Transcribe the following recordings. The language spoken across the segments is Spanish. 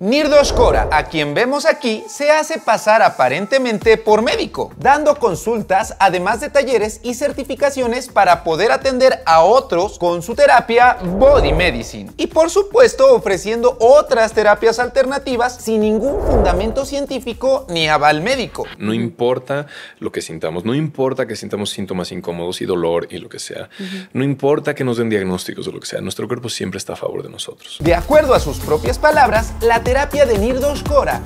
Nirdosh Cora, a quien vemos aquí, se hace pasar aparentemente por médico, dando consultas, además de talleres y certificaciones para poder atender a otros con su terapia Body Medicine. Y por supuesto ofreciendo otras terapias alternativas sin ningún fundamento científico ni aval médico. No importa lo que sintamos, no importa que sintamos síntomas incómodos y dolor y lo que sea, no importa que nos den diagnósticos o lo que sea, nuestro cuerpo siempre está a favor de nosotros. De acuerdo a sus propias palabras, la terapia de Nirdosh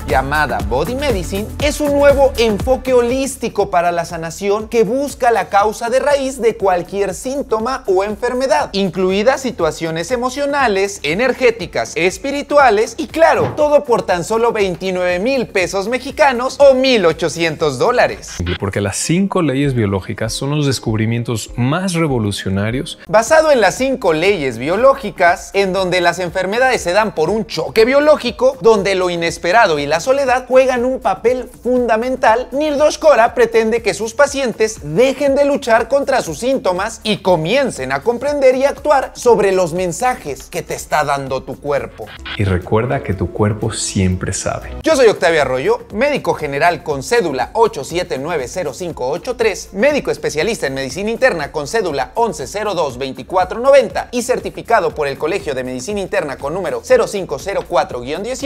llamada Body Medicine, es un nuevo enfoque holístico para la sanación que busca la causa de raíz de cualquier síntoma o enfermedad, incluidas situaciones emocionales, energéticas, espirituales y claro, todo por tan solo 29 mil pesos mexicanos o 1.800 dólares. Porque las cinco leyes biológicas son los descubrimientos más revolucionarios. Basado en las cinco leyes biológicas, en donde las enfermedades se dan por un choque biológico, donde lo inesperado y la soledad juegan un papel fundamental, Nirdosh Kora pretende que sus pacientes dejen de luchar contra sus síntomas y comiencen a comprender y actuar sobre los mensajes que te está dando tu cuerpo. Y recuerda que tu cuerpo siempre sabe. Yo soy Octavio Arroyo, médico general con cédula 8790583, médico especialista en medicina interna con cédula 11022490 y certificado por el Colegio de Medicina Interna con número 0504-18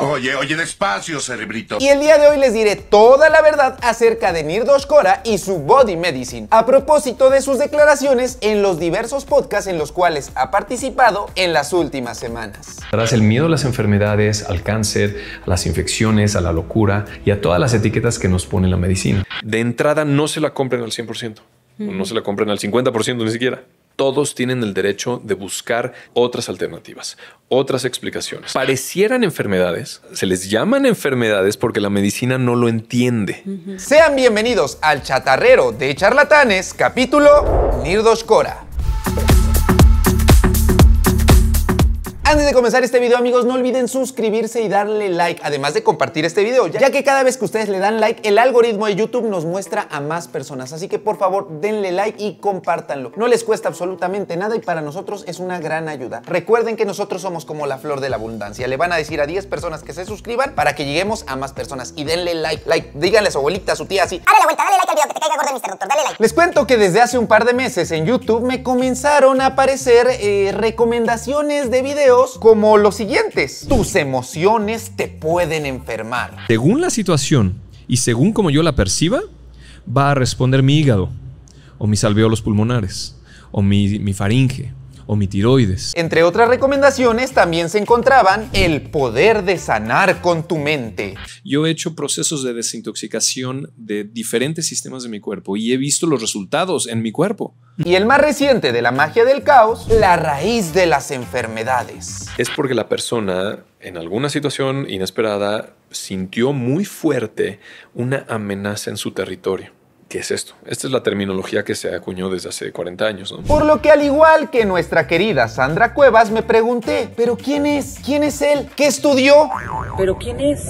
Oye, oye, despacio, cerebrito. Y el día de hoy les diré toda la verdad acerca de Nirdosh Kora y su body medicine. A propósito de sus declaraciones en los diversos podcasts en los cuales ha participado en las últimas semanas. Tras el miedo a las enfermedades, al cáncer, a las infecciones, a la locura y a todas las etiquetas que nos pone la medicina. De entrada, no se la compren al 100%. No se la compren al 50% ni siquiera todos tienen el derecho de buscar otras alternativas, otras explicaciones. Parecieran enfermedades, se les llaman enfermedades porque la medicina no lo entiende. Sean bienvenidos al chatarrero de charlatanes, capítulo Nirdoshkora. Antes de comenzar este video amigos no olviden suscribirse y darle like, además de compartir este video, ya que cada vez que ustedes le dan like el algoritmo de YouTube nos muestra a más personas, así que por favor denle like y compártanlo. No les cuesta absolutamente nada y para nosotros es una gran ayuda. Recuerden que nosotros somos como la flor de la abundancia, le van a decir a 10 personas que se suscriban para que lleguemos a más personas y denle like, like, díganle a su abuelita, a su tía así. Dale la vuelta, dale like al video que te caiga gordo, Mr. Doctor, dale like. Les cuento que desde hace un par de meses en YouTube me comenzaron a aparecer eh, recomendaciones de videos como los siguientes. Tus emociones te pueden enfermar. Según la situación y según como yo la perciba, va a responder mi hígado, o mis alveolos pulmonares, o mi faringe, o mi tiroides. Entre otras recomendaciones también se encontraban el poder de sanar con tu mente. Yo he hecho procesos de desintoxicación de diferentes sistemas de mi cuerpo y he visto los resultados en mi cuerpo. Y el más reciente de la magia del caos, la raíz de las enfermedades. Es porque la persona en alguna situación inesperada sintió muy fuerte una amenaza en su territorio ¿Qué es esto? Esta es la terminología que se acuñó desde hace 40 años, Por lo que al igual que nuestra querida Sandra Cuevas, me pregunté, ¿pero quién es? ¿Quién es él? ¿Qué estudió? ¿Pero quién es?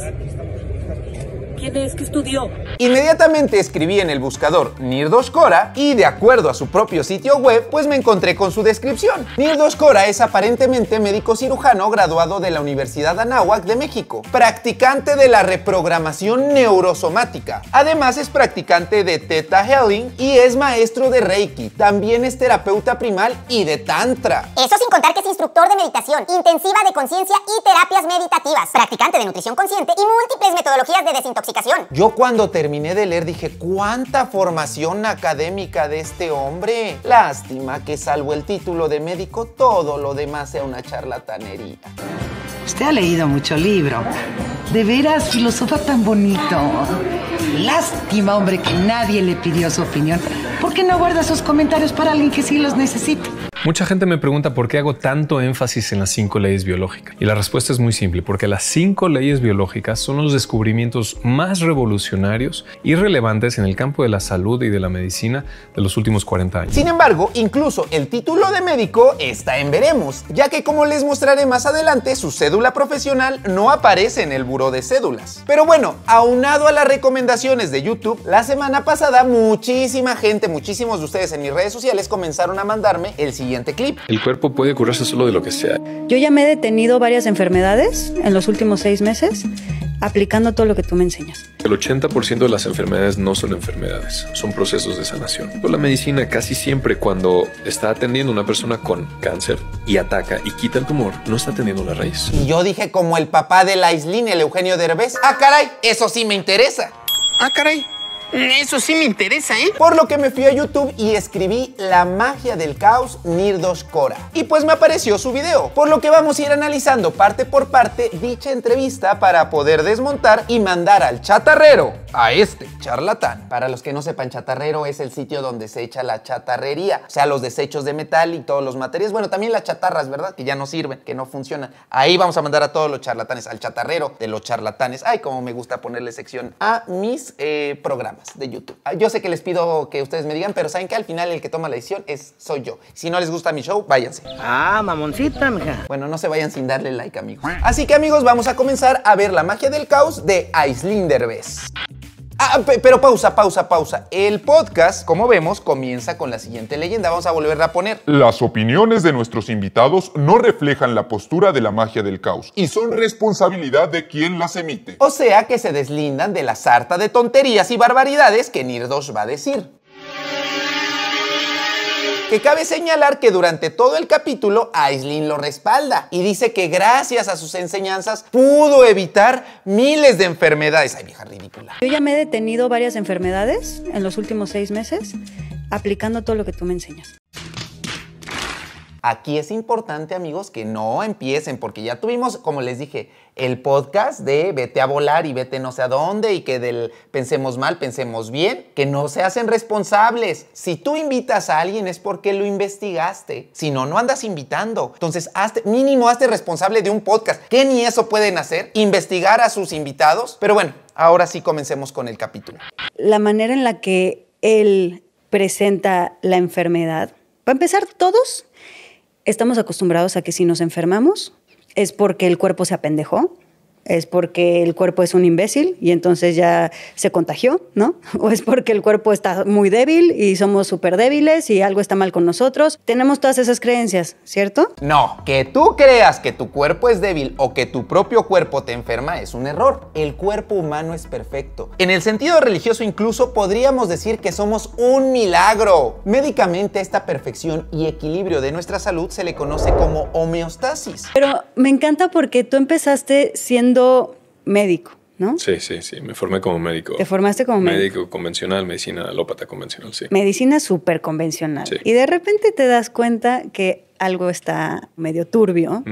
quién es, que estudió. Inmediatamente escribí en el buscador Nirdos Cora y de acuerdo a su propio sitio web, pues me encontré con su descripción. Nirdos Cora es aparentemente médico cirujano graduado de la Universidad Anáhuac de México, practicante de la reprogramación neurosomática. Además es practicante de Theta Healing y es maestro de Reiki. También es terapeuta primal y de Tantra. Eso sin contar que es instructor de meditación, intensiva de conciencia y terapias meditativas, practicante de nutrición consciente y múltiples metodologías de desintoxicación yo cuando terminé de leer dije, ¿cuánta formación académica de este hombre? Lástima que salvo el título de médico, todo lo demás sea una charlatanería. Usted ha leído mucho libro. De veras, filósofo tan bonito. Lástima, hombre, que nadie le pidió su opinión. ¿Por qué no guarda sus comentarios para alguien que sí los necesite. Mucha gente me pregunta por qué hago tanto énfasis en las cinco leyes biológicas. Y la respuesta es muy simple, porque las cinco leyes biológicas son los descubrimientos más revolucionarios y relevantes en el campo de la salud y de la medicina de los últimos 40 años. Sin embargo, incluso el título de médico está en veremos, ya que como les mostraré más adelante, su cédula profesional no aparece en el buro de cédulas. Pero bueno, aunado a las recomendaciones de YouTube, la semana pasada muchísima gente, muchísimos de ustedes en mis redes sociales comenzaron a mandarme el siguiente clip. El cuerpo puede curarse solo de lo que sea. Yo ya me he detenido varias enfermedades en los últimos seis meses aplicando todo lo que tú me enseñas. El 80% de las enfermedades no son enfermedades, son procesos de sanación. La medicina casi siempre cuando está atendiendo a una persona con cáncer y ataca y quita el tumor, no está atendiendo la raíz. Y yo dije como el papá de la Islín, el Eugenio Derbez. Ah, caray, eso sí me interesa. Ah, caray. Eso sí me interesa, ¿eh? Por lo que me fui a YouTube y escribí La magia del caos Nirdos Cora. Y pues me apareció su video, por lo que vamos a ir analizando parte por parte dicha entrevista para poder desmontar y mandar al chatarrero, a este charlatán. Para los que no sepan, chatarrero es el sitio donde se echa la chatarrería, o sea, los desechos de metal y todos los materiales. Bueno, también las chatarras, ¿verdad? Que ya no sirven, que no funcionan. Ahí vamos a mandar a todos los charlatanes, al chatarrero de los charlatanes. Ay, como me gusta ponerle sección a mis eh, programas de YouTube. Ah, yo sé que les pido que ustedes me digan, pero saben que al final el que toma la decisión es soy yo. Si no les gusta mi show, váyanse. Ah, mamoncita, mija. Bueno, no se vayan sin darle like, amigos. Así que, amigos, vamos a comenzar a ver la magia del caos de Ice Derbez. Ah, pero pausa, pausa, pausa. El podcast, como vemos, comienza con la siguiente leyenda. Vamos a volverla a poner. Las opiniones de nuestros invitados no reflejan la postura de la magia del caos y son responsabilidad de quien las emite. O sea que se deslindan de la sarta de tonterías y barbaridades que Nirdos va a decir. Que cabe señalar que durante todo el capítulo Aislin lo respalda y dice que gracias a sus enseñanzas pudo evitar miles de enfermedades. Ay, vieja ridícula. Yo ya me he detenido varias enfermedades en los últimos seis meses aplicando todo lo que tú me enseñas. Aquí es importante, amigos, que no empiecen, porque ya tuvimos, como les dije, el podcast de vete a volar y vete no sé a dónde y que del pensemos mal, pensemos bien, que no se hacen responsables. Si tú invitas a alguien es porque lo investigaste, si no, no andas invitando. Entonces, hazte, mínimo hazte responsable de un podcast. ¿Qué ni eso pueden hacer? Investigar a sus invitados. Pero bueno, ahora sí comencemos con el capítulo. La manera en la que él presenta la enfermedad. ¿Va a empezar, todos estamos acostumbrados a que si nos enfermamos es porque el cuerpo se apendejó es porque el cuerpo es un imbécil y entonces ya se contagió, ¿no? O es porque el cuerpo está muy débil y somos súper débiles y algo está mal con nosotros. Tenemos todas esas creencias, ¿cierto? No, que tú creas que tu cuerpo es débil o que tu propio cuerpo te enferma es un error. El cuerpo humano es perfecto. En el sentido religioso incluso podríamos decir que somos un milagro. Médicamente esta perfección y equilibrio de nuestra salud se le conoce como homeostasis. Pero me encanta porque tú empezaste siendo médico, ¿no? Sí, sí, sí. Me formé como médico. ¿Te formaste como médico? Médico convencional, medicina alópata convencional, sí. Medicina súper convencional. Y de repente te das cuenta que algo está medio turbio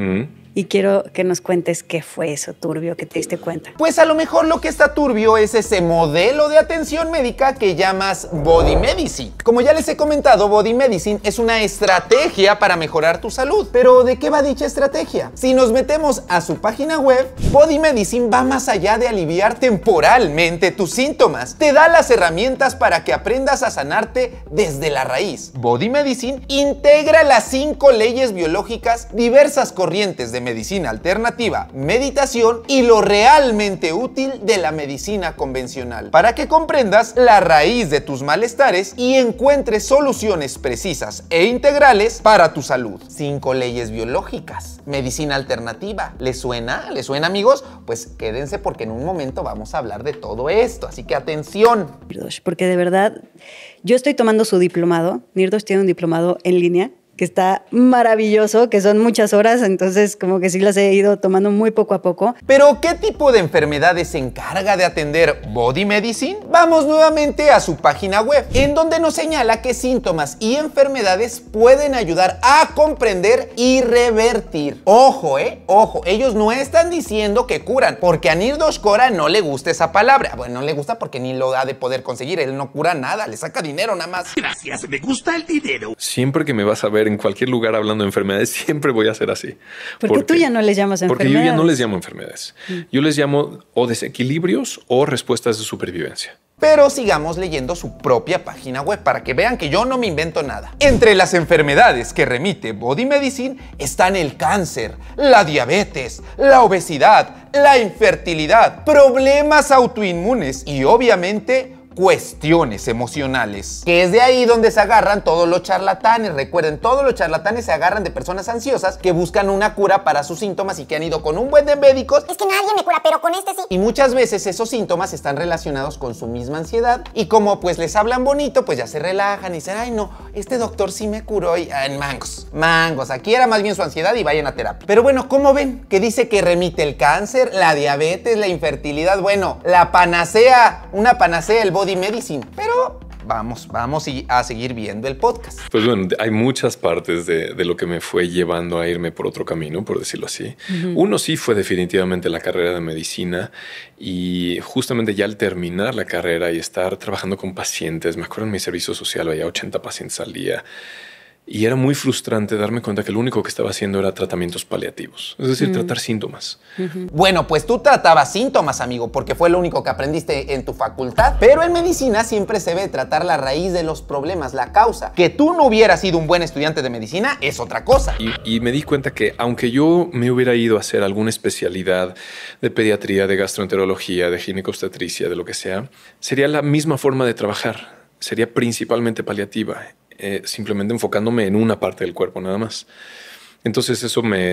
y quiero que nos cuentes qué fue eso turbio que te diste cuenta. Pues a lo mejor lo que está turbio es ese modelo de atención médica que llamas Body Medicine. Como ya les he comentado, Body Medicine es una estrategia para mejorar tu salud. Pero ¿de qué va dicha estrategia? Si nos metemos a su página web, Body Medicine va más allá de aliviar temporalmente tus síntomas. Te da las herramientas para que aprendas a sanarte desde la raíz. Body Medicine integra las cinco leyes biológicas diversas corrientes de medicina medicina alternativa, meditación y lo realmente útil de la medicina convencional, para que comprendas la raíz de tus malestares y encuentres soluciones precisas e integrales para tu salud. Cinco leyes biológicas, medicina alternativa. ¿Les suena? ¿Les suena amigos? Pues quédense porque en un momento vamos a hablar de todo esto, así que atención. Porque de verdad, yo estoy tomando su diplomado, Nirdos tiene un diplomado en línea que está maravilloso, que son muchas horas, entonces como que sí las he ido tomando muy poco a poco. Pero, ¿qué tipo de enfermedades se encarga de atender Body Medicine? Vamos nuevamente a su página web, en donde nos señala que síntomas y enfermedades pueden ayudar a comprender y revertir. Ojo, eh, ojo, ellos no están diciendo que curan, porque a Nirdosh no le gusta esa palabra. Bueno, no le gusta porque ni lo ha de poder conseguir, él no cura nada, le saca dinero nada más. Gracias, me gusta el dinero. Siempre que me vas a ver en cualquier lugar hablando de enfermedades, siempre voy a ser así. Porque, tú ya no les llamas enfermedades. Porque yo ya no les llamo enfermedades. Yo les llamo o desequilibrios o respuestas de supervivencia. Pero sigamos leyendo su propia página web para que vean que yo no me invento nada. Entre las enfermedades que remite Body Medicine están el cáncer, la diabetes, la obesidad, la infertilidad, problemas autoinmunes y obviamente cuestiones emocionales, que es de ahí donde se agarran todos los charlatanes. Recuerden, todos los charlatanes se agarran de personas ansiosas que buscan una cura para sus síntomas y que han ido con un buen de médicos. Es que nadie me cura, pero con este sí. Y muchas veces esos síntomas están relacionados con su misma ansiedad y como pues les hablan bonito, pues ya se relajan y dicen, ay no, este doctor sí me curó y en mangos, mangos, aquí era más bien su ansiedad y vayan a terapia. Pero bueno, ¿cómo ven? Que dice que remite el cáncer, la diabetes, la infertilidad, bueno, la panacea, una panacea, el body y medicina, pero vamos, vamos a seguir viendo el podcast. Pues bueno, hay muchas partes de, lo que me fue llevando a irme por otro camino, por decirlo así. Uno sí fue definitivamente la carrera de medicina y justamente ya al terminar la carrera y estar trabajando con pacientes, me acuerdo en mi servicio social había 80 pacientes al día. Y era muy frustrante darme cuenta que lo único que estaba haciendo era tratamientos paliativos, es decir, mm. tratar síntomas. Bueno, pues tú tratabas síntomas, amigo, porque fue lo único que aprendiste en tu facultad. Pero en medicina siempre se ve tratar la raíz de los problemas, la causa. Que tú no hubieras sido un buen estudiante de medicina es otra cosa. Y, me di cuenta que aunque yo me hubiera ido a hacer alguna especialidad de pediatría, de gastroenterología, de ginecobstetricia, de lo que sea, sería la misma forma de trabajar sería principalmente paliativa eh, simplemente enfocándome en una parte del cuerpo nada más. Entonces eso me,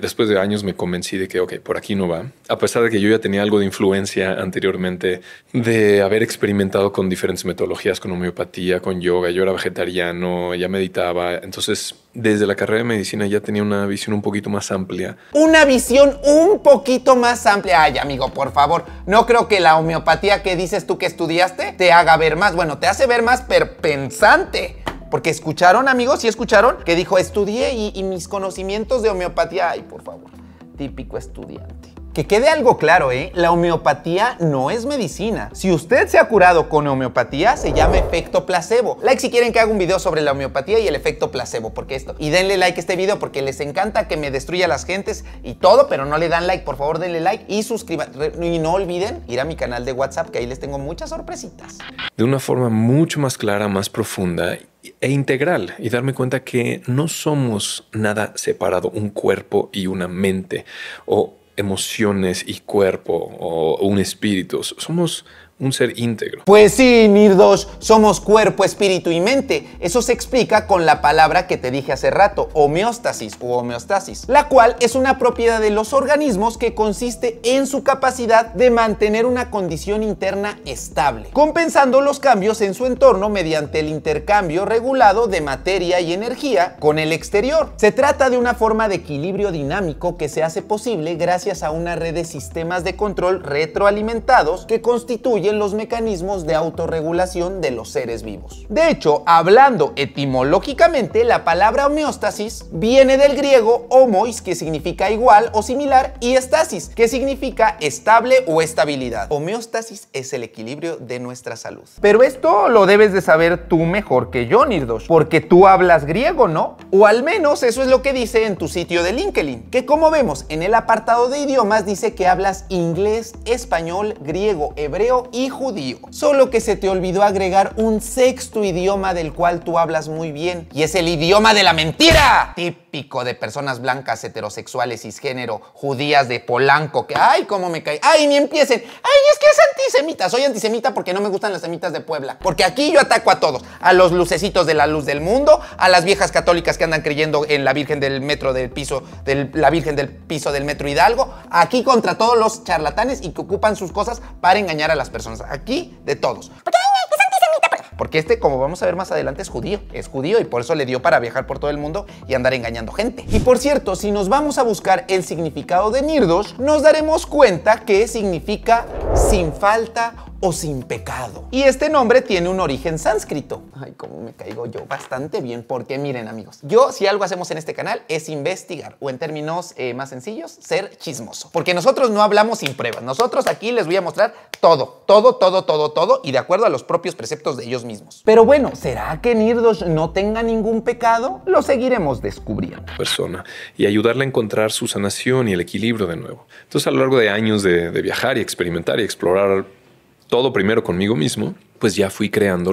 después de años me convencí de que, ok, por aquí no va. A pesar de que yo ya tenía algo de influencia anteriormente, de haber experimentado con diferentes metodologías, con homeopatía, con yoga, yo era vegetariano, ya meditaba. Entonces, desde la carrera de medicina ya tenía una visión un poquito más amplia. Una visión un poquito más amplia. Ay, amigo, por favor, no creo que la homeopatía que dices tú que estudiaste te haga ver más. Bueno, te hace ver más perpensante porque escucharon, amigos, sí escucharon que dijo, estudié y, y mis conocimientos de homeopatía, ay, por favor, típico estudiante. Que quede algo claro, ¿eh? La homeopatía no es medicina. Si usted se ha curado con homeopatía, se llama efecto placebo. Like si quieren que haga un video sobre la homeopatía y el efecto placebo, porque esto. Y denle like a este video porque les encanta que me destruya a las gentes y todo, pero no le dan like. Por favor, denle like y suscríbanse. Y no olviden ir a mi canal de WhatsApp, que ahí les tengo muchas sorpresitas. De una forma mucho más clara, más profunda e integral y darme cuenta que no somos nada separado, un cuerpo y una mente o emociones y cuerpo o un espíritu. Somos un ser íntegro. Pues sí, Nirdosh somos cuerpo, espíritu y mente. Eso se explica con la palabra que te dije hace rato, homeostasis u homeostasis, la cual es una propiedad de los organismos que consiste en su capacidad de mantener una condición interna estable, compensando los cambios en su entorno mediante el intercambio regulado de materia y energía con el exterior. Se trata de una forma de equilibrio dinámico que se hace posible gracias a una red de sistemas de control retroalimentados que constituye los mecanismos de autorregulación de los seres vivos. De hecho, hablando etimológicamente, la palabra homeostasis viene del griego homois, que significa igual o similar, y estasis, que significa estable o estabilidad. Homeostasis es el equilibrio de nuestra salud. Pero esto lo debes de saber tú mejor que yo, Nirdosh, porque tú hablas griego, ¿no? O al menos eso es lo que dice en tu sitio de LinkedIn, que como vemos en el apartado de idiomas dice que hablas inglés, español, griego, hebreo y y judío, solo que se te olvidó agregar un sexto idioma del cual tú hablas muy bien, y es el idioma de la mentira de personas blancas, heterosexuales, cisgénero, judías de Polanco, que, ay, cómo me cae, ay, ni empiecen, ay, es que es antisemita, soy antisemita porque no me gustan las semitas de Puebla, porque aquí yo ataco a todos, a los lucecitos de la luz del mundo, a las viejas católicas que andan creyendo en la Virgen del metro del piso, del, la Virgen del piso del metro Hidalgo, aquí contra todos los charlatanes y que ocupan sus cosas para engañar a las personas, aquí de todos. Porque este, como vamos a ver más adelante, es judío. Es judío y por eso le dio para viajar por todo el mundo y andar engañando gente. Y por cierto, si nos vamos a buscar el significado de nirdos nos daremos cuenta que significa sin falta o sin pecado. Y este nombre tiene un origen sánscrito. Ay, cómo me caigo yo bastante bien, porque miren amigos, yo si algo hacemos en este canal es investigar, o en términos eh, más sencillos, ser chismoso. Porque nosotros no hablamos sin pruebas, nosotros aquí les voy a mostrar todo, todo, todo, todo, todo, y de acuerdo a los propios preceptos de ellos mismos. Pero bueno, ¿será que Nirdosh no tenga ningún pecado? Lo seguiremos descubriendo. Persona, y ayudarle a encontrar su sanación y el equilibrio de nuevo. Entonces a lo largo de años de viajar y experimentar y explorar todo primero conmigo mismo pues ya fui creando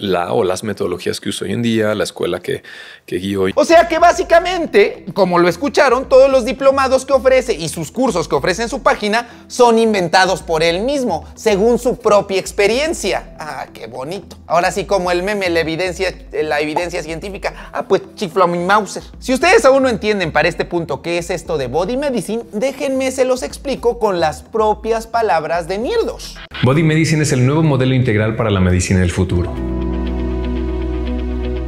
la o las metodologías que uso hoy en día, la escuela que, que guío. O sea que básicamente, como lo escucharon, todos los diplomados que ofrece y sus cursos que ofrece en su página son inventados por él mismo, según su propia experiencia. Ah, qué bonito. Ahora sí, como el meme, la evidencia, la evidencia científica. Ah, pues chiflo mi Mauser. Si ustedes aún no entienden para este punto qué es esto de body medicine, déjenme se los explico con las propias palabras de Mierdos. Body medicine es el nuevo modelo integral para la medicina del futuro.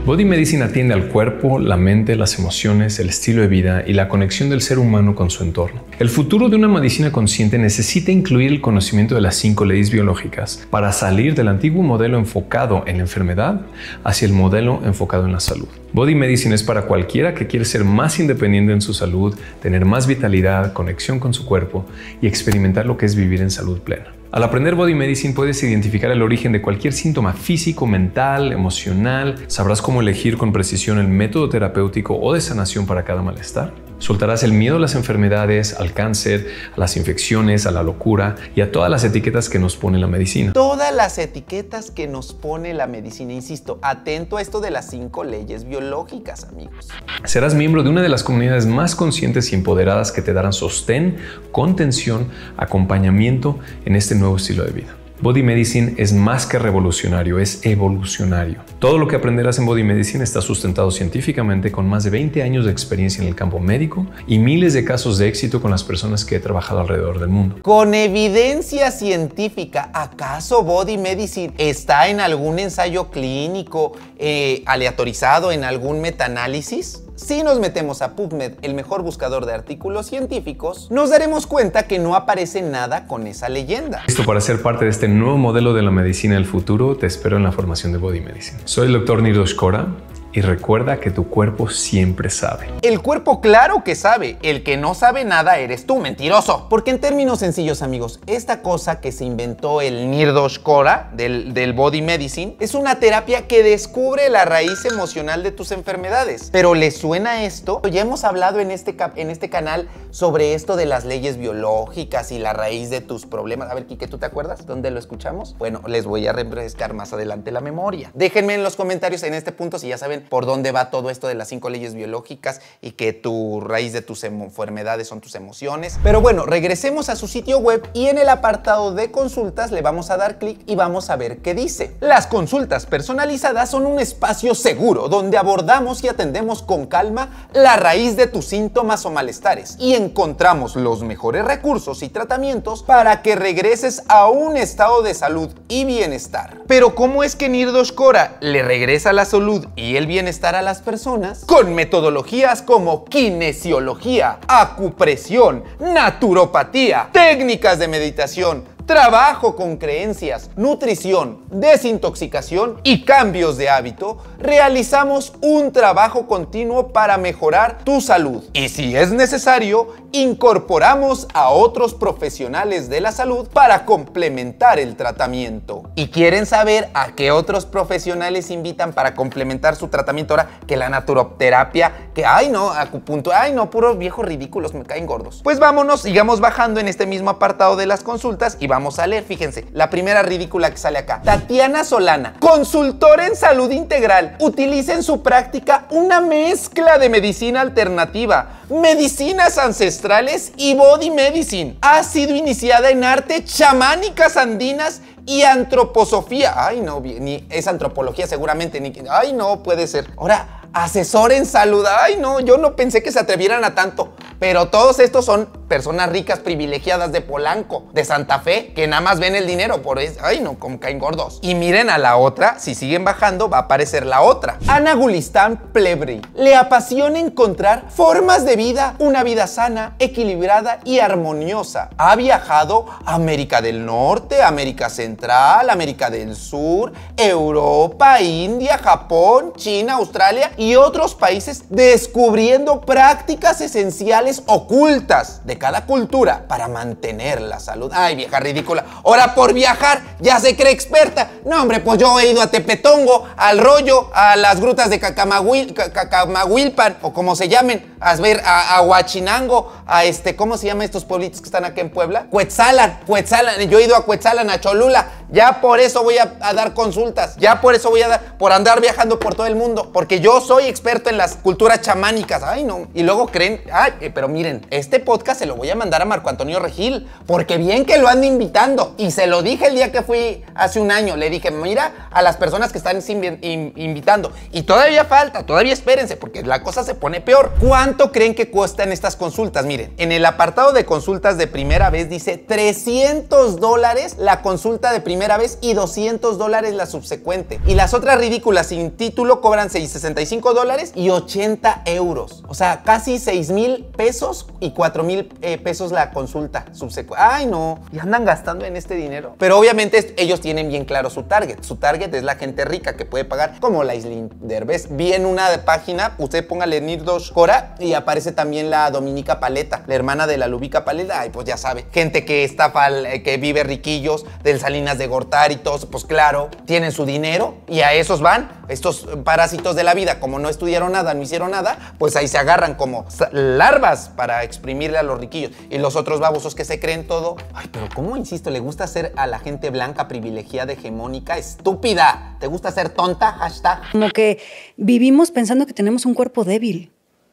Body Medicine atiende al cuerpo, la mente, las emociones, el estilo de vida y la conexión del ser humano con su entorno. El futuro de una medicina consciente necesita incluir el conocimiento de las cinco leyes biológicas para salir del antiguo modelo enfocado en la enfermedad hacia el modelo enfocado en la salud. Body Medicine es para cualquiera que quiere ser más independiente en su salud, tener más vitalidad, conexión con su cuerpo y experimentar lo que es vivir en salud plena. Al aprender Body Medicine puedes identificar el origen de cualquier síntoma físico, mental, emocional, sabrás cómo elegir con precisión el método terapéutico o de sanación para cada malestar Soltarás el miedo a las enfermedades, al cáncer, a las infecciones, a la locura y a todas las etiquetas que nos pone la medicina. Todas las etiquetas que nos pone la medicina, insisto, atento a esto de las cinco leyes biológicas, amigos. Serás miembro de una de las comunidades más conscientes y empoderadas que te darán sostén, contención, acompañamiento en este nuevo estilo de vida. Body Medicine es más que revolucionario, es evolucionario. Todo lo que aprenderás en Body Medicine está sustentado científicamente con más de 20 años de experiencia en el campo médico y miles de casos de éxito con las personas que he trabajado alrededor del mundo. Con evidencia científica, ¿acaso Body Medicine está en algún ensayo clínico eh, aleatorizado, en algún metaanálisis? Si nos metemos a PubMed, el mejor buscador de artículos científicos, nos daremos cuenta que no aparece nada con esa leyenda. Listo para ser parte de este nuevo modelo de la medicina del futuro, te espero en la formación de Body Medicine. Soy el doctor Nirosh Kora y recuerda que tu cuerpo siempre sabe. El cuerpo claro que sabe, el que no sabe nada eres tú, mentiroso. Porque en términos sencillos amigos, esta cosa que se inventó el Nirdosh Kora del, Body Medicine es una terapia que descubre la raíz emocional de tus enfermedades. Pero ¿le suena esto? Ya hemos hablado en este, en este canal sobre esto de las leyes biológicas y la raíz de tus problemas. A ver, Kike, ¿tú te acuerdas? ¿Dónde lo escuchamos? Bueno, les voy a refrescar más adelante la memoria. Déjenme en los comentarios en este punto si ya saben por dónde va todo esto de las cinco leyes biológicas y que tu raíz de tus enfermedades son tus emociones. Pero bueno, regresemos a su sitio web y en el apartado de consultas le vamos a dar clic y vamos a ver qué dice. Las consultas personalizadas son un espacio seguro donde abordamos y atendemos con calma la raíz de tus síntomas o malestares y encontramos los mejores recursos y tratamientos para que regreses a un estado de salud y bienestar. Pero ¿cómo es que Nirdosh Kora le regresa la salud y el bienestar a las personas con metodologías como kinesiología, acupresión, naturopatía, técnicas de meditación, trabajo con creencias, nutrición, desintoxicación y cambios de hábito, realizamos un trabajo continuo para mejorar tu salud. Y si es necesario, incorporamos a otros profesionales de la salud para complementar el tratamiento. ¿Y quieren saber a qué otros profesionales invitan para complementar su tratamiento ahora que la naturoterapia que ay no, acupunto, ay no, puros viejos ridículos me caen gordos? Pues vámonos, sigamos bajando en este mismo apartado de las consultas y vamos vamos a leer. Fíjense, la primera ridícula que sale acá. Tatiana Solana, consultora en salud integral, utiliza en su práctica una mezcla de medicina alternativa, medicinas ancestrales y body medicine. Ha sido iniciada en arte chamánicas andinas y antroposofía. Ay, no, ni es antropología seguramente, ni... Ay, no, puede ser. Ahora, asesor en salud. Ay, no, yo no pensé que se atrevieran a tanto. Pero todos estos son personas ricas, privilegiadas de Polanco, de Santa Fe, que nada más ven el dinero por eso. Ay, no, como caen gordos. Y miren a la otra, si siguen bajando, va a aparecer la otra. Ana Gulistán Plebri. Le apasiona encontrar formas de vida, una vida sana, equilibrada y armoniosa. Ha viajado a América del Norte, América Central, América del Sur, Europa, India, Japón, China, Australia y otros países descubriendo prácticas esenciales ocultas de cada cultura para mantener la salud. Ay, vieja ridícula. Ahora por viajar ya se cree experta. No, hombre, pues yo he ido a Tepetongo, al rollo, a las grutas de Cacamahuil, Cacamahuilpan o como se llamen, a ver a, Huachinango, a este, ¿cómo se llaman estos pueblitos que están aquí en Puebla? Cuetzalan, Cuetzalan. Yo he ido a Cuetzalan, a Cholula. Ya por eso voy a, a dar consultas. Ya por eso voy a dar, por andar viajando por todo el mundo. Porque yo soy soy experto en las culturas chamánicas. Ay, no. Y luego creen, ay, eh, pero miren, este podcast se lo voy a mandar a Marco Antonio Regil, porque bien que lo ando invitando. Y se lo dije el día que fui hace un año. Le dije, mira a las personas que están invitando. Y todavía falta, todavía espérense, porque la cosa se pone peor. ¿Cuánto creen que cuestan estas consultas? Miren, en el apartado de consultas de primera vez dice 300 dólares la consulta de primera vez y 200 dólares la subsecuente. Y las otras ridículas sin título cobran 665 dólares y 80 euros. O sea, casi 6 mil pesos y 4 mil eh, pesos la consulta subsecuente. Ay, no. Y andan gastando en este dinero. Pero obviamente ellos tienen bien claro su target. Su target es la gente rica que puede pagar, como la Islin Derbez. Vi en una página, usted póngale Nirdosh Cora y aparece también la Dominica Paleta, la hermana de la Lubica Paleta. Ay, pues ya sabe. Gente que estafa, eh, que vive riquillos, del Salinas de Gortar y todos, pues claro, tienen su dinero y a esos van estos parásitos de la vida, como como no estudiaron nada, no hicieron nada, pues ahí se agarran como larvas para exprimirle a los riquillos. Y los otros babosos que se creen todo. Ay, pero ¿cómo insisto? ¿Le gusta ser a la gente blanca, privilegiada, hegemónica, estúpida? ¿Te gusta ser tonta? Hashtag. Como que vivimos pensando que tenemos un cuerpo débil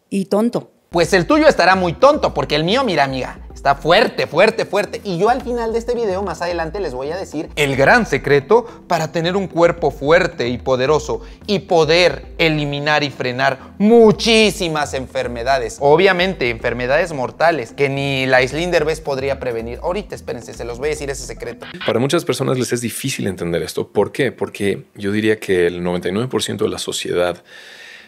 y tonto. Pues el tuyo estará muy tonto, porque el mío, mira amiga, está fuerte, fuerte, fuerte. Y yo al final de este video, más adelante, les voy a decir el gran secreto para tener un cuerpo fuerte y poderoso y poder eliminar y frenar muchísimas enfermedades. Obviamente, enfermedades mortales que ni la Islinder Best podría prevenir. Ahorita, espérense, se los voy a decir ese secreto. Para muchas personas les es difícil entender esto. ¿Por qué? Porque yo diría que el 99% de la sociedad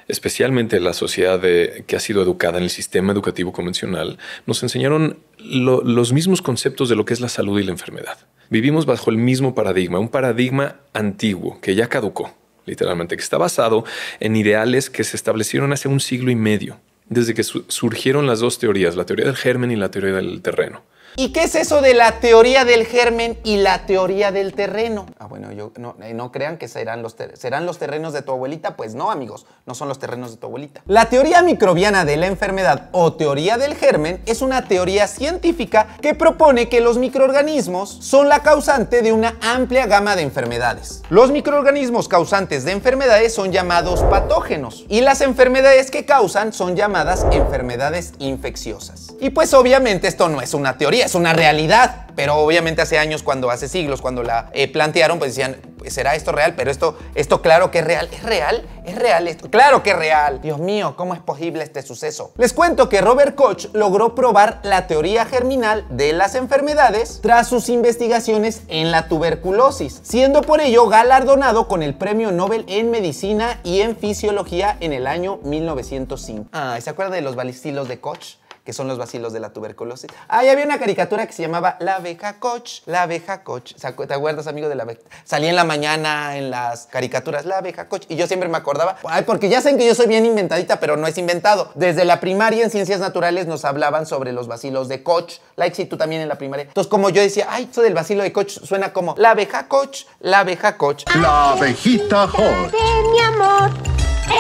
especialmente la sociedad que ha sido educada en el sistema educativo convencional, nos enseñaron los mismos conceptos de lo que es la salud y la enfermedad. Vivimos bajo el mismo paradigma, un paradigma antiguo que ya caducó, literalmente, que está basado en ideales que se establecieron hace un siglo y medio, desde que surgieron las dos teorías, la teoría del germen y la teoría del terreno. ¿Y qué es eso de la teoría del germen y la teoría del terreno? Ah, bueno, yo no, eh, crean que serán los, serán los terrenos de tu abuelita. Pues no, amigos, no son los terrenos de tu abuelita. La teoría microbiana de la enfermedad o teoría del germen es una teoría científica que propone que los microorganismos son la causante de una amplia gama de enfermedades. Los microorganismos causantes de enfermedades son llamados patógenos y las enfermedades que causan son llamadas enfermedades infecciosas. Y pues obviamente esto no es una teoría es una realidad, pero obviamente hace años, cuando hace siglos, cuando la eh, plantearon, pues decían, pues, ¿será esto real? Pero esto, esto claro que es real. ¿Es real? ¿Es real esto? ¡Claro que es real! Dios mío, ¿cómo es posible este suceso? Les cuento que Robert Koch logró probar la teoría germinal de las enfermedades tras sus investigaciones en la tuberculosis, siendo por ello galardonado con el Premio Nobel en Medicina y en Fisiología en el año 1905. Ah, ¿se acuerda de los balistilos de Koch? que son los bacilos de la tuberculosis. Ah, había una caricatura que se llamaba La abeja coach, la abeja coach. ¿Te acuerdas, amigo, de la abeja? Salía en la mañana en las caricaturas La abeja coach y yo siempre me acordaba, ay, porque ya saben que yo soy bien inventadita, pero no es inventado. Desde la primaria en ciencias naturales nos hablaban sobre los bacilos de coach, like si tú también en la primaria. Entonces, como yo decía, ay, eso del bacilo de coach suena como La abeja coach, la abeja coach. La abejita coach. mi amor,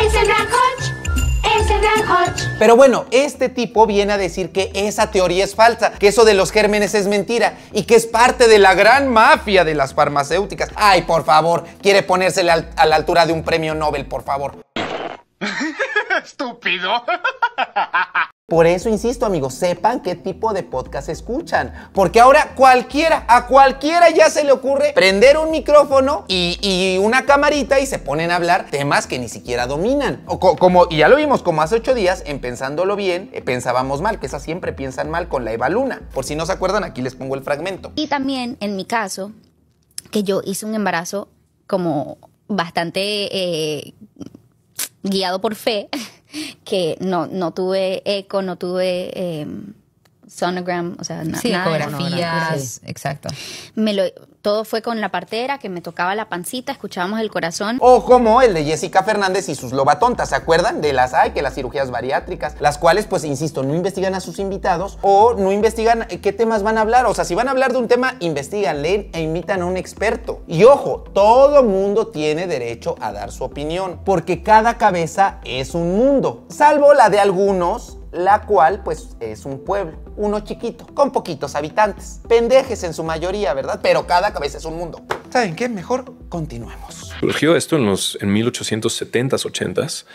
es el coach. Pero bueno, este tipo viene a decir que esa teoría es falsa, que eso de los gérmenes es mentira y que es parte de la gran mafia de las farmacéuticas. Ay, por favor, quiere ponérsele a la altura de un premio Nobel, por favor. estúpido. Por eso insisto, amigos, sepan qué tipo de podcast escuchan. Porque ahora cualquiera, a cualquiera ya se le ocurre prender un micrófono y, una camarita y se ponen a hablar temas que ni siquiera dominan. O como, y ya lo vimos, como hace ocho días, en pensándolo bien, eh, pensábamos mal, que esas siempre piensan mal con la Eva Luna. Por si no se acuerdan, aquí les pongo el fragmento. Y también, en mi caso, que yo hice un embarazo como bastante eh, guiado por fe, que no, no tuve eco, no tuve eh, sonogram, o sea, exacto. todo fue con la partera, que me tocaba la pancita, escuchábamos el corazón. O como el de Jessica Fernández y sus lobatontas, ¿se acuerdan? De las hay que las cirugías bariátricas, las cuales, pues, insisto, no investigan a sus invitados o no investigan eh, qué temas van a hablar. O sea, si van a hablar de un tema, investigan, leen e invitan a un experto. Y ojo, todo mundo tiene derecho a dar su opinión, porque cada cabeza es un mundo, salvo la de algunos, la cual, pues, es un pueblo uno chiquito, con poquitos habitantes. Pendejes en su mayoría, ¿verdad? Pero cada cabeza es un mundo. ¿Saben qué? Mejor continuemos. Surgió esto en los en 1870s, 80s.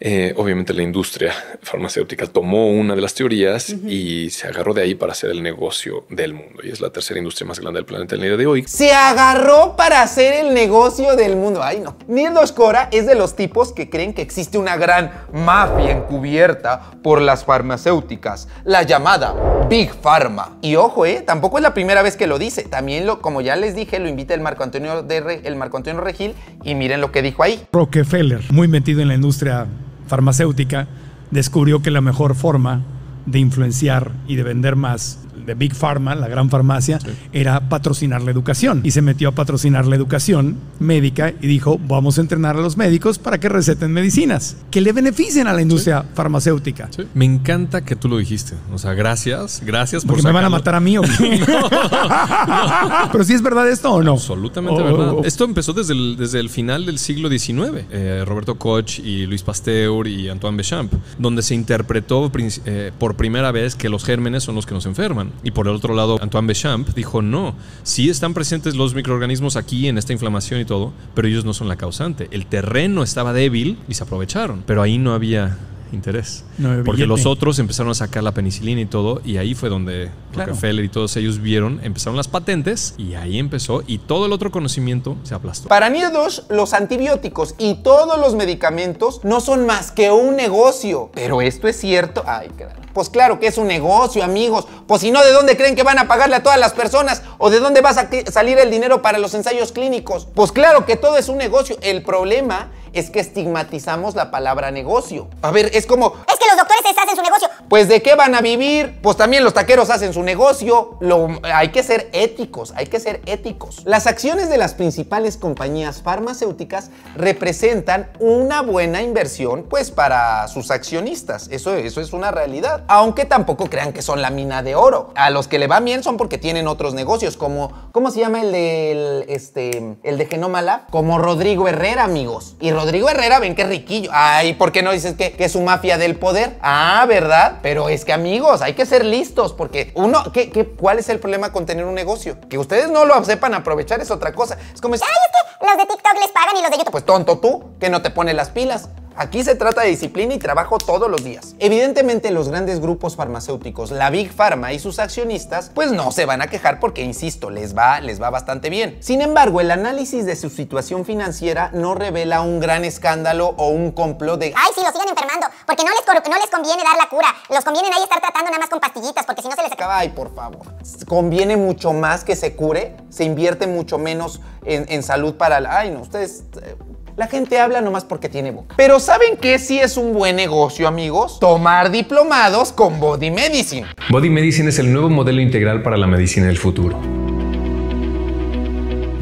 Eh, obviamente la industria farmacéutica tomó una de las teorías y se agarró de ahí para hacer el negocio del mundo. Y es la tercera industria más grande del planeta en el día de hoy. Se agarró para hacer el negocio del mundo. Ay, no. Neil Doshkora es de los tipos que creen que existe una gran mafia encubierta por las farmacéuticas, la llamada Big Pharma. Y ojo, eh, tampoco es la primera vez que lo dice. También, lo, como ya les dije, lo invita el Marco Antonio, el Marco Antonio Regil y miren lo que dijo ahí. Rockefeller, muy metido en la industria farmacéutica, descubrió que la mejor forma de influenciar y de vender más de Big Pharma, la gran farmacia, era patrocinar la educación. Y se metió a patrocinar la educación médica y dijo, vamos a entrenar a los médicos para que receten medicinas, que le beneficien a la industria farmacéutica. Me encanta que tú lo dijiste. O sea, gracias, gracias Porque por... Porque me van a matar a mí o Pero si es verdad esto o no. Absolutamente oh. verdad. Esto empezó desde el, desde el final del siglo XIX. Eh, Roberto Koch y Luis Pasteur y Antoine Bechamp, donde se interpretó eh, por primera vez que los gérmenes son los que nos enferman. Y por el otro lado, Antoine Béchamp dijo, no, sí están presentes los microorganismos aquí en esta inflamación y todo, pero ellos no son la causante. El terreno estaba débil y se aprovecharon, pero ahí no había interés. porque los otros empezaron a sacar la penicilina y todo, y ahí fue donde claro. Rockefeller y todos ellos vieron, empezaron las patentes, y ahí empezó, y todo el otro conocimiento se aplastó. Para miedos los antibióticos y todos los medicamentos no son más que un negocio. Pero esto es cierto. Ay, Pues claro que es un negocio, amigos. Pues si no, ¿de dónde creen que van a pagarle a todas las personas? ¿O de dónde va a salir el dinero para los ensayos clínicos? Pues claro que todo es un negocio. El problema es que estigmatizamos la palabra negocio. A ver, es es como... Es que los doctores hacen su negocio. Pues de qué van a vivir? Pues también los taqueros hacen su negocio. Lo, hay que ser éticos, hay que ser éticos. Las acciones de las principales compañías farmacéuticas representan una buena inversión pues para sus accionistas. Eso, eso es una realidad. Aunque tampoco crean que son la mina de oro. A los que le va bien son porque tienen otros negocios como... ¿Cómo se llama el de, el, este, el de Genomala? Como Rodrigo Herrera, amigos. Y Rodrigo Herrera, ven que riquillo. Ay, ¿por qué no dices que, que un mafia del poder. Ah, ¿verdad? Pero es que amigos, hay que ser listos porque uno, ¿qué, qué, cuál es el problema con tener un negocio? Que ustedes no lo sepan aprovechar es otra cosa. Es como... Ay, que los de TikTok les pagan y los de YouTube. Pues tonto tú, que no te pone las pilas. Aquí se trata de disciplina y trabajo todos los días. Evidentemente los grandes grupos farmacéuticos, la Big Pharma y sus accionistas, pues no se van a quejar porque, insisto, les va, les va bastante bien. Sin embargo, el análisis de su situación financiera no revela un gran escándalo o un complot de ¡Ay, sí, lo siguen enfermando! Porque no les, no les conviene dar la cura, los conviene ahí estar tratando nada más con pastillitas porque si no se les acaba. ¡Ay, por favor! Conviene mucho más que se cure, se invierte mucho menos en, salud para... La... ¡Ay, no! Ustedes... Eh, la gente habla nomás porque tiene boca. Pero ¿saben qué sí es un buen negocio, amigos? Tomar diplomados con Body Medicine. Body Medicine es el nuevo modelo integral para la medicina del futuro.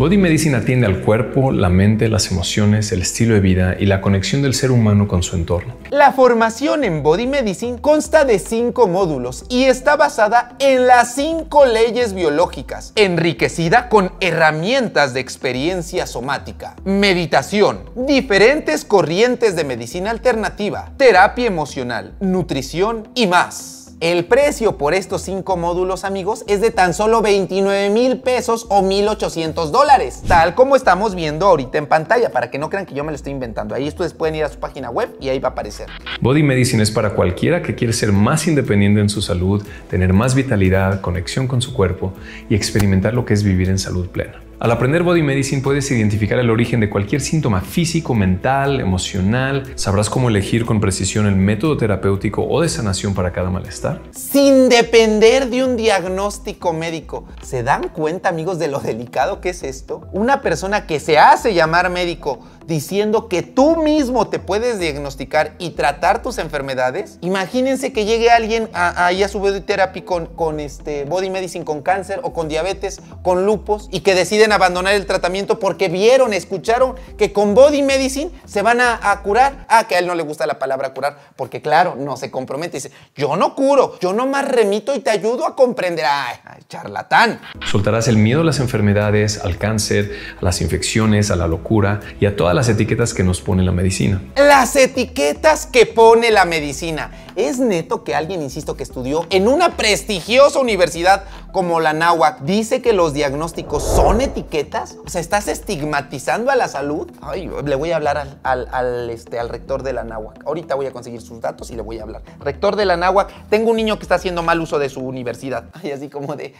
Body Medicine atiende al cuerpo, la mente, las emociones, el estilo de vida y la conexión del ser humano con su entorno. La formación en Body Medicine consta de cinco módulos y está basada en las cinco leyes biológicas, enriquecida con herramientas de experiencia somática, meditación, diferentes corrientes de medicina alternativa, terapia emocional, nutrición y más. El precio por estos cinco módulos, amigos, es de tan solo 29 mil pesos o 1,800 dólares, tal como estamos viendo ahorita en pantalla, para que no crean que yo me lo estoy inventando. Ahí ustedes pueden ir a su página web y ahí va a aparecer. Body Medicine es para cualquiera que quiere ser más independiente en su salud, tener más vitalidad, conexión con su cuerpo y experimentar lo que es vivir en salud plena. Al aprender Body Medicine puedes identificar el origen de cualquier síntoma físico, mental, emocional. Sabrás cómo elegir con precisión el método terapéutico o de sanación para cada malestar. Sin depender de un diagnóstico médico. ¿Se dan cuenta, amigos, de lo delicado que es esto? Una persona que se hace llamar médico diciendo que tú mismo te puedes diagnosticar y tratar tus enfermedades. Imagínense que llegue alguien ahí a, su body therapy con, con este body medicine con cáncer o con diabetes, con lupos y que deciden abandonar el tratamiento porque vieron, escucharon que con body medicine se van a, curar. Ah, que a él no le gusta la palabra curar porque claro, no se compromete. Dice, yo no curo, yo no más remito y te ayudo a comprender. Ay, charlatán. Soltarás el miedo a las enfermedades, al cáncer, a las infecciones, a la locura y a todas las las etiquetas que nos pone la medicina. Las etiquetas que pone la medicina. Es neto que alguien, insisto, que estudió en una prestigiosa universidad como la Nahuac, dice que los diagnósticos son etiquetas. O sea, ¿estás estigmatizando a la salud? Ay, le voy a hablar al, este, al rector de la Nahuac. Ahorita voy a conseguir sus datos y le voy a hablar. Rector de la Nahuac, tengo un niño que está haciendo mal uso de su universidad. Ay, así como de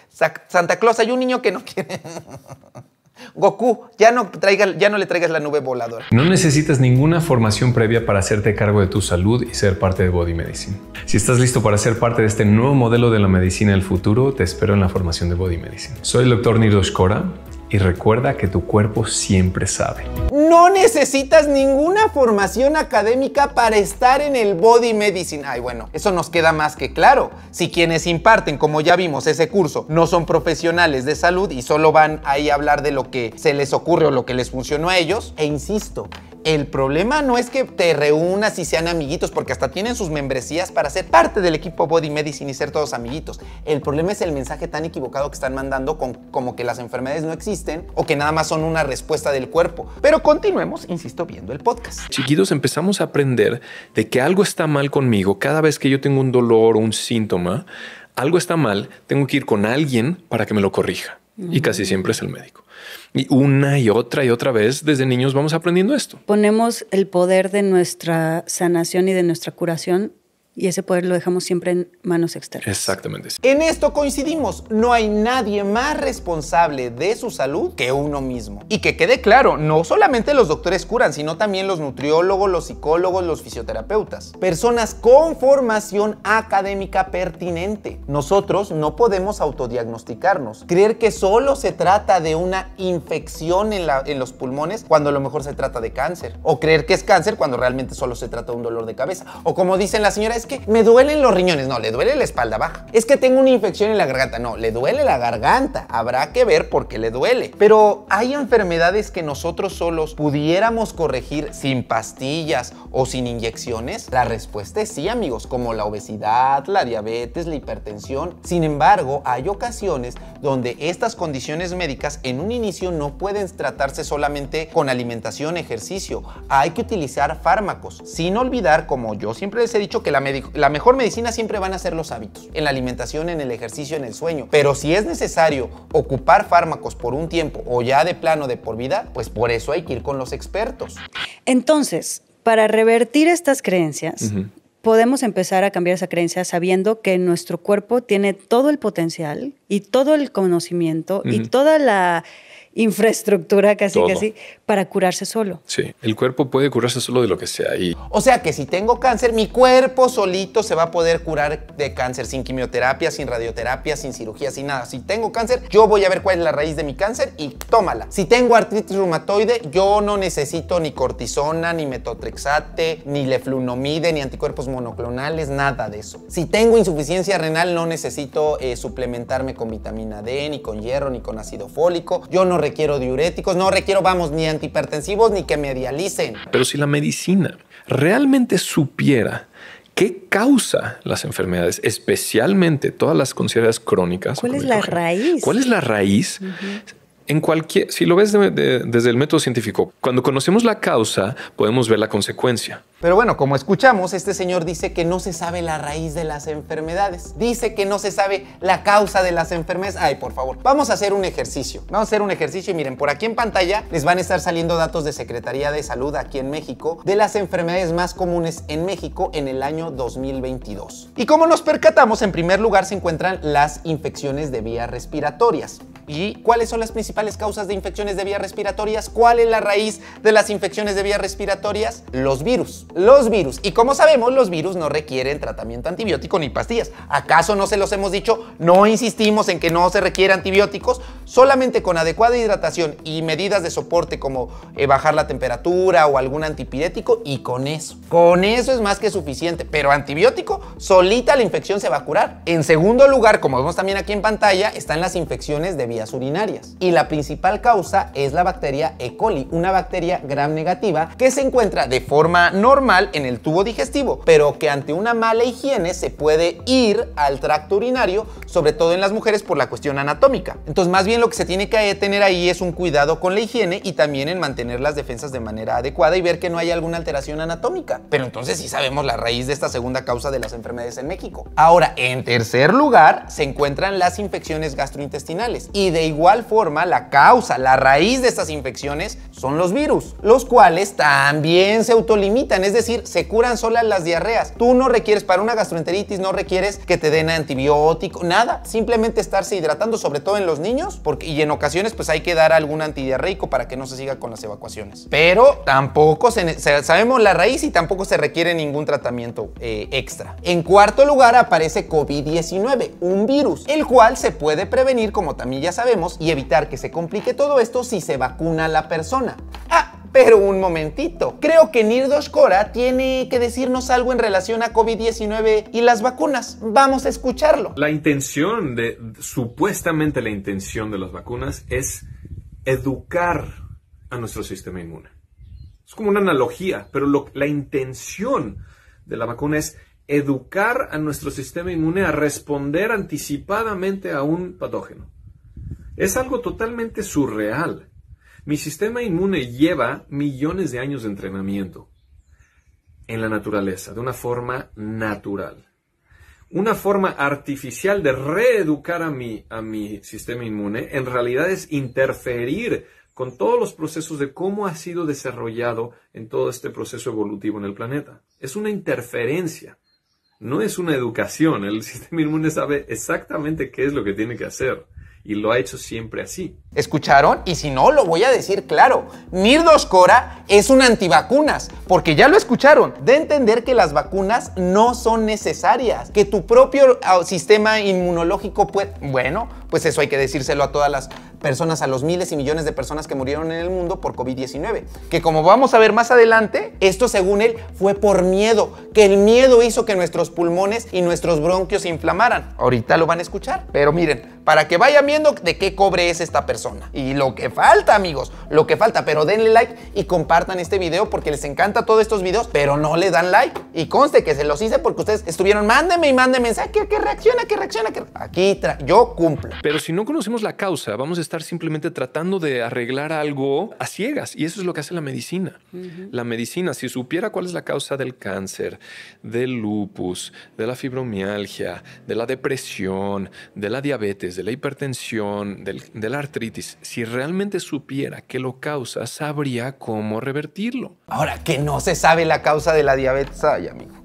Santa Claus, hay un niño que no quiere... Goku, ya no, ya no le traigas la nube voladora. No necesitas ninguna formación previa para hacerte cargo de tu salud y ser parte de Body Medicine. Si estás listo para ser parte de este nuevo modelo de la medicina del futuro, te espero en la formación de Body Medicine. Soy el doctor Nirosh Kora y recuerda que tu cuerpo siempre sabe. No necesitas ninguna formación académica para estar en el Body Medicine. Ay, bueno, eso nos queda más que claro. Si quienes imparten, como ya vimos, ese curso no son profesionales de salud y solo van ahí a hablar de lo que se les ocurre o lo que les funcionó a ellos, e insisto, el problema no es que te reúnas y sean amiguitos, porque hasta tienen sus membresías para ser parte del equipo Body Medicine y ser todos amiguitos. El problema es el mensaje tan equivocado que están mandando con, como que las enfermedades no existen o que nada más son una respuesta del cuerpo. Pero continuemos, insisto, viendo el podcast. Chiquitos, empezamos a aprender de que algo está mal conmigo cada vez que yo tengo un dolor o un síntoma. Algo está mal, tengo que ir con alguien para que me lo corrija. Y casi siempre es el médico. Y una y otra y otra vez desde niños vamos aprendiendo esto. Ponemos el poder de nuestra sanación y de nuestra curación y ese poder lo dejamos siempre en manos externas. Exactamente. En esto coincidimos, no hay nadie más responsable de su salud que uno mismo. Y que quede claro, no solamente los doctores curan, sino también los nutriólogos, los psicólogos, los fisioterapeutas. Personas con formación académica pertinente. Nosotros no podemos autodiagnosticarnos, creer que solo se trata de una infección en, en los pulmones cuando a lo mejor se trata de cáncer, o creer que es cáncer cuando realmente solo se trata de un dolor de cabeza. O como dicen las señoras, es que me duelen los riñones. No, le duele la espalda baja. Es que tengo una infección en la garganta. No, le duele la garganta. Habrá que ver por qué le duele. Pero hay enfermedades que nosotros solos pudiéramos corregir sin pastillas o sin inyecciones. La respuesta es sí, amigos, como la obesidad, la diabetes, la hipertensión. Sin embargo, hay ocasiones donde estas condiciones médicas en un inicio no pueden tratarse solamente con alimentación, ejercicio. Hay que utilizar fármacos, sin olvidar, como yo siempre les he dicho, que la la mejor medicina siempre van a ser los hábitos, en la alimentación, en el ejercicio, en el sueño. Pero si es necesario ocupar fármacos por un tiempo o ya de plano de por vida, pues por eso hay que ir con los expertos. Entonces, para revertir estas creencias, podemos empezar a cambiar esa creencia sabiendo que nuestro cuerpo tiene todo el potencial y todo el conocimiento y toda la infraestructura casi, casi, para curarse solo. Sí, el cuerpo puede curarse solo de lo que sea. O sea que si tengo cáncer, mi cuerpo solito se va a poder curar de cáncer sin quimioterapia, sin radioterapia, sin cirugía, sin nada. Si tengo cáncer, yo voy a ver cuál es la raíz de mi cáncer y tómala. Si tengo artritis reumatoide, yo no necesito ni cortisona, ni metotrexate, ni leflunomide, ni anticuerpos monoclonales, nada de eso. Si tengo insuficiencia renal, no necesito eh, suplementarme con vitamina D, ni con hierro, ni con ácido fólico. Yo no requiero diuréticos, no requiero, vamos, ni antihipertensivos ni que me dialicen. Pero si la medicina realmente supiera qué causa las enfermedades, especialmente todas las consideradas crónicas. ¿Cuál es la raíz? ¿Cuál es la raíz? En cualquier, si lo ves desde el método científico, cuando conocemos la causa, podemos ver la consecuencia. Pero bueno, como escuchamos, este señor dice que no se sabe la raíz de las enfermedades. Dice que no se sabe la causa de las enfermedades. Ay, por favor, vamos a hacer un ejercicio. Vamos a hacer un ejercicio y miren, por aquí en pantalla les van a estar saliendo datos de Secretaría de Salud aquí en México de las enfermedades más comunes en México en el año 2022. Y como nos percatamos, en primer lugar se encuentran las infecciones de vías respiratorias. ¿Y cuáles son las principales causas de infecciones de vías respiratorias? ¿Cuál es la raíz de las infecciones de vías respiratorias? Los virus los virus. Y como sabemos, los virus no requieren tratamiento antibiótico ni pastillas. ¿Acaso no se los hemos dicho? No insistimos en que no se requiera antibióticos, solamente con adecuada hidratación y medidas de soporte como eh, bajar la temperatura o algún antipirético y con eso. Con eso es más que suficiente, pero antibiótico, solita la infección se va a curar. En segundo lugar, como vemos también aquí en pantalla, están las infecciones de vías urinarias. Y la principal causa es la bacteria E. coli, una bacteria gram negativa que se encuentra de forma normal en el tubo digestivo, pero que ante una mala higiene se puede ir al tracto urinario, sobre todo en las mujeres por la cuestión anatómica. Entonces, más bien lo que se tiene que tener ahí es un cuidado con la higiene y también en mantener las defensas de manera adecuada y ver que no hay alguna alteración anatómica. Pero entonces sí sabemos la raíz de esta segunda causa de las enfermedades en México. Ahora, en tercer lugar, se encuentran las infecciones gastrointestinales y de igual forma la causa, la raíz de estas infecciones son los virus, los cuales también se autolimitan, es decir, se curan solas las diarreas. Tú no requieres, para una gastroenteritis, no requieres que te den antibiótico, nada. Simplemente estarse hidratando, sobre todo en los niños, porque, y en ocasiones pues hay que dar algún antidiarreico para que no se siga con las evacuaciones. Pero tampoco sabemos la raíz y tampoco se requiere ningún tratamiento eh, extra. En cuarto lugar aparece COVID-19, un virus, el cual se puede prevenir, como también ya sabemos, y evitar que se complique todo esto si se vacuna la persona. Ah, pero un momentito, creo que Nirdos Kora tiene que decirnos algo en relación a COVID-19 y las vacunas. Vamos a escucharlo. La intención de, supuestamente la intención de las vacunas es educar a nuestro sistema inmune. Es como una analogía, pero la intención de la vacuna es educar a nuestro sistema inmune a responder anticipadamente a un patógeno. Es algo totalmente surreal. Mi sistema inmune lleva millones de años de entrenamiento en la naturaleza, de una forma natural. Una forma artificial de reeducar a mi, a mi sistema inmune en realidad es interferir con todos los procesos de cómo ha sido desarrollado en todo este proceso evolutivo en el planeta. Es una interferencia, no es una educación. El sistema inmune sabe exactamente qué es lo que tiene que hacer y lo ha hecho siempre así. ¿Escucharon? Y si no, lo voy a decir claro. Nirdos Cora es un antivacunas, porque ya lo escucharon, de entender que las vacunas no son necesarias, que tu propio ah, sistema inmunológico puede... Bueno, pues eso hay que decírselo a todas las personas, a los miles y millones de personas que murieron en el mundo por COVID-19. Que como vamos a ver más adelante, esto según él fue por miedo, que el miedo hizo que nuestros pulmones y nuestros bronquios se inflamaran. Ahorita lo van a escuchar, pero miren, para que vayan viendo de qué cobre es esta persona. Y lo que falta, amigos, lo que falta, pero denle like y compartan este video porque les encanta todos estos videos, pero no le dan like. Y conste que se los hice porque ustedes estuvieron, mándeme y mándeme mensaje, que reacciona, que reacciona, que... Aquí yo cumplo. Pero si no conocemos la causa, vamos a estar simplemente tratando de arreglar algo a ciegas. Y eso es lo que hace la medicina. La medicina, si supiera cuál es la causa del cáncer, del lupus, de la fibromialgia, de la depresión, de la diabetes, de la hipertensión, del, de la artritis, si realmente supiera qué lo causa, sabría cómo revertirlo. Ahora que no se sabe la causa de la diabetes, ay, amigo.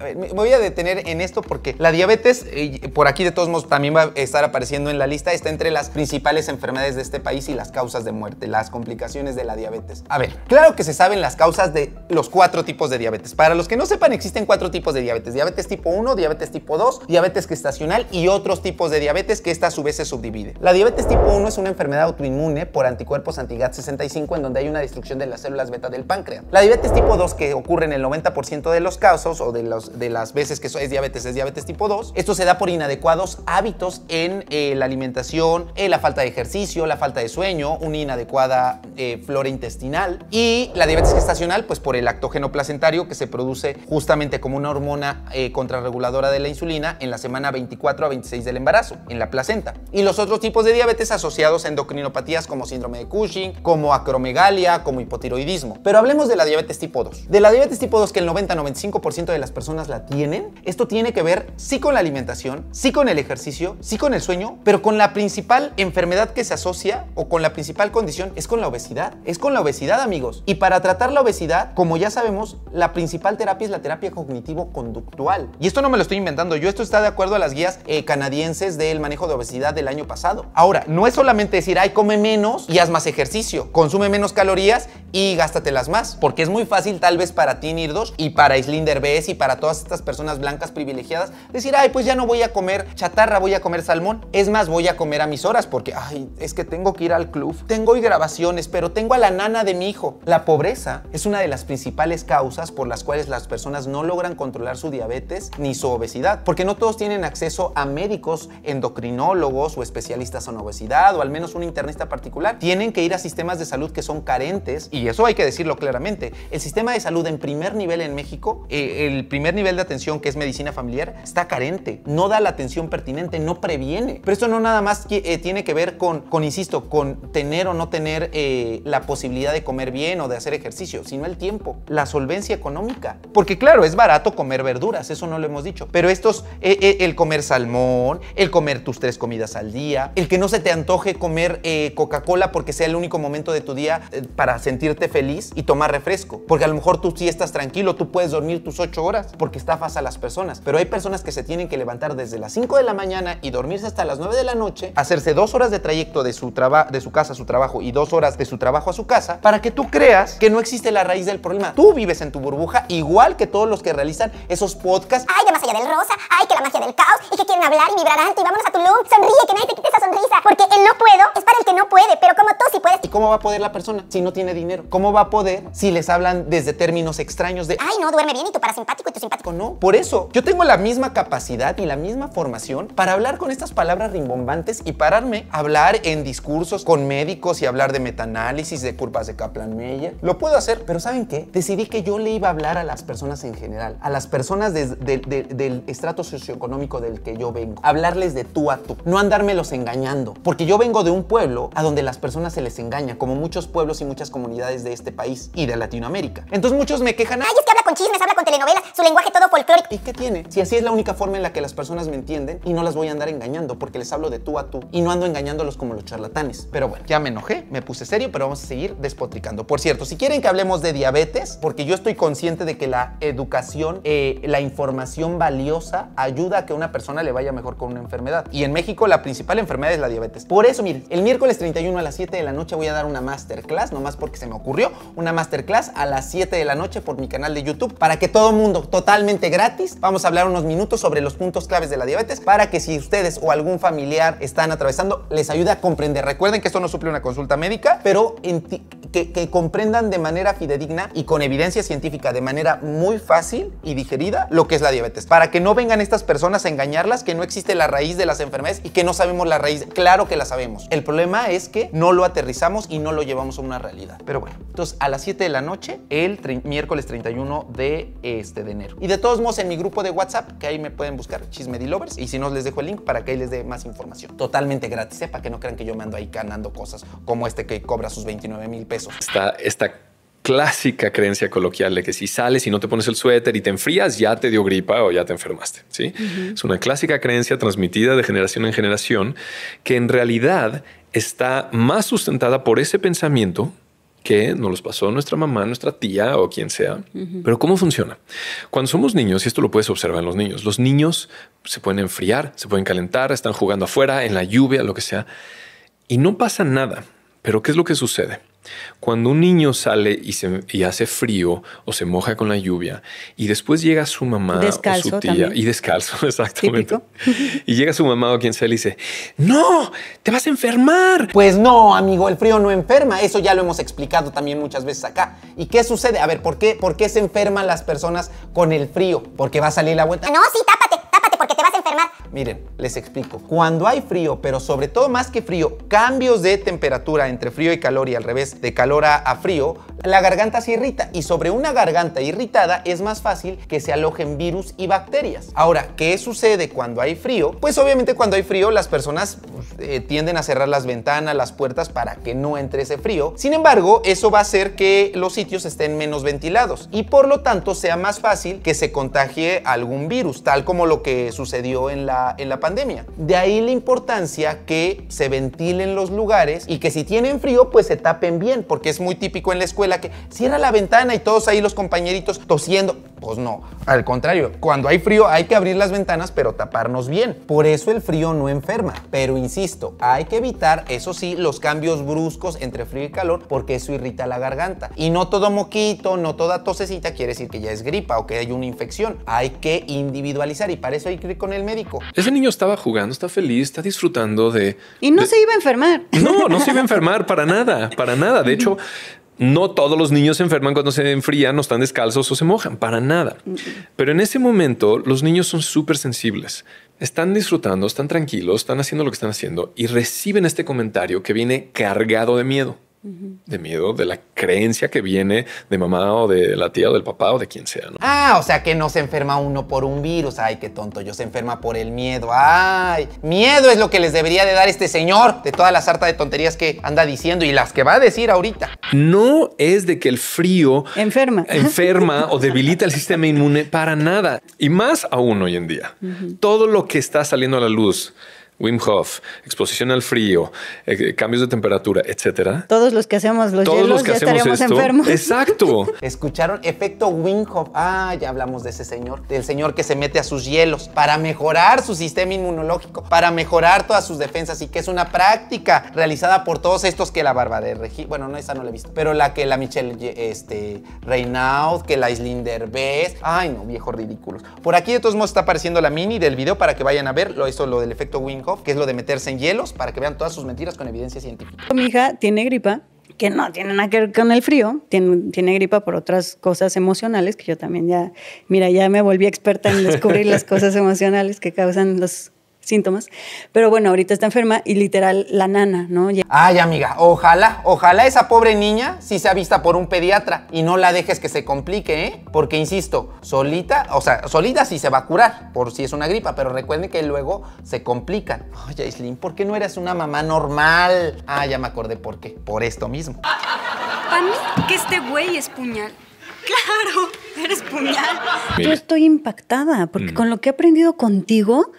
Eh, me voy a detener en esto porque la diabetes, eh, por aquí de todos modos, también va a estar apareciendo en la lista, está entre las principales enfermedades de este país y las causas de muerte, las complicaciones de la diabetes. A ver, claro que se saben las causas de los cuatro tipos de diabetes. Para los que no sepan, existen cuatro tipos de diabetes. Diabetes tipo 1, diabetes tipo 2, diabetes gestacional y otros tipos de diabetes que esta a su vez se subdivide. La diabetes tipo 1 es una enfermedad autoinmune por anticuerpos antiGAT65 en donde hay una destrucción de las células beta del páncreas. La diabetes tipo 2 que ocurre en el 90% de los casos o de los de las veces que es diabetes, es diabetes tipo 2. Esto se da por inadecuados hábitos en eh, la alimentación, en eh, la falta de ejercicio, la falta de sueño, una inadecuada eh, flora intestinal y la diabetes gestacional, pues por el lactógeno placentario que se produce justamente como una hormona contrarreguladora de la insulina en la semana 24 a 26 del embarazo, en la placenta. Y los otros tipos de diabetes asociados a endocrinopatías como síndrome de Cushing, como acromegalia, como hipotiroidismo. Pero hablemos de la diabetes tipo 2. De la diabetes tipo 2 que el 90-95% de las personas la tienen. Esto tiene que ver sí con la alimentación, sí con el ejercicio, sí con el sueño, pero con la principal enfermedad que se asocia o con la principal condición es con la obesidad. Es con la obesidad, amigos. Y para tratar la obesidad, como ya sabemos, la principal terapia es la terapia cognitivo-conductual. Y esto no me lo estoy inventando yo, esto está de acuerdo a las guías eh, canadienses del manejo de obesidad del año pasado. Ahora, no es solamente decir, ay, come menos y haz más ejercicio, consume menos calorías y gástatelas más, porque es muy fácil tal vez para ti, Nirdos, y para Islinder BS y para todos a estas personas blancas privilegiadas, decir, ay, pues ya no voy a comer chatarra, voy a comer salmón. Es más, voy a comer a mis horas porque, ay, es que tengo que ir al club, tengo hoy grabaciones, pero tengo a la nana de mi hijo. La pobreza es una de las principales causas por las cuales las personas no logran controlar su diabetes ni su obesidad, porque no todos tienen acceso a médicos, endocrinólogos o especialistas en obesidad o al menos un internista particular. Tienen que ir a sistemas de salud que son carentes y eso hay que decirlo claramente. El sistema de salud en primer nivel en México, eh, el primer nivel de atención, que es medicina familiar, está carente, no da la atención pertinente, no previene. Pero esto no nada más eh, tiene que ver con, con, insisto, con tener o no tener eh, la posibilidad de comer bien o de hacer ejercicio, sino el tiempo, la solvencia económica. Porque claro, es barato comer verduras, eso no lo hemos dicho, pero estos, es eh, el comer salmón, el comer tus tres comidas al día, el que no se te antoje comer Coca-Cola porque sea el único momento de tu día para sentirte feliz y tomar refresco, porque a lo mejor tú sí estás tranquilo, tú puedes dormir tus ocho horas, que estafas a las personas. Pero hay personas que se tienen que levantar desde las 5 de la mañana y dormirse hasta las 9 de la noche, hacerse dos horas de trayecto de su, de su casa a su trabajo y dos horas de su trabajo a su casa, para que tú creas que no existe la raíz del problema. Tú vives en tu burbuja igual que todos los que realizan esos podcasts. ¡Ay, de más allá del rosa! ¡Ay, que la magia del caos! Y que quieren hablar y vibrar alto y vámonos a tu luz. Sonríe, que nadie te quite esa sonrisa. Porque el no puedo es para el que no puede, pero como tú sí puedes. ¿Y cómo va a poder la persona si no tiene dinero? ¿Cómo va a poder si les hablan desde términos extraños de ¡Ay, no, duerme bien y tu parasimpático y tu simpático no. Por eso, yo tengo la misma capacidad y la misma formación para hablar con estas palabras rimbombantes y pararme a hablar en discursos con médicos y hablar de metaanálisis, de curvas de Kaplan-Meier. Lo puedo hacer, pero ¿saben qué? Decidí que yo le iba a hablar a las personas en general, a las personas del estrato socioeconómico del que yo vengo. Hablarles de tú a tú, no andármelos engañando. Porque yo vengo de un pueblo a donde las personas se les engaña, como muchos pueblos y muchas comunidades de este país y de Latinoamérica. Entonces muchos me quejan, ay, es que habla con chismes, habla con telenovelas, su lengua todo ¿Y qué tiene? Si así es la única forma en la que las personas me entienden y no las voy a andar engañando porque les hablo de tú a tú y no ando engañándolos como los charlatanes. Pero bueno, ya me enojé, me puse serio, pero vamos a seguir despotricando. Por cierto, si quieren que hablemos de diabetes, porque yo estoy consciente de que la educación, eh, la información valiosa ayuda a que una persona le vaya mejor con una enfermedad. Y en México la principal enfermedad es la diabetes. Por eso, miren, el miércoles 31 a las 7 de la noche voy a dar una masterclass, nomás porque se me ocurrió, una masterclass a las 7 de la noche por mi canal de YouTube para que todo mundo, totalmente gratis. Vamos a hablar unos minutos sobre los puntos claves de la diabetes para que si ustedes o algún familiar están atravesando, les ayude a comprender. Recuerden que esto no suple una consulta médica, pero que, comprendan de manera fidedigna y con evidencia científica, de manera muy fácil y digerida, lo que es la diabetes. Para que no vengan estas personas a engañarlas, que no existe la raíz de las enfermedades y que no sabemos la raíz. Claro que la sabemos. El problema es que no lo aterrizamos y no lo llevamos a una realidad. Pero bueno, entonces a las 7 de la noche, el miércoles 31 de, este, de enero. Y de todos modos, en mi grupo de WhatsApp, que ahí me pueden buscar, Chisme Lovers, y si no, les dejo el link para que ahí les dé más información. Totalmente gratis, sepa ¿eh? para que no crean que yo me ando ahí ganando cosas como este que cobra sus 29 mil pesos. Está esta clásica creencia coloquial de que si sales y no te pones el suéter y te enfrías, ya te dio gripa o ya te enfermaste. Es una clásica creencia transmitida de generación en generación que en realidad está más sustentada por ese pensamiento que nos los pasó nuestra mamá, nuestra tía o quien sea. Pero ¿cómo funciona? Cuando somos niños, y esto lo puedes observar en los niños, los niños se pueden enfriar, se pueden calentar, están jugando afuera, en la lluvia, lo que sea, y no pasa nada. Pero ¿qué es lo que sucede? Cuando un niño sale y, hace frío o se moja con la lluvia y después llega su mamá o su tía y descalzo, exactamente. Y llega su mamá o quien sea y dice, no, te vas a enfermar. Pues no, amigo, el frío no enferma. Eso ya lo hemos explicado también muchas veces acá. ¿Y qué sucede? A ver, ¿por qué, por qué se enferman las personas con el frío? Porque va a salir la vuelta. No, sí, tápate. Miren, les explico. Cuando hay frío, pero sobre todo más que frío, cambios de temperatura entre frío y calor y al revés, de calor a, frío, la garganta se irrita y sobre una garganta irritada es más fácil que se alojen virus y bacterias. Ahora, ¿qué sucede cuando hay frío? Pues obviamente cuando hay frío las personas pues, eh, tienden a cerrar las ventanas, las puertas para que no entre ese frío. Sin embargo, eso va a hacer que los sitios estén menos ventilados y por lo tanto sea más fácil que se contagie algún virus, tal como lo que sucedió en la, en la pandemia. De ahí la importancia que se ventilen los lugares y que si tienen frío, pues se tapen bien, porque es muy típico en la escuela que cierra la ventana y todos ahí los compañeritos tosiendo. Pues no, al contrario, cuando hay frío hay que abrir las ventanas, pero taparnos bien. Por eso el frío no enferma, pero insisto, hay que evitar, eso sí, los cambios bruscos entre frío y calor, porque eso irrita la garganta. Y no todo moquito, no toda tosecita quiere decir que ya es gripa o que hay una infección. Hay que individualizar y para eso hay que ir con el médico. Ese niño estaba jugando, está feliz, está disfrutando de... Y no se iba a enfermar. No, no se iba a enfermar para nada, para nada. De hecho, no todos los niños se enferman cuando se enfrían o están descalzos o se mojan, para nada. Pero en ese momento los niños son súper sensibles. Están disfrutando, están tranquilos, están haciendo lo que están haciendo y reciben este comentario que viene cargado de miedo. De miedo, de la creencia que viene de mamá o de la tía o del papá o de quien sea, Ah, o sea que no se enferma uno por un virus. Ay, qué tonto, yo se enferma por el miedo. Ay, miedo es lo que les debería de dar este señor de toda la sarta de tonterías que anda diciendo y las que va a decir ahorita. No es de que el frío enferma, enferma o debilita el sistema inmune para nada. Y más aún hoy en día. Todo lo que está saliendo a la luz Wim Hof, exposición al frío, eh, eh, cambios de temperatura, etcétera. Todos los que hacemos los hielos ya hacemos enfermos. Exacto. ¿Escucharon? Efecto Wim Hof. Ah, ya hablamos de ese señor, del señor que se mete a sus hielos para mejorar su sistema inmunológico, para mejorar todas sus defensas y que es una práctica realizada por todos estos que la barba de Regi, bueno, no esa no la he visto, pero la que la Michelle este Reinaud, que la Islinder Derbez. Ay, no, viejos ridículos. Por aquí de todos modos está apareciendo la mini del video para que vayan a ver, lo hizo lo del efecto Wim Hof que es lo de meterse en hielos para que vean todas sus mentiras con evidencia científica. Mi hija tiene gripa que no tiene nada que ver con el frío, tiene, tiene, gripa por otras cosas emocionales, que yo también ya, mira, ya me volví experta en descubrir las cosas emocionales que causan los síntomas. Pero bueno, ahorita está enferma y literal la nana, ¿no? Ay, amiga, ojalá, ojalá esa pobre niña sí sea vista por un pediatra y no la dejes que se complique, ¿eh? Porque insisto, solita, o sea, solita sí se va a curar por si es una gripa, pero recuerden que luego se complican. Oye, Aislin, ¿por qué no eras una mamá normal? Ah, ya me acordé por qué. Por esto mismo. Para mí, que este güey es puñal. Claro, eres puñal. Yo estoy impactada porque mm. con lo que he aprendido contigo,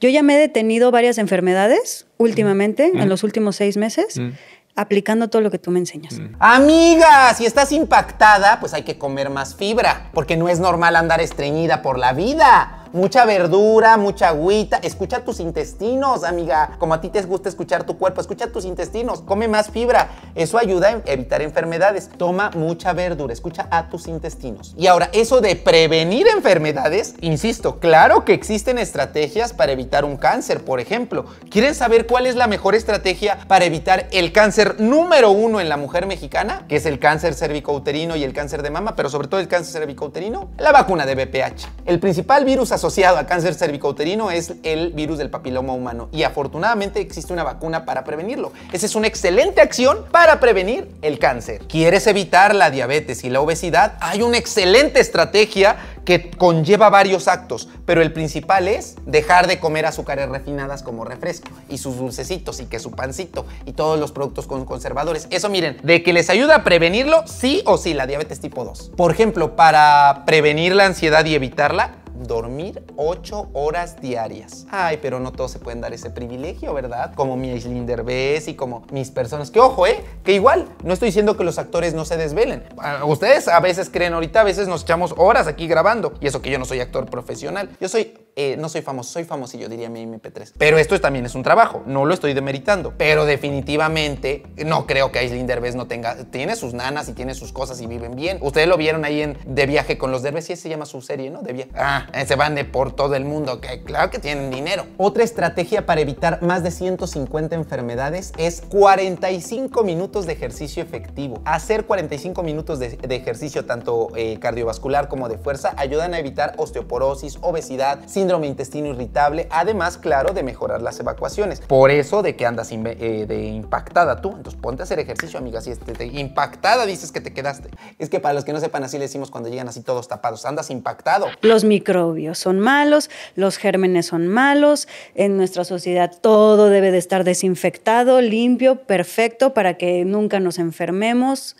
yo ya me he detenido varias enfermedades últimamente, mm. en mm. los últimos seis meses. Mm. aplicando todo lo que tú me enseñas. Amiga, si estás impactada, pues hay que comer más fibra, porque no es normal andar estreñida por la vida mucha verdura, mucha agüita. Escucha tus intestinos, amiga. Como a ti te gusta escuchar tu cuerpo, escucha tus intestinos. Come más fibra. Eso ayuda a evitar enfermedades. Toma mucha verdura, escucha a tus intestinos. Y ahora, eso de prevenir enfermedades, insisto, claro que existen estrategias para evitar un cáncer, por ejemplo. ¿Quieren saber cuál es la mejor estrategia para evitar el cáncer número uno en la mujer mexicana? Que es el cáncer cervicouterino y el cáncer de mama, pero sobre todo el cáncer cervicouterino. La vacuna de BPH. El principal virus asociado asociado a cáncer cervicouterino es el virus del papiloma humano y afortunadamente existe una vacuna para prevenirlo. Esa es una excelente acción para prevenir el cáncer. ¿Quieres evitar la diabetes y la obesidad? Hay una excelente estrategia que conlleva varios actos, pero el principal es dejar de comer azúcares refinadas como refresco y sus dulcecitos y que su pancito y todos los productos con conservadores. Eso miren, de que les ayuda a prevenirlo sí o sí la diabetes tipo 2. Por ejemplo, para prevenir la ansiedad y evitarla, dormir 8 horas diarias. Ay, pero no todos se pueden dar ese privilegio, ¿verdad? Como mi Aislinn Derbez y como mis personas. Que ojo, ¿eh? Que igual, no estoy diciendo que los actores no se desvelen. Ustedes a veces creen ahorita, a veces nos echamos horas aquí grabando. Y eso que yo no soy actor profesional. Yo soy eh, no soy famoso, soy famoso y yo diría mi MP3. Pero esto también es un trabajo, no lo estoy demeritando. Pero definitivamente no creo que Aislinn Derbez no tenga, tiene sus nanas y tiene sus cosas y viven bien. Ustedes lo vieron ahí en De Viaje con los Derbez, ese se llama su serie, ¿no? De Viaje. Ah, eh, se van de por todo el mundo, que claro que tienen dinero. Otra estrategia para evitar más de 150 enfermedades es 45 minutos de ejercicio efectivo. Hacer 45 minutos de, ejercicio tanto eh, cardiovascular como de fuerza ayudan a evitar osteoporosis, obesidad, síndrome intestino irritable, además, claro, de mejorar las evacuaciones. Por eso de que andas eh, de impactada tú, entonces ponte a hacer ejercicio, amiga, si te, impactada dices que te quedaste. Es que para los que no sepan así le decimos cuando llegan así todos tapados, andas impactado. Los micro microbios son malos, los gérmenes son malos, en nuestra sociedad todo debe de estar desinfectado, limpio, perfecto, para que nunca nos enfermemos.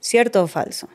¿Cierto o falso?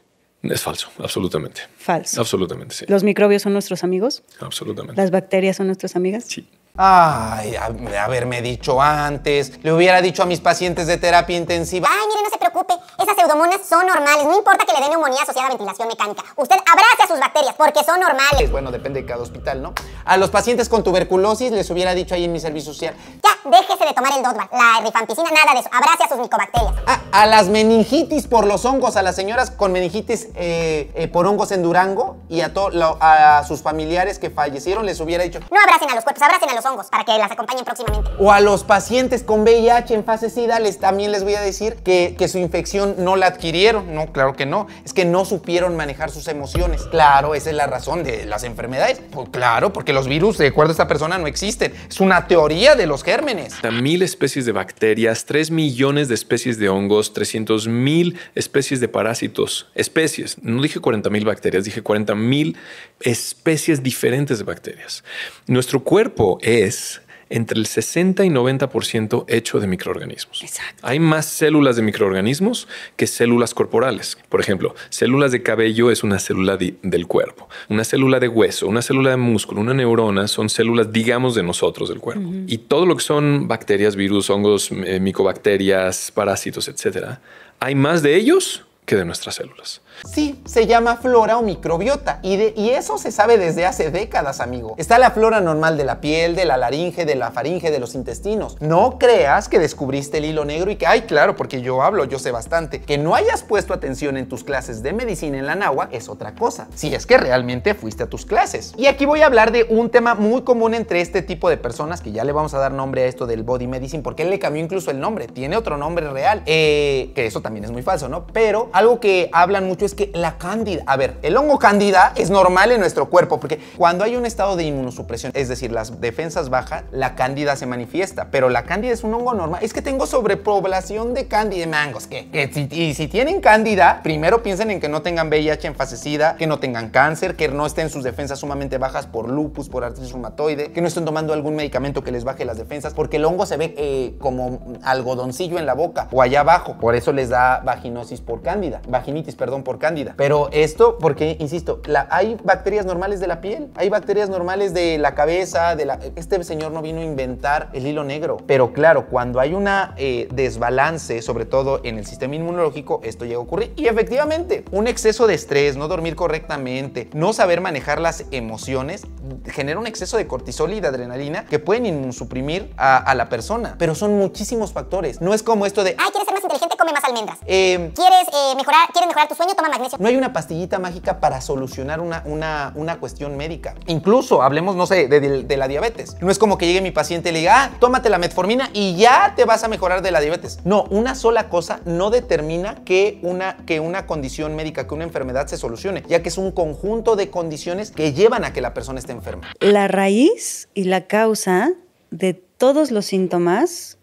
Es falso, absolutamente. Falso. Absolutamente, sí. ¿Los microbios son nuestros amigos? Absolutamente. ¿Las bacterias son nuestras amigas? Sí. Ay, haberme dicho antes. Le hubiera dicho a mis pacientes de terapia intensiva. Ay, mire, no se preocupe. Esas pseudomonas son normales. No importa que le den neumonía asociada a ventilación mecánica. Usted abrace a sus bacterias porque son normales. Bueno, depende de cada hospital, ¿no? A los pacientes con tuberculosis les hubiera dicho ahí en mi servicio social. Ya, déjese de tomar el Dodvar, la rifampicina, nada de eso. Abrace a sus micobacterias. A, las meningitis por los hongos, a las señoras con meningitis eh, eh, por hongos en Durango y a, a sus familiares que fallecieron les hubiera dicho. No abracen a los cuerpos, abracen a los hongos para que las acompañen próximamente. O a los pacientes con VIH en fase SIDA también les voy a decir que, su infección no la adquirieron. No, claro que no. Es que no supieron manejar sus emociones. Claro, esa es la razón de las enfermedades. Pues claro, porque los virus, de acuerdo a esta persona, no existen. Es una teoría de los gérmenes. Mil especies de bacterias, 3 millones de especies de hongos, 300 mil especies de parásitos. Especies. No dije 40 mil bacterias, dije 40 mil especies diferentes de bacterias. Nuestro cuerpo es es entre el 60 y 90% hecho de microorganismos. Hay más células de microorganismos que células corporales. Por ejemplo, células de cabello es una célula del cuerpo. Una célula de hueso, una célula de músculo, una neurona son células, digamos, de nosotros del cuerpo. Y todo lo que son bacterias, virus, hongos, eh, micobacterias, parásitos, etcétera, hay más de ellos que de nuestras células. Sí, se llama flora o microbiota y, de, y eso se sabe desde hace décadas, amigo. Está la flora normal de la piel, de la laringe, de la faringe, de los intestinos. No creas que descubriste el hilo negro y que, ay, claro, porque yo hablo, yo sé bastante. Que no hayas puesto atención en tus clases de medicina en la NAWA es otra cosa, si es que realmente fuiste a tus clases. Y aquí voy a hablar de un tema muy común entre este tipo de personas, que ya le vamos a dar nombre a esto del body medicine, porque él le cambió incluso el nombre, tiene otro nombre real, eh, que eso también es muy falso, ¿no? Pero algo que hablan mucho es que la cándida, a ver, el hongo cándida es normal en nuestro cuerpo porque cuando hay un estado de inmunosupresión, es decir, las defensas bajas, la cándida se manifiesta, pero la cándida es un hongo normal. Es que tengo sobrepoblación de cándida de mangos, que, si, y si tienen cándida, primero piensen en que no tengan VIH enfasecida, que no tengan cáncer, que no estén sus defensas sumamente bajas por lupus, por artritis reumatoide, que no estén tomando algún medicamento que les baje las defensas, porque el hongo se ve eh, como algodoncillo en la boca o allá abajo, por eso les da vaginosis por cándida vaginitis, perdón, por cándida. Pero esto, porque, insisto, la, hay bacterias normales de la piel, hay bacterias normales de la cabeza, de la... Este señor no vino a inventar el hilo negro. Pero claro, cuando hay una eh, desbalance, sobre todo en el sistema inmunológico, esto llega a ocurrir. Y efectivamente, un exceso de estrés, no dormir correctamente, no saber manejar las emociones, genera un exceso de cortisol y de adrenalina que pueden suprimir a, la persona. Pero son muchísimos factores. No es como esto de, ay, quieres ser más inteligente come más almendras. Em, eh, ¿Quieres, mejorar, tu sueño? Toma magnesio. No hay una pastillita mágica para solucionar una, una, cuestión médica. Incluso, hablemos, no sé, de, la diabetes. No es como que llegue mi paciente y le diga, ah, tómate la metformina y ya te vas a mejorar de la diabetes. No, una sola cosa no determina que una, que una condición médica, que una enfermedad se solucione, ya que es un conjunto de condiciones que llevan a que la persona esté enferma. La raíz y la causa de todos los síntomas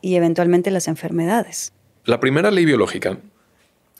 y eventualmente las enfermedades. La primera ley biológica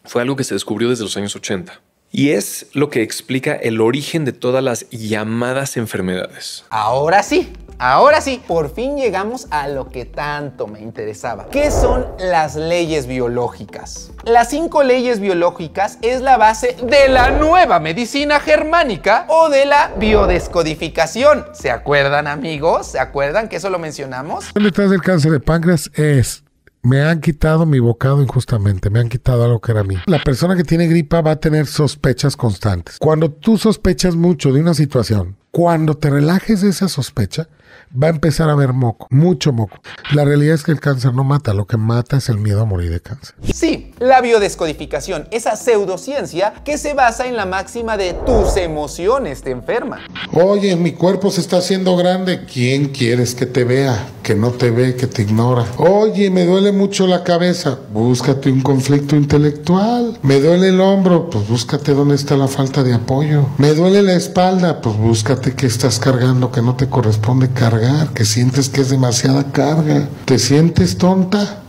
fue algo que se descubrió desde los años 80 y es lo que explica el origen de todas las llamadas enfermedades. Ahora sí, ahora sí, por fin llegamos a lo que tanto me interesaba. ¿Qué son las leyes biológicas? Las cinco leyes biológicas es la base de la nueva medicina germánica o de la biodescodificación. ¿Se acuerdan amigos? ¿Se acuerdan que eso lo mencionamos? Detrás del cáncer de páncreas es me han quitado mi bocado injustamente, me han quitado algo que era mío. La persona que tiene gripa va a tener sospechas constantes. Cuando tú sospechas mucho de una situación, cuando te relajes de esa sospecha, va a empezar a haber moco, mucho moco. La realidad es que el cáncer no mata, lo que mata es el miedo a morir de cáncer. Sí, la biodescodificación, esa pseudociencia que se basa en la máxima de tus emociones te enferma Oye, mi cuerpo se está haciendo grande, ¿quién quieres que te vea? Que no te ve, que te ignora. Oye, me duele mucho la cabeza, búscate un conflicto intelectual. Me duele el hombro, pues búscate dónde está la falta de apoyo. Me duele la espalda, pues búscate qué estás cargando que no te corresponde cargar que sientes que es demasiada carga, te sientes tonta,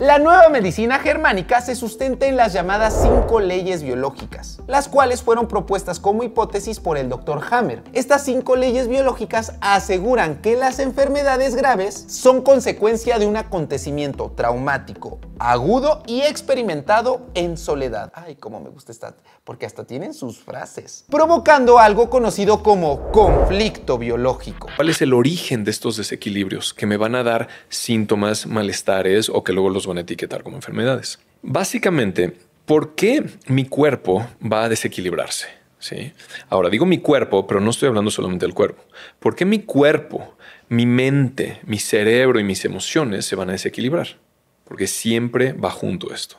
la nueva medicina germánica se sustenta en las llamadas cinco leyes biológicas, las cuales fueron propuestas como hipótesis por el doctor Hammer. Estas cinco leyes biológicas aseguran que las enfermedades graves son consecuencia de un acontecimiento traumático, agudo y experimentado en soledad. Ay, cómo me gusta esta, porque hasta tienen sus frases. Provocando algo conocido como conflicto biológico. ¿Cuál es el origen de estos desequilibrios que me van a dar síntomas, malestares o que luego los van a etiquetar como enfermedades. Básicamente, ¿por qué mi cuerpo va a desequilibrarse? ¿Sí? Ahora digo mi cuerpo, pero no estoy hablando solamente del cuerpo. ¿Por qué mi cuerpo, mi mente, mi cerebro y mis emociones se van a desequilibrar? Porque siempre va junto esto.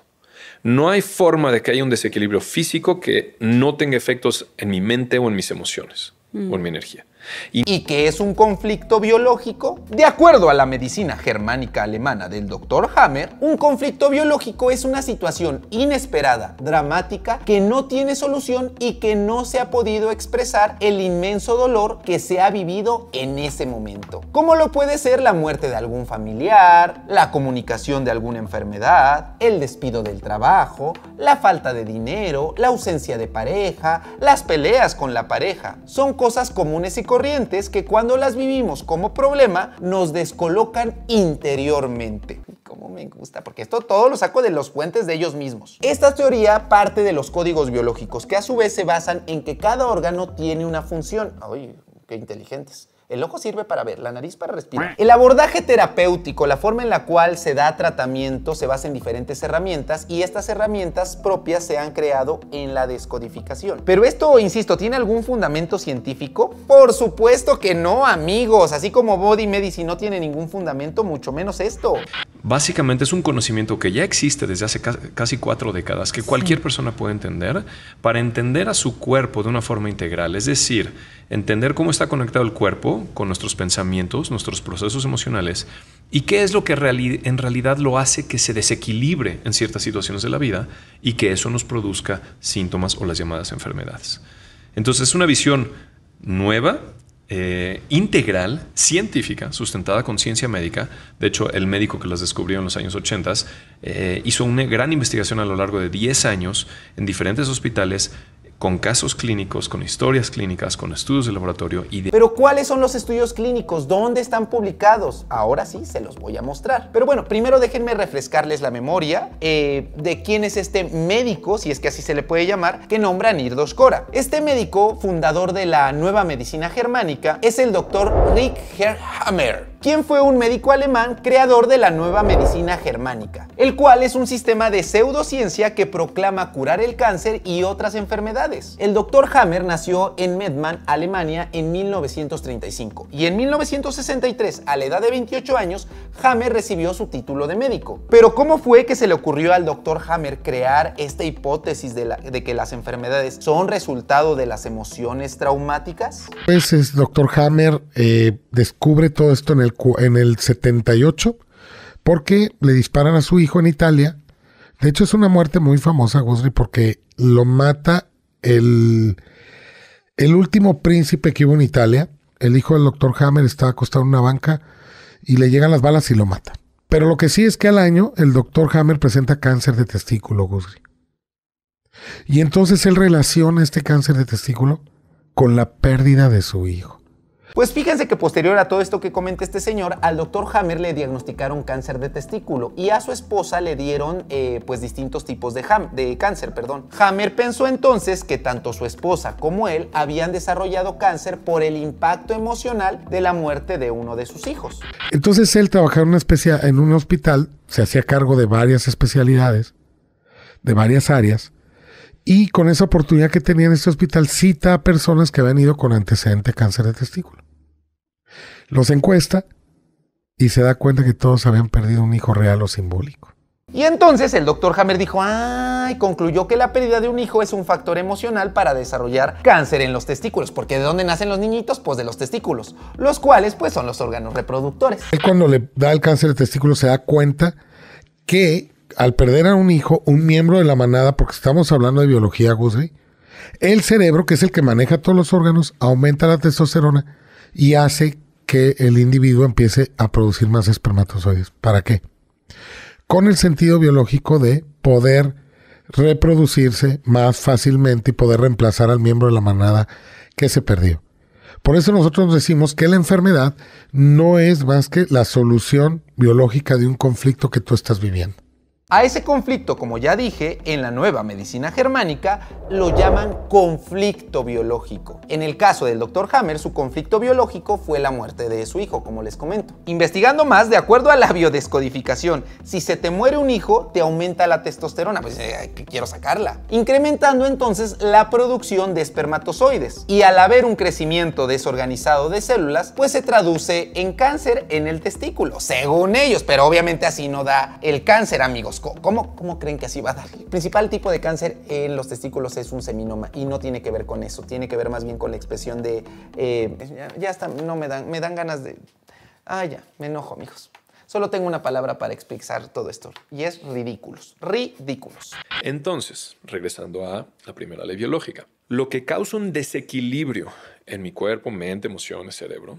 No hay forma de que haya un desequilibrio físico que no tenga efectos en mi mente o en mis emociones o en mi mm. energía y qué es un conflicto biológico. De acuerdo a la medicina germánica alemana del doctor Hammer, un conflicto biológico es una situación inesperada, dramática, que no tiene solución y que no se ha podido expresar el inmenso dolor que se ha vivido en ese momento. Como lo puede ser la muerte de algún familiar, la comunicación de alguna enfermedad, el despido del trabajo, la falta de dinero, la ausencia de pareja, las peleas con la pareja. Son cosas comunes y corrientes que cuando las vivimos como problema nos descolocan interiormente. Como me gusta, porque esto todo lo saco de los puentes de ellos mismos. Esta teoría parte de los códigos biológicos, que a su vez se basan en que cada órgano tiene una función. Ay, qué inteligentes. El ojo sirve para ver, la nariz para respirar. El abordaje terapéutico, la forma en la cual se da tratamiento, se basa en diferentes herramientas y estas herramientas propias se han creado en la descodificación. Pero esto, insisto, ¿tiene algún fundamento científico? Por supuesto que no, amigos. Así como Body Medicine no tiene ningún fundamento, mucho menos esto. Básicamente es un conocimiento que ya existe desde hace casi cuatro décadas, que cualquier persona puede entender para entender a su cuerpo de una forma integral. Es decir, entender cómo está conectado el cuerpo con nuestros pensamientos, nuestros procesos emocionales y qué es lo que en realidad lo hace que se desequilibre en ciertas situaciones de la vida y que eso nos produzca síntomas o las llamadas enfermedades. Entonces es una visión nueva, eh, integral, científica, sustentada con ciencia médica. De hecho, el médico que las descubrió en los años 80 eh, hizo una gran investigación a lo largo de 10 años en diferentes hospitales con casos clínicos, con historias clínicas, con estudios de laboratorio y de... Pero ¿cuáles son los estudios clínicos? ¿Dónde están publicados? Ahora sí, se los voy a mostrar. Pero bueno, primero déjenme refrescarles la memoria eh, de quién es este médico, si es que así se le puede llamar, que nombra Nirdos Kora. Este médico, fundador de la nueva medicina germánica, es el doctor Rick Herhammer quien fue un médico alemán creador de la nueva medicina germánica, el cual es un sistema de pseudociencia que proclama curar el cáncer y otras enfermedades. El doctor Hammer nació en medman Alemania, en 1935 y en 1963, a la edad de 28 años, Hammer recibió su título de médico. Pero ¿cómo fue que se le ocurrió al doctor Hammer crear esta hipótesis de, la, de que las enfermedades son resultado de las emociones traumáticas? Pues es doctor Hammer eh, descubre todo esto en el en el 78 porque le disparan a su hijo en Italia. De hecho, es una muerte muy famosa, Gusri, porque lo mata el, el último príncipe que hubo en Italia. El hijo del doctor Hammer estaba acostado en una banca y le llegan las balas y lo mata. Pero lo que sí es que al año el doctor Hammer presenta cáncer de testículo, Gusri. Y entonces él relaciona este cáncer de testículo con la pérdida de su hijo. Pues fíjense que posterior a todo esto que comenta este señor, al doctor Hammer le diagnosticaron cáncer de testículo y a su esposa le dieron eh, pues distintos tipos de, de cáncer. Perdón. Hammer pensó entonces que tanto su esposa como él habían desarrollado cáncer por el impacto emocional de la muerte de uno de sus hijos. Entonces él trabajaba en un hospital, se hacía cargo de varias especialidades, de varias áreas y con esa oportunidad que tenía en este hospital cita a personas que habían ido con antecedente cáncer de testículo. Los encuesta y se da cuenta que todos habían perdido un hijo real o simbólico. Y entonces el doctor Hammer dijo, ay, concluyó que la pérdida de un hijo es un factor emocional para desarrollar cáncer en los testículos, porque ¿de dónde nacen los niñitos? Pues de los testículos, los cuales pues son los órganos reproductores. Él cuando le da el cáncer de testículo se da cuenta que al perder a un hijo, un miembro de la manada, porque estamos hablando de biología, el cerebro, que es el que maneja todos los órganos, aumenta la testosterona y hace que el individuo empiece a producir más espermatozoides. ¿Para qué? Con el sentido biológico de poder reproducirse más fácilmente y poder reemplazar al miembro de la manada que se perdió. Por eso nosotros decimos que la enfermedad no es más que la solución biológica de un conflicto que tú estás viviendo. A ese conflicto, como ya dije, en la nueva medicina germánica lo llaman conflicto biológico. En el caso del Dr. Hammer, su conflicto biológico fue la muerte de su hijo, como les comento. Investigando más, de acuerdo a la biodescodificación, si se te muere un hijo, te aumenta la testosterona, pues eh, quiero sacarla, incrementando entonces la producción de espermatozoides. Y al haber un crecimiento desorganizado de células, pues se traduce en cáncer en el testículo, según ellos, pero obviamente así no da el cáncer, amigos ¿Cómo, creen que así va a dar? El principal tipo de cáncer en los testículos es un seminoma y no tiene que ver con eso, tiene que ver más bien con la expresión de... Eh, ya, está, no me dan, me dan ganas de... Ah, ya, me enojo, amigos. Solo tengo una palabra para explicar todo esto y es ridículos, ridículos. Entonces, regresando a la primera ley biológica, lo que causa un desequilibrio en mi cuerpo, mente, emociones, cerebro,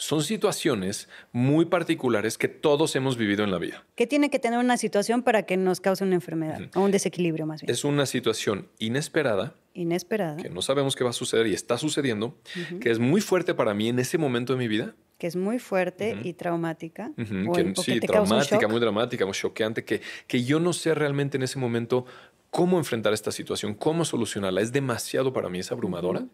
son situaciones muy particulares que todos hemos vivido en la vida. ¿Qué tiene que tener una situación para que nos cause una enfermedad o un desequilibrio más bien? Es una situación inesperada. Inesperada. Que no sabemos qué va a suceder y está sucediendo, que es muy fuerte para mí en ese momento de mi vida. Que es muy fuerte y traumática. sí, traumática, muy dramática, muy choqueante, que, que yo no sé realmente en ese momento cómo enfrentar esta situación, cómo solucionarla. Es demasiado para mí, es abrumadora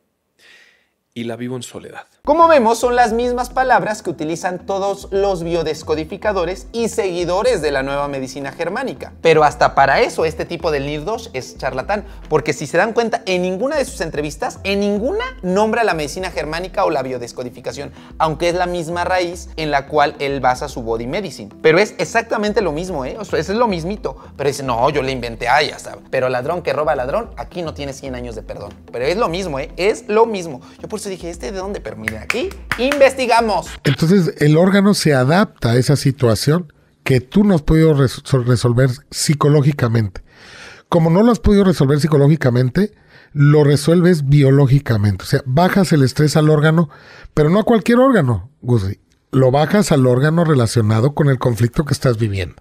y la vivo en soledad. Como vemos, son las mismas palabras que utilizan todos los biodescodificadores y seguidores de la nueva medicina germánica. Pero hasta para eso este tipo de Nirdosh es charlatán, porque si se dan cuenta, en ninguna de sus entrevistas, en ninguna nombra la medicina germánica o la biodescodificación, aunque es la misma raíz en la cual él basa su body medicine. Pero es exactamente lo mismo, ¿eh? es lo mismito. Pero dice, no, yo le inventé, ah, ya ¿sabes? Pero ladrón que roba ladrón, aquí no tiene 100 años de perdón. Pero es lo mismo, ¿eh? Es lo mismo. Yo por dije, ¿este de dónde? Pero aquí investigamos. Entonces, el órgano se adapta a esa situación que tú no has podido resolver psicológicamente. Como no lo has podido resolver psicológicamente, lo resuelves biológicamente. O sea, bajas el estrés al órgano, pero no a cualquier órgano, Guzzi. Lo bajas al órgano relacionado con el conflicto que estás viviendo.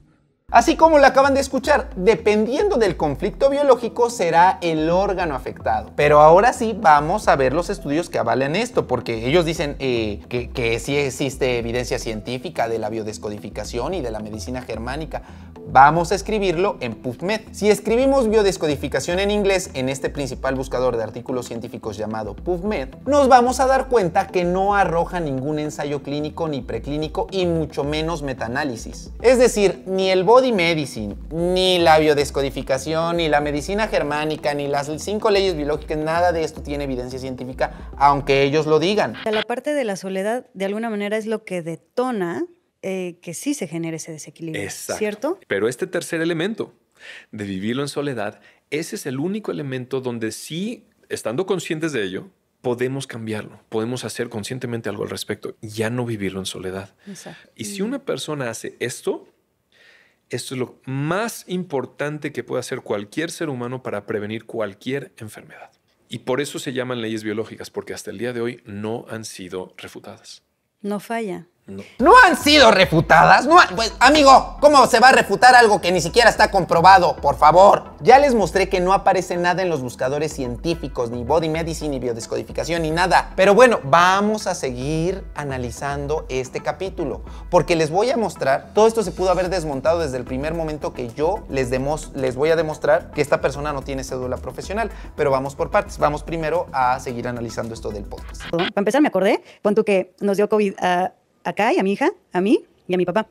Así como lo acaban de escuchar, dependiendo del conflicto biológico será el órgano afectado. Pero ahora sí vamos a ver los estudios que avalan esto, porque ellos dicen eh, que, que sí existe evidencia científica de la biodescodificación y de la medicina germánica, vamos a escribirlo en PubMed. Si escribimos biodescodificación en inglés en este principal buscador de artículos científicos llamado PubMed, nos vamos a dar cuenta que no arroja ningún ensayo clínico ni preclínico y mucho menos metaanálisis. Es decir, ni el body medicine, ni la biodescodificación, ni la medicina germánica, ni las cinco leyes biológicas, nada de esto tiene evidencia científica, aunque ellos lo digan. La parte de la soledad de alguna manera es lo que detona eh, que sí se genere ese desequilibrio, ¿cierto? Pero este tercer elemento de vivirlo en soledad, ese es el único elemento donde sí, estando conscientes de ello, podemos cambiarlo, podemos hacer conscientemente algo al respecto, ya no vivirlo en soledad. Y si mm. una persona hace esto, esto es lo más importante que puede hacer cualquier ser humano para prevenir cualquier enfermedad. Y por eso se llaman leyes biológicas, porque hasta el día de hoy no han sido refutadas. No falla. No. han sido refutadas. No pues, amigo, ¿cómo se va a refutar algo que ni siquiera está comprobado? Por favor. Ya les mostré que no aparece nada en los buscadores científicos, ni body medicine, ni biodescodificación, ni nada. Pero bueno, vamos a seguir analizando este capítulo, porque les voy a mostrar, todo esto se pudo haber desmontado desde el primer momento que yo les, les voy a demostrar que esta persona no tiene cédula profesional. Pero vamos por partes. Vamos primero a seguir analizando esto del podcast. Para empezar, me acordé, cuando que nos dio COVID acá y a mi hija, a mí y a mi papá.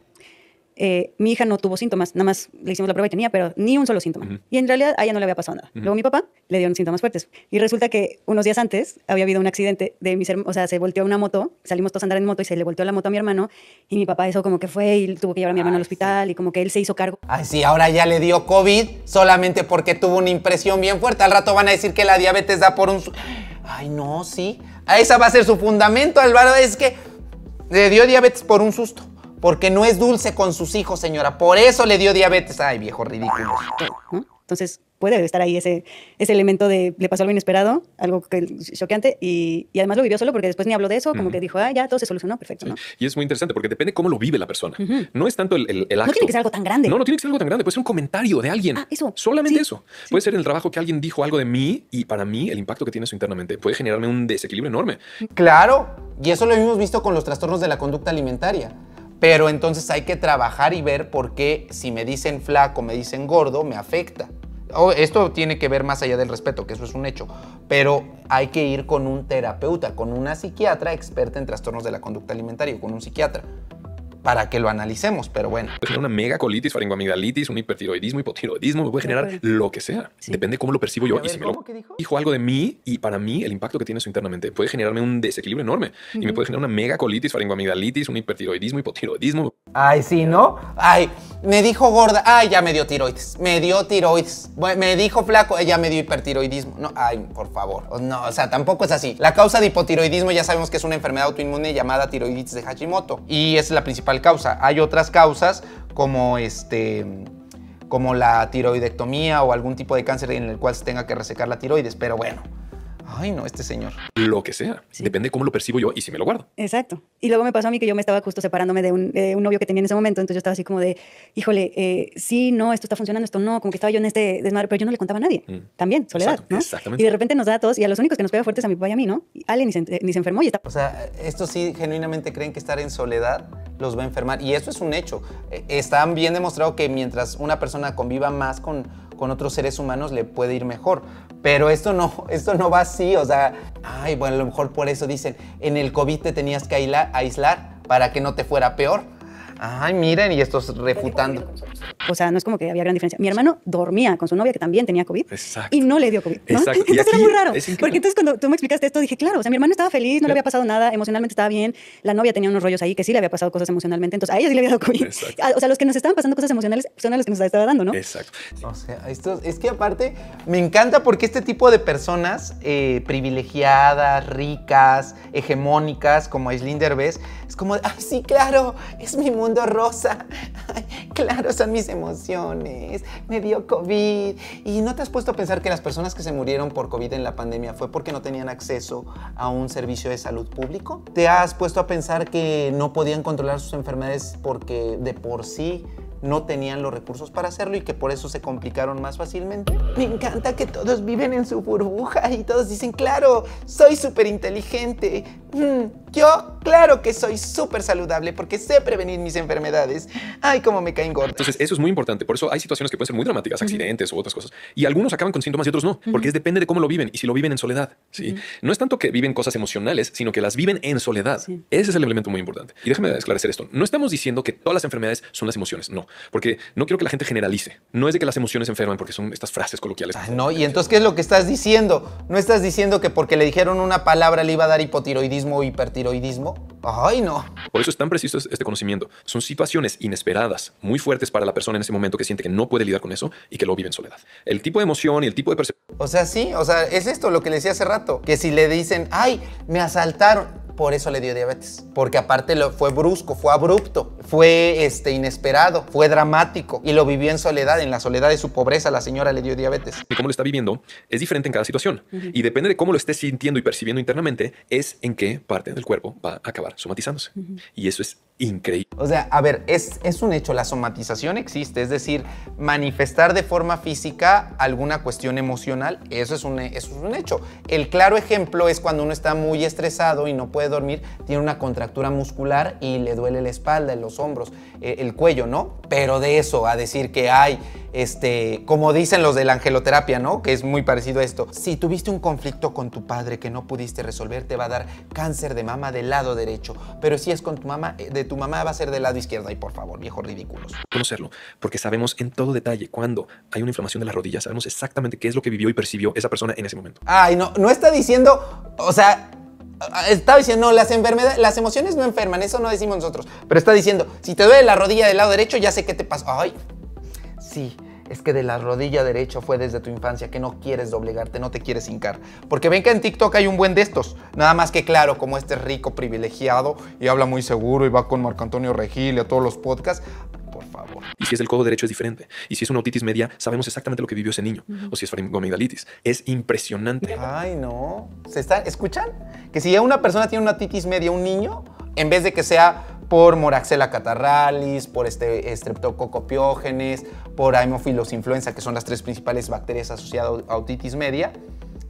Eh, mi hija no tuvo síntomas, nada más le hicimos la prueba y tenía, pero ni un solo síntoma. Y en realidad a ella no le había pasado nada. Luego mi papá le dio síntomas fuertes. Y resulta que unos días antes había habido un accidente de mis hermanos, o sea, se volteó una moto, salimos todos a andar en moto y se le volteó la moto a mi hermano. Y mi papá eso como que fue y tuvo que llevar a mi hermano al hospital y como que él se hizo cargo. Ay, sí, ahora ya le dio COVID solamente porque tuvo una impresión bien fuerte. Al rato van a decir que la diabetes da por un... Ay, no, sí. Esa va a ser su fundamento, Álvaro. Es que le dio diabetes por un susto. Porque no es dulce con sus hijos, señora. Por eso le dio diabetes. Ay, viejo ridículo. Entonces puede estar ahí ese, ese elemento de le pasó algo inesperado, algo que, choqueante, y, y, además lo vivió solo porque después ni habló de eso, como que dijo, ah, ya todo se solucionó, perfecto. Y es muy interesante porque depende cómo lo vive la persona. No es tanto el, el, No tiene que ser algo tan grande. No, no tiene que ser algo tan grande. Puede ser un comentario de alguien. Ah, eso. Solamente eso. Puede ser en el trabajo que alguien dijo algo de mí y para mí el impacto que tiene eso internamente puede generarme un desequilibrio enorme. Claro. Y eso lo hemos visto con los trastornos de la conducta alimentaria. Pero entonces hay que trabajar y ver por qué si me dicen flaco, me dicen gordo, me afecta. esto tiene que ver más allá del respeto, que eso es un hecho, pero hay que ir con un terapeuta, con una psiquiatra experta en trastornos de la conducta alimentaria, con un psiquiatra para que lo analicemos, pero bueno. Puede generar una megacolitis, faringoamigdalitis, un hipertiroidismo, hipotiroidismo, me puede generar lo que sea. Depende cómo lo percibo yo. y si me lo dijo? algo de mí y para mí el impacto que tiene eso internamente puede generarme un desequilibrio enorme y me puede generar una megacolitis, faringoamigdalitis, un hipertiroidismo, hipotiroidismo. Ay, sí, ¿no? Ay, me dijo gorda, ay, ya me dio tiroides, me dio tiroides. Me dijo flaco, ella eh, ya me dio hipertiroidismo. No, ay, por favor. No, o sea, tampoco es así. La causa de hipotiroidismo ya sabemos que es una enfermedad autoinmune llamada tiroiditis de Hashimoto y es la principal causa. Hay otras causas como este como la tiroidectomía o algún tipo de cáncer en el cual se tenga que resecar la tiroides, pero bueno, ay, no, este señor. Lo que sea. Depende de cómo lo percibo yo y si me lo guardo. Exacto. Y luego me pasó a mí que yo me estaba justo separándome de un, un novio que tenía en ese momento. Entonces yo estaba así como de, híjole, eh, sí, no, esto está funcionando, esto no. Como que estaba yo en este desmadre, pero yo no le contaba a nadie. Mm. También, soledad. ¿no? Exactamente. Y de repente nos da a todos y a los únicos que nos pega fuertes a mi papá y a mí, ¿no? Y Ale ni se, enfermó y está. O sea, estos sí genuinamente creen que estar en soledad los va a enfermar. Y eso es un hecho. Eh, está bien demostrado que mientras una persona conviva más con, con otros seres humanos, le puede ir mejor. Pero esto no, esto no va así, o sea, ay, bueno, a lo mejor por eso dicen, en el COVID te tenías que aislar para que no te fuera peor. Ay, miren, y estos refutando. O sea, no es como que había gran diferencia. Mi hermano dormía con su novia que también tenía COVID Exacto. y no le dio COVID. Exacto. Entonces era muy raro. Porque entonces cuando tú me explicaste esto dije, claro, o sea, mi hermano estaba feliz, no le había pasado nada, emocionalmente estaba bien, la novia tenía unos rollos ahí que sí le había pasado cosas emocionalmente, entonces a ella sí le había dado COVID. O sea, los que nos estaban pasando cosas emocionales son a los que nos estaba dando, ¿no? Exacto. O sea, esto es que aparte me encanta porque este tipo de personas eh, privilegiadas, ricas, hegemónicas, como Aislinn Derbez, es como, ay, sí, claro, es mi mundo rosa. Ay, claro, son mis emociones, me dio COVID. ¿Y no te has puesto a pensar que las personas que se murieron por COVID en la pandemia fue porque no tenían acceso a un servicio de salud público? ¿Te has puesto a pensar que no podían controlar sus enfermedades porque de por sí no tenían los recursos para hacerlo y que por eso se complicaron más fácilmente. Me encanta que todos viven en su burbuja y todos dicen, claro, soy súper inteligente. Mm, yo, claro que soy súper saludable porque sé prevenir mis enfermedades. Ay, cómo me caen gordas. Entonces, eso es muy importante. Por eso hay situaciones que pueden ser muy dramáticas, accidentes u otras cosas. Y algunos acaban con síntomas y otros no, porque es depende de cómo lo viven y si lo viven en soledad. ¿sí? No es tanto que viven cosas emocionales, sino que las viven en soledad. Ese es el elemento muy importante. Y déjame esclarecer esto. No estamos diciendo que todas las enfermedades son las emociones. No. Porque no quiero que la gente generalice. No es de que las emociones enferman porque son estas frases coloquiales. no, y entonces, ¿qué es lo que estás diciendo? ¿No estás diciendo que porque le dijeron una palabra le iba a dar hipotiroidismo o hipertiroidismo? Ay, no. Por eso es tan preciso este conocimiento. Son situaciones inesperadas, muy fuertes para la persona en ese momento que siente que no puede lidiar con eso y que lo vive en soledad. El tipo de emoción y el tipo de percepción. O sea, sí, o sea, es esto lo que le decía hace rato, que si le dicen, ay, me asaltaron, por eso le dio diabetes. Porque aparte lo, fue brusco, fue abrupto, fue este, inesperado, fue dramático y lo vivió en soledad. En la soledad de su pobreza, la señora le dio diabetes. Y cómo lo está viviendo es diferente en cada situación. Y depende de cómo lo esté sintiendo y percibiendo internamente, es en qué parte del cuerpo va a acabar somatizándose. Y eso es increíble. O sea, a ver, es, es un hecho, la somatización existe, es decir, manifestar de forma física alguna cuestión emocional, eso es un, eso es un hecho. El claro ejemplo es cuando uno está muy estresado y no puede de dormir tiene una contractura muscular y le duele la espalda, los hombros, eh, el cuello, ¿no? Pero de eso a decir que hay, este, como dicen los de la angeloterapia, ¿no? Que es muy parecido a esto. Si tuviste un conflicto con tu padre que no pudiste resolver, te va a dar cáncer de mama del lado derecho. Pero si es con tu mamá, eh, de tu mamá va a ser del lado izquierdo. Y por favor, viejos ridículos. Conocerlo, porque sabemos en todo detalle cuando hay una inflamación de las rodillas, sabemos exactamente qué es lo que vivió y percibió esa persona en ese momento. Ay, no, no está diciendo, o sea, Ah, está diciendo, no, las enfermedades, las emociones no enferman, eso no decimos nosotros. Pero está diciendo, si te duele la rodilla del lado derecho, ya sé qué te pasó. Ay, sí, es que de la rodilla derecha fue desde tu infancia que no quieres doblegarte, no te quieres hincar. Porque ven que en TikTok hay un buen de estos. Nada más que claro, como este rico privilegiado y habla muy seguro y va con Marco Antonio Regil y a todos los podcasts, y si es del codo derecho es diferente. Y si es una otitis media, sabemos exactamente lo que vivió ese niño. O si es faringoamigdalitis. Es impresionante. Ay, no. ¿Se ¿Escuchan? Que si una persona tiene una otitis media, un niño, en vez de que sea por moraxella catarralis, por este estreptococopiógenes, por haemophilus influenza, que son las tres principales bacterias asociadas a otitis media,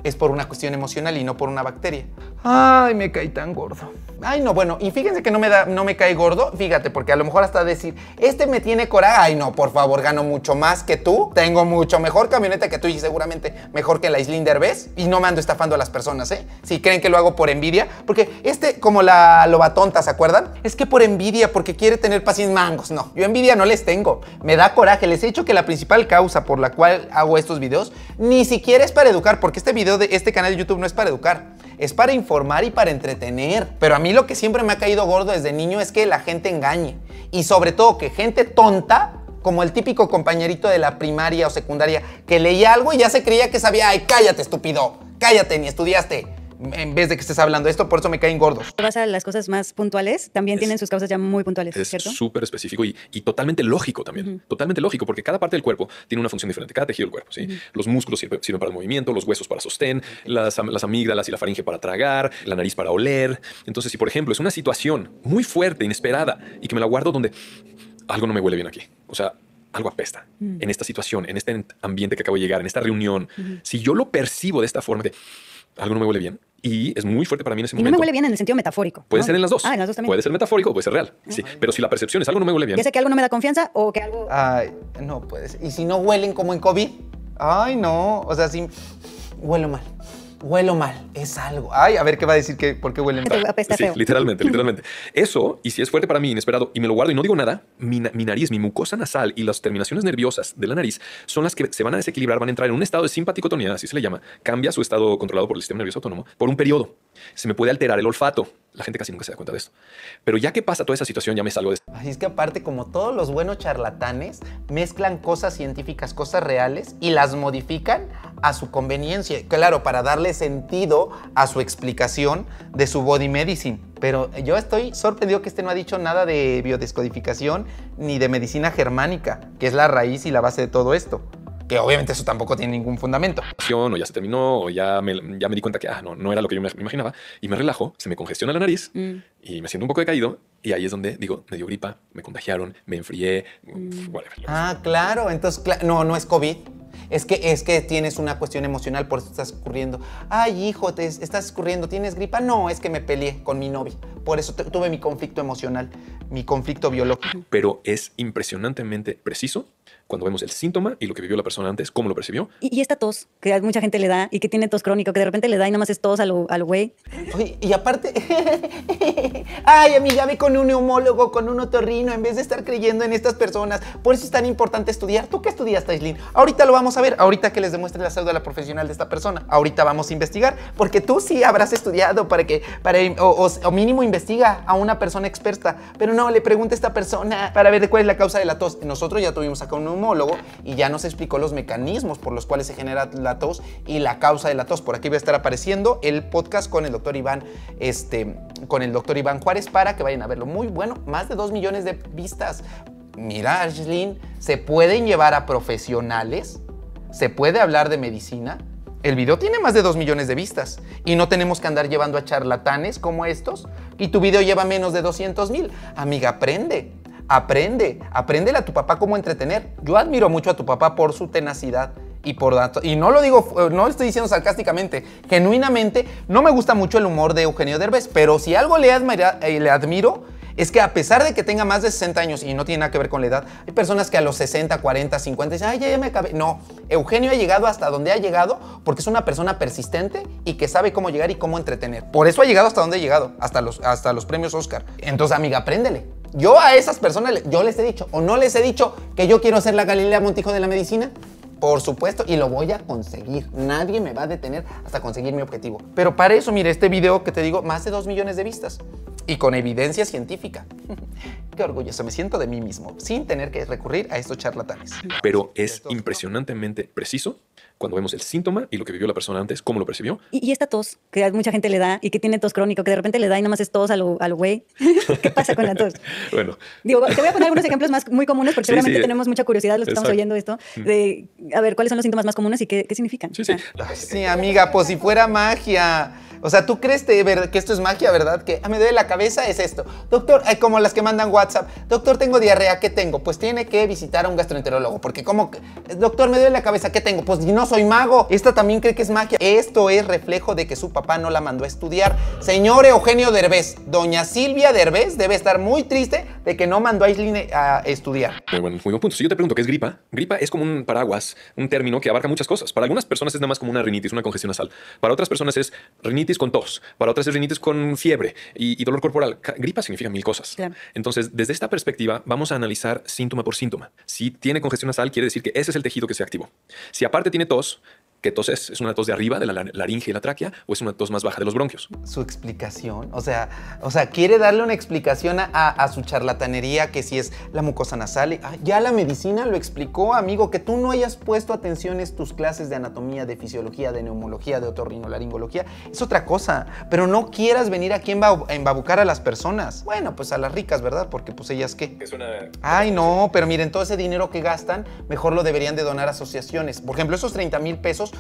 es por una cuestión emocional y no por una bacteria. Ay, me caí tan gordo. Ay, no, bueno, y fíjense que no me, da, no me cae gordo, fíjate, porque a lo mejor hasta decir, este me tiene coraje, ay, no, por favor, gano mucho más que tú, tengo mucho mejor camioneta que tú y seguramente mejor que la Islinder, ¿ves? Y no me ando estafando a las personas, ¿eh? Si creen que lo hago por envidia, porque este, como la lobatonta, ¿se acuerdan? Es que por envidia, porque quiere tener pacientes mangos, no, yo envidia no les tengo, me da coraje, les he dicho que la principal causa por la cual hago estos videos ni siquiera es para educar, porque este video de este canal de YouTube no es para educar, es para informar y para entretener. Pero a mí lo que siempre me ha caído gordo desde niño es que la gente engañe. Y sobre todo que gente tonta, como el típico compañerito de la primaria o secundaria, que leía algo y ya se creía que sabía, ay, cállate estúpido, cállate, ni estudiaste en vez de que estés hablando esto, por eso me caen gordos. Vas a las cosas más puntuales, también tienen sus causas ya muy puntuales, es Súper específico y, totalmente lógico también, totalmente lógico, porque cada parte del cuerpo tiene una función diferente, cada tejido del cuerpo, ¿sí? Los músculos sirven, para el movimiento, los huesos para sostén, las, amígdalas y la faringe para tragar, la nariz para oler. Entonces, si por ejemplo es una situación muy fuerte, inesperada, y que me la guardo donde algo no me huele bien aquí, o sea, algo apesta mm. en esta situación, en este ambiente que acabo de llegar, en esta reunión. Si yo lo percibo de esta forma de algo no me huele bien y es muy fuerte para mí en ese y No me huele bien en el sentido metafórico. Puede ser en las dos. Ah, en las dos también. Puede ser metafórico o puede ser real. Ah. Sí, pero si la percepción es algo no me huele bien. Ya sé que algo no me da confianza o que algo. Ay, no puede ¿Y si no huelen como en COVID? Ay, no. O sea, sí, huelo mal huelo mal, es algo. Ay, a ver qué va a decir que por qué huele mal. literalmente, literalmente. Eso, y si es fuerte para mí, inesperado, y me lo guardo y no digo nada, mi, mi, nariz, mi mucosa nasal y las terminaciones nerviosas de la nariz son las que se van a desequilibrar, van a entrar en un estado de simpaticotonía, así se le llama. Cambia su estado controlado por el sistema nervioso autónomo por un periodo. Se me puede alterar el olfato la gente casi nunca se da cuenta de esto. Pero ya que pasa toda esa situación, ya me salgo de... Así es que aparte, como todos los buenos charlatanes, mezclan cosas científicas, cosas reales, y las modifican a su conveniencia. Claro, para darle sentido a su explicación de su body medicine. Pero yo estoy sorprendido que este no ha dicho nada de biodescodificación ni de medicina germánica, que es la raíz y la base de todo esto que obviamente eso tampoco tiene ningún fundamento. O ya se terminó, ya me, di cuenta que ah, no, no era lo que yo me imaginaba, y me relajo, se me congestiona la nariz mm. y me siento un poco decaído, y ahí es donde digo, me dio gripa, me contagiaron, me enfrié, mm. Ah, claro, entonces, no, no es COVID. Es que, es que tienes una cuestión emocional, por eso estás ocurriendo. Ay, hijo, te estás ocurriendo, ¿tienes gripa? No, es que me peleé con mi novia. Por eso tuve mi conflicto emocional, mi conflicto biológico. Pero es impresionantemente preciso cuando vemos el síntoma y lo que vivió la persona antes, cómo lo percibió. Y, esta tos que mucha gente le da y que tiene tos crónico, que de repente le da y nada más es tos al güey. y aparte, ay, amiga, ve con un neumólogo, con un otorrino, en vez de estar creyendo en estas personas. Por eso es tan importante estudiar. ¿Tú qué estudias, Taislin? Ahorita lo vamos a ver, ahorita que les demuestre la salud a la profesional de esta persona. Ahorita vamos a investigar, porque tú sí habrás estudiado para que, para, o, mínimo investiga a una persona experta, pero no, le pregunta a esta persona para ver de cuál es la causa de la tos. Nosotros ya tuvimos acá un neumólogo y ya nos explicó los mecanismos por los cuales se genera la tos y la causa de la tos. Por aquí va a estar apareciendo el podcast con el doctor Iván, este, con el doctor Iván Juárez para que vayan a verlo. Muy bueno, más de 2 millones de vistas. Mira, Arslin, se pueden llevar a profesionales, se puede hablar de medicina. El video tiene más de 2 millones de vistas y no tenemos que andar llevando a charlatanes como estos y tu video lleva menos de 200 mil. Amiga, aprende. Aprende, apréndele a tu papá cómo entretener. Yo admiro mucho a tu papá por su tenacidad y por dato. Y no lo digo, eh, no lo estoy diciendo sarcásticamente, genuinamente, no me gusta mucho el humor de Eugenio Derbez, pero si algo le, admira, eh, le admiro es que a pesar de que tenga más de 60 años y no tiene nada que ver con la edad, hay personas que a los 60, 40, 50 dicen, ay, ya, ya me acabé. No, Eugenio ha llegado hasta donde ha llegado porque es una persona persistente y que sabe cómo llegar y cómo entretener. Por eso ha llegado hasta donde ha llegado, hasta los, hasta los premios Oscar. Entonces, amiga, apréndele. Yo a esas personas, yo les he dicho, o no les he dicho que yo quiero ser la Galilea Montijo de la medicina. Por supuesto, y lo voy a conseguir. Nadie me va a detener hasta conseguir mi objetivo. Pero para eso, mire, este video que te digo, más de 2 millones de vistas. Y con evidencia científica. Qué orgulloso me siento de mí mismo, sin tener que recurrir a estos charlatanes. Pero es impresionantemente preciso cuando vemos el síntoma y lo que vivió la persona antes, cómo lo percibió. Y, esta tos que mucha gente le da y que tiene tos crónico, que de repente le da y nomás es tos al güey. ¿Qué pasa con la tos? bueno. Digo, te voy a poner algunos ejemplos más muy comunes porque seguramente tenemos mucha curiosidad los que estamos oyendo esto. Mm. De, a ver, ¿cuáles son los síntomas más comunes y qué, significan? Sí, sí. Ah. sí, amiga, pues si fuera magia. O sea, ¿tú crees que esto es magia, verdad? Que me duele la cabeza, es esto. Doctor, hay eh, como las que mandan WhatsApp. Doctor, tengo diarrea, ¿qué tengo? Pues tiene que visitar a un gastroenterólogo. Porque como, eh, doctor, me duele la cabeza, ¿qué tengo? Pues no soy mago. Esta también cree que es magia. Esto es reflejo de que su papá no la mandó a estudiar. Señor Eugenio Derbez, doña Silvia Derbez debe estar muy triste de que no mandó a Isline eh, a estudiar. bueno, muy buen punto. Si yo te pregunto qué es gripa, gripa es como un paraguas, un término que abarca muchas cosas. Para algunas personas es nada más como una rinitis, una congestión nasal. Para otras personas es rinitis con tos, para otras es con fiebre y, dolor corporal. Gripa significa mil cosas. Entonces, desde esta perspectiva, vamos a analizar síntoma por síntoma. Si tiene congestión nasal, quiere decir que ese es el tejido que se activó. Si aparte tiene tos, que tos es. ¿Es una tos de arriba, de la laringe y la tráquea, o es una tos más baja de los bronquios? Su explicación, o sea, o sea quiere darle una explicación a, su charlatanería que si es la mucosa nasal. ya la medicina lo explicó, amigo, que tú no hayas puesto atención en tus clases de anatomía, de fisiología, de neumología, de otorrinolaringología. Es otra cosa, pero no quieras venir aquí a embabucar a las personas. Bueno, pues a las ricas, ¿verdad? Porque pues ellas qué. Es una... Ay, no, pero miren, todo ese dinero que gastan, mejor lo deberían de donar asociaciones. Por ejemplo, esos 30 mil pesos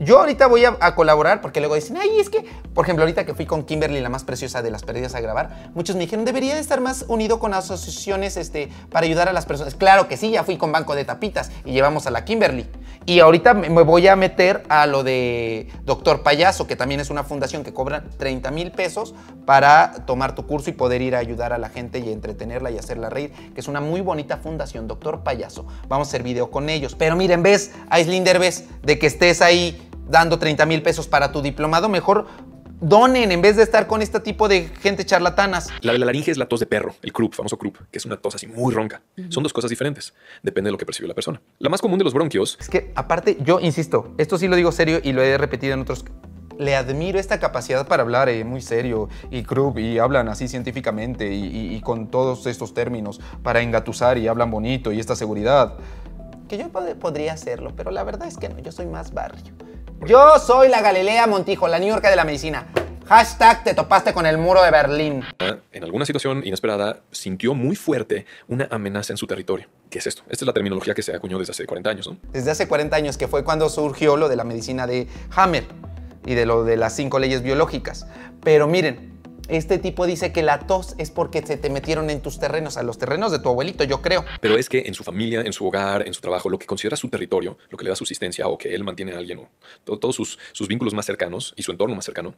yo ahorita voy a, colaborar porque luego dicen, ay, es que, por ejemplo, ahorita que fui con Kimberly, la más preciosa de las pérdidas a grabar, muchos me dijeron, debería de estar más unido con asociaciones este, para ayudar a las personas. Claro que sí, ya fui con Banco de Tapitas y llevamos a la Kimberly. Y ahorita me voy a meter a lo de Doctor Payaso, que también es una fundación que cobra 30 mil pesos para tomar tu curso y poder ir a ayudar a la gente y entretenerla y hacerla reír, que es una muy bonita fundación, Doctor Payaso. Vamos a hacer video con ellos. Pero miren, ves, Aislinder, ves de que estés ahí dando 30 mil pesos para tu diplomado, mejor donen en vez de estar con este tipo de gente charlatanas. La de laringe es la tos de perro, el croup, famoso croup, que es una tos así muy ronca. Son dos cosas diferentes, depende de lo que percibe la persona. La más común de los bronquios... Es que aparte, yo insisto, esto sí lo digo serio y lo he repetido en otros... Le admiro esta capacidad para hablar eh, muy serio y croup y hablan así científicamente y, con todos estos términos para engatusar y hablan bonito y esta seguridad que yo podría hacerlo, pero la verdad es que no, yo soy más barrio. Yo soy la Galilea Montijo, la New York de la medicina. Hashtag te topaste con el muro de Berlín. En alguna situación inesperada sintió muy fuerte una amenaza en su territorio. ¿Qué es esto? Esta es la terminología que se acuñó desde hace 40 años, ¿no? Desde hace 40 años, que fue cuando surgió lo de la medicina de Hammer y de lo de las cinco leyes biológicas. Pero miren, este tipo dice que la tos es porque se te metieron en tus terrenos, a los terrenos de tu abuelito, yo creo. Pero es que en su familia, en su hogar, en su trabajo, lo que considera su territorio, lo que le da subsistencia o que él mantiene a alguien, o todos sus, vínculos más cercanos y su entorno más cercano,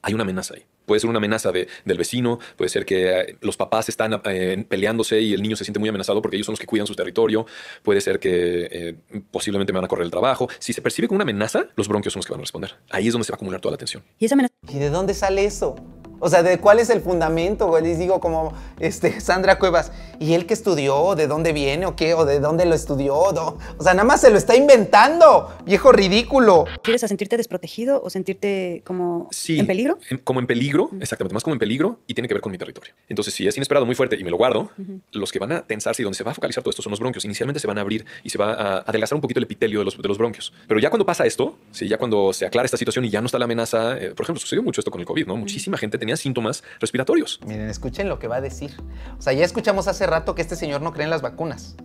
hay una amenaza ahí. Puede ser una amenaza de, del vecino, puede ser que eh, los papás están eh, peleándose y el niño se siente muy amenazado porque ellos son los que cuidan su territorio, puede ser que eh, posiblemente me van a correr el trabajo. Si se percibe como una amenaza, los bronquios son los que van a responder. Ahí es donde se va a acumular toda la atención. ¿Y de dónde sale eso? O sea, ¿de cuál es el fundamento? Güey? Les digo como este, Sandra Cuevas, ¿y él qué estudió? ¿De dónde viene o qué? ¿O de dónde lo estudió? O sea, nada más se lo está inventando, viejo ridículo. ¿Quieres sentirte desprotegido o sentirte como en peligro? como en peligro, exactamente, más como en peligro y tiene que ver con mi territorio. Entonces, si es inesperado, muy fuerte y me lo guardo, los que van a tensarse y donde se va a focalizar todo esto son los bronquios. Inicialmente se van a abrir y se va a adelgazar un poquito el epitelio de los, de los bronquios. Pero ya cuando pasa esto, ya cuando se aclara esta situación y ya no está la amenaza, eh, por ejemplo, sucedió mucho esto con el COVID, ¿no? Muchísima gente tenía síntomas respiratorios. Miren, escuchen lo que va a decir. O sea, ya escuchamos hace rato que este señor no cree en las vacunas.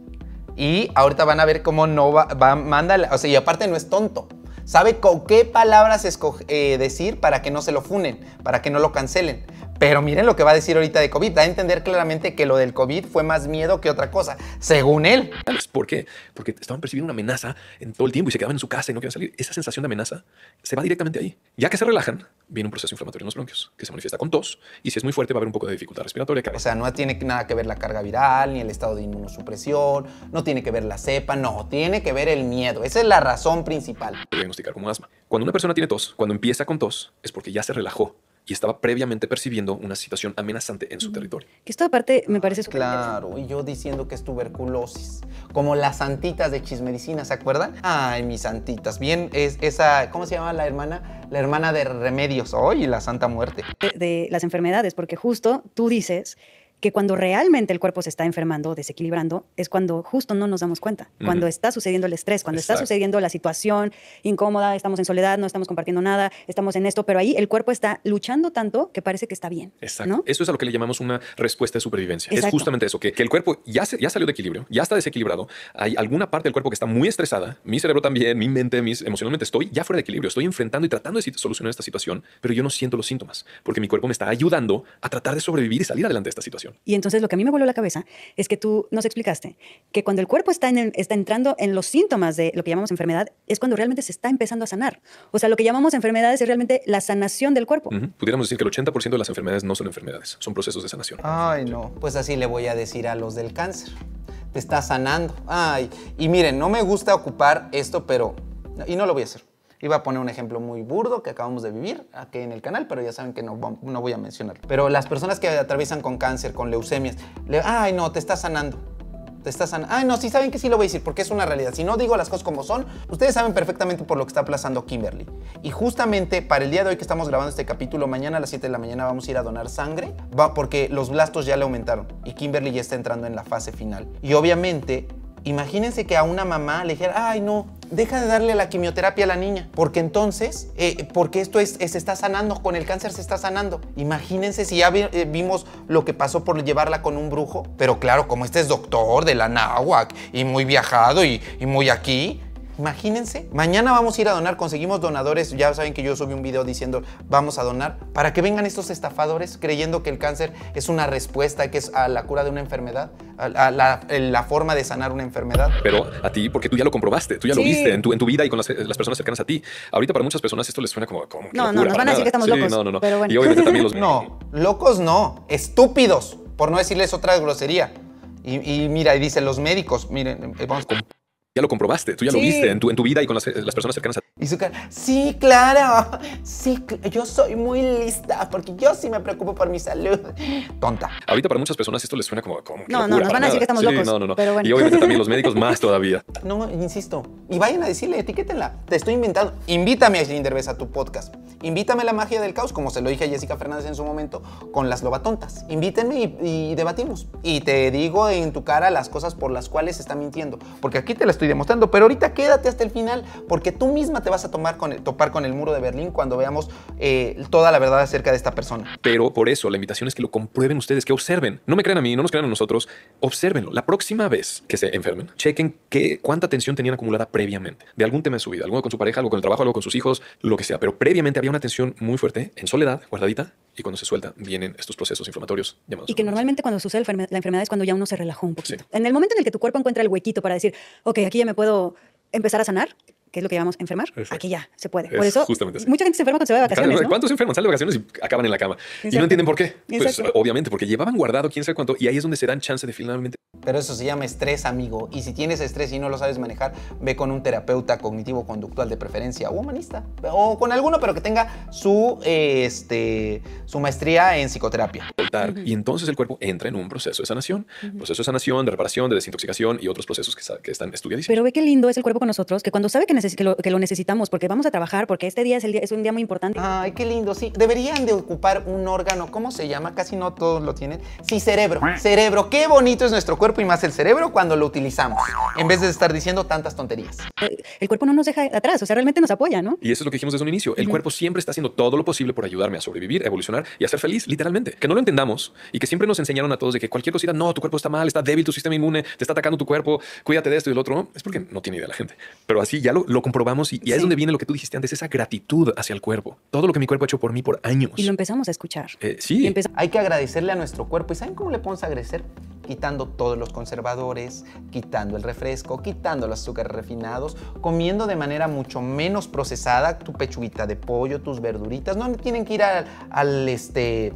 Y ahorita van a ver cómo no va, va manda, o sea, y aparte no es tonto. Sabe con qué palabras eh, decir para que no se lo funen, para que no lo cancelen. Pero miren lo que va a decir ahorita de COVID. Da a entender claramente que lo del COVID fue más miedo que otra cosa, según él. ¿Por qué? Porque estaban percibiendo una amenaza en todo el tiempo y se quedaban en su casa y no querían salir. Esa sensación de amenaza se va directamente ahí. Ya que se relajan, viene un proceso inflamatorio en los bronquios que se manifiesta con tos y si es muy fuerte va a haber un poco de dificultad respiratoria. O sea, no tiene nada que ver la carga viral ni el estado de inmunosupresión, no tiene que ver la cepa, no, tiene que ver el miedo. Esa es la razón principal. Diagnosticar como asma. Cuando una persona tiene tos, cuando empieza con tos, es porque ya se relajó y estaba previamente percibiendo una situación amenazante en su territorio. Que esto aparte me parece Claro, y yo diciendo que es tuberculosis, como las santitas de chismedicina, ¿se acuerdan? Ay, mis santitas, bien, es esa, ¿cómo se llama la hermana? La hermana de remedios, hoy la Santa Muerte. de las enfermedades, porque justo tú dices que cuando realmente el cuerpo se está enfermando desequilibrando es cuando justo no nos damos cuenta, cuando está sucediendo el estrés, cuando está sucediendo la situación incómoda, estamos en soledad, no estamos compartiendo nada, estamos en esto, pero ahí el cuerpo está luchando tanto que parece que está bien. Exacto. Eso es a lo que le llamamos una respuesta de supervivencia. Es justamente eso, que, el cuerpo ya, ya salió de equilibrio, ya está desequilibrado, hay alguna parte del cuerpo que está muy estresada, mi cerebro también, mi mente, mis emocionalmente estoy ya fuera de equilibrio, estoy enfrentando y tratando de solucionar esta situación, pero yo no siento los síntomas, porque mi cuerpo me está ayudando a tratar de sobrevivir y salir adelante de esta situación. Y entonces lo que a mí me voló la cabeza es que tú nos explicaste que cuando el cuerpo está, entrando en los síntomas de lo que llamamos enfermedad, es cuando realmente se está empezando a sanar. O sea, lo que llamamos enfermedades es realmente la sanación del cuerpo. Pudiéramos decir que el 80% de las enfermedades no son enfermedades, son procesos de sanación. Ay, no. Pues así le voy a decir a los del cáncer. Te está sanando. Ay, y miren, no me gusta ocupar esto, pero... Y no lo voy a hacer. Iba a poner un ejemplo muy burdo que acabamos de vivir aquí en el canal, pero ya saben que no, no voy a mencionarlo. Pero las personas que atraviesan con cáncer, con leucemias, le, ay no, te estás sanando te estás sanando. Ay, no, sí saben que sí lo voy a decir porque es una realidad. Si no digo las cosas como son, ustedes saben perfectamente por lo que está aplazando Kimberly. Y justamente para el día de hoy que estamos grabando este capítulo, mañana a las 7 de la mañana vamos a ir a donar sangre, va porque los blastos ya le aumentaron y Kimberly ya está entrando en la fase final. Y obviamente Imagínense que a una mamá le dijera, ay no, deja de darle la quimioterapia a la niña, porque entonces, eh, porque esto es, se está sanando, con el cáncer se está sanando. Imagínense si ya eh, vimos lo que pasó por llevarla con un brujo, pero claro, como este es doctor de la náhuatl y muy viajado y muy aquí, Imagínense, mañana vamos a ir a donar, conseguimos donadores, ya saben que yo subí un video diciendo vamos a donar, para que vengan estos estafadores creyendo que el cáncer es una respuesta, que es a la cura de una enfermedad, a la, forma de sanar una enfermedad. Pero a ti, porque tú ya lo comprobaste, tú ya lo viste en tu, en tu vida y con las, personas cercanas a ti. Ahorita para muchas personas esto les suena como... como no, no, nos van a decir que estamos sí, locos. No, no, no. Y obviamente también los... No, locos no, estúpidos, por no decirles otra grosería. Y, mira, y dicen los médicos, miren, eh, vamos... Con lo comprobaste, tú ya lo viste en tu, en tu vida y con las, las personas cercanas a ti. Y su sí, claro, sí, yo soy muy lista porque yo sí me preocupo por mi salud. Tonta. Ahorita para muchas personas esto les suena como... como no, no, nos van a decir que estamos sí, locos. No, no, no. Y obviamente también los médicos más todavía. No, insisto. Y vayan a decirle, etiquétenla. Te estoy inventando. Invítame a Derbez a tu podcast. Invítame a la magia del caos, como se lo dije a Jessica Fernández en su momento, con las lobatontas. Invítenme y, y debatimos. Y te digo en tu cara las cosas por las cuales se está mintiendo. Porque aquí te la estoy demostrando, pero ahorita quédate hasta el final porque tú misma te vas a tomar con topar con el muro de Berlín cuando veamos eh, toda la verdad acerca de esta persona. Pero por eso la invitación es que lo comprueben ustedes, que observen. No me crean a mí, no nos crean a nosotros, Obsérvenlo. La próxima vez que se enfermen, chequen qué, cuánta tensión tenían acumulada previamente de algún tema de su vida, algo con su pareja, algo con el trabajo, algo con sus hijos, lo que sea. Pero previamente había una tensión muy fuerte, en soledad, guardadita, y cuando se suelta vienen estos procesos inflamatorios llamados. Y que normalmente cuando sucede la enfermedad es cuando ya uno se relajó un poquito. En el momento en el que tu cuerpo encuentra el huequito para decir, ok, aquí ya me puedo empezar a sanar? que es lo que llamamos enfermar, aquí ya se puede. Por eso, mucha gente se enferma cuando se va de vacaciones. ¿Cuántos se enferman? Salen de vacaciones y acaban en la cama. Y no entienden por qué. Pues, obviamente, porque llevaban guardado quién sabe cuánto y ahí es donde se dan chance de finalmente. Pero eso se llama estrés, amigo. Y si tienes estrés y no lo sabes manejar, ve con un terapeuta cognitivo-conductual de preferencia o humanista. O con alguno, pero que tenga su, este, su maestría en psicoterapia. Y entonces el cuerpo entra en un proceso de sanación. Proceso de sanación, de reparación, de desintoxicación y otros procesos que, están estudiados. Pero ve qué lindo es el cuerpo con nosotros, que cuando sabe que que, lo, necesitamos, porque vamos a trabajar, porque este día es, un día muy importante. Ay, qué lindo, sí. Deberían de ocupar un órgano, ¿cómo se llama? Casi no todos lo tienen. Sí, cerebro. Cerebro, qué bonito es nuestro cuerpo y más el cerebro cuando lo utilizamos, en vez de estar diciendo tantas tonterías. Eh, el, cuerpo no nos deja atrás, o sea, realmente nos apoya, ¿no? Y eso es lo que dijimos desde un inicio. El cuerpo siempre está haciendo todo lo posible por ayudarme a sobrevivir, evolucionar y a ser feliz, literalmente. Que no lo entendamos y que siempre nos enseñaron a todos de que cualquier cosita, no, tu cuerpo está mal, está débil, tu sistema inmune, te está atacando tu cuerpo, cuídate de esto y del otro, No, es porque no tiene idea la gente. Pero así ya lo, lo comprobamos y, ahí es donde viene lo que tú dijiste antes, esa gratitud hacia el cuerpo. Todo lo que mi cuerpo ha hecho por mí por años. Y lo empezamos a escuchar. Eh, sí. Hay que agradecerle a nuestro cuerpo. ¿Y saben cómo le podemos agradecer? Quitando todos los conservadores, quitando el refresco, quitando los azúcares refinados, comiendo de manera mucho menos procesada tu pechuguita de pollo, tus verduritas. No tienen que ir al, este,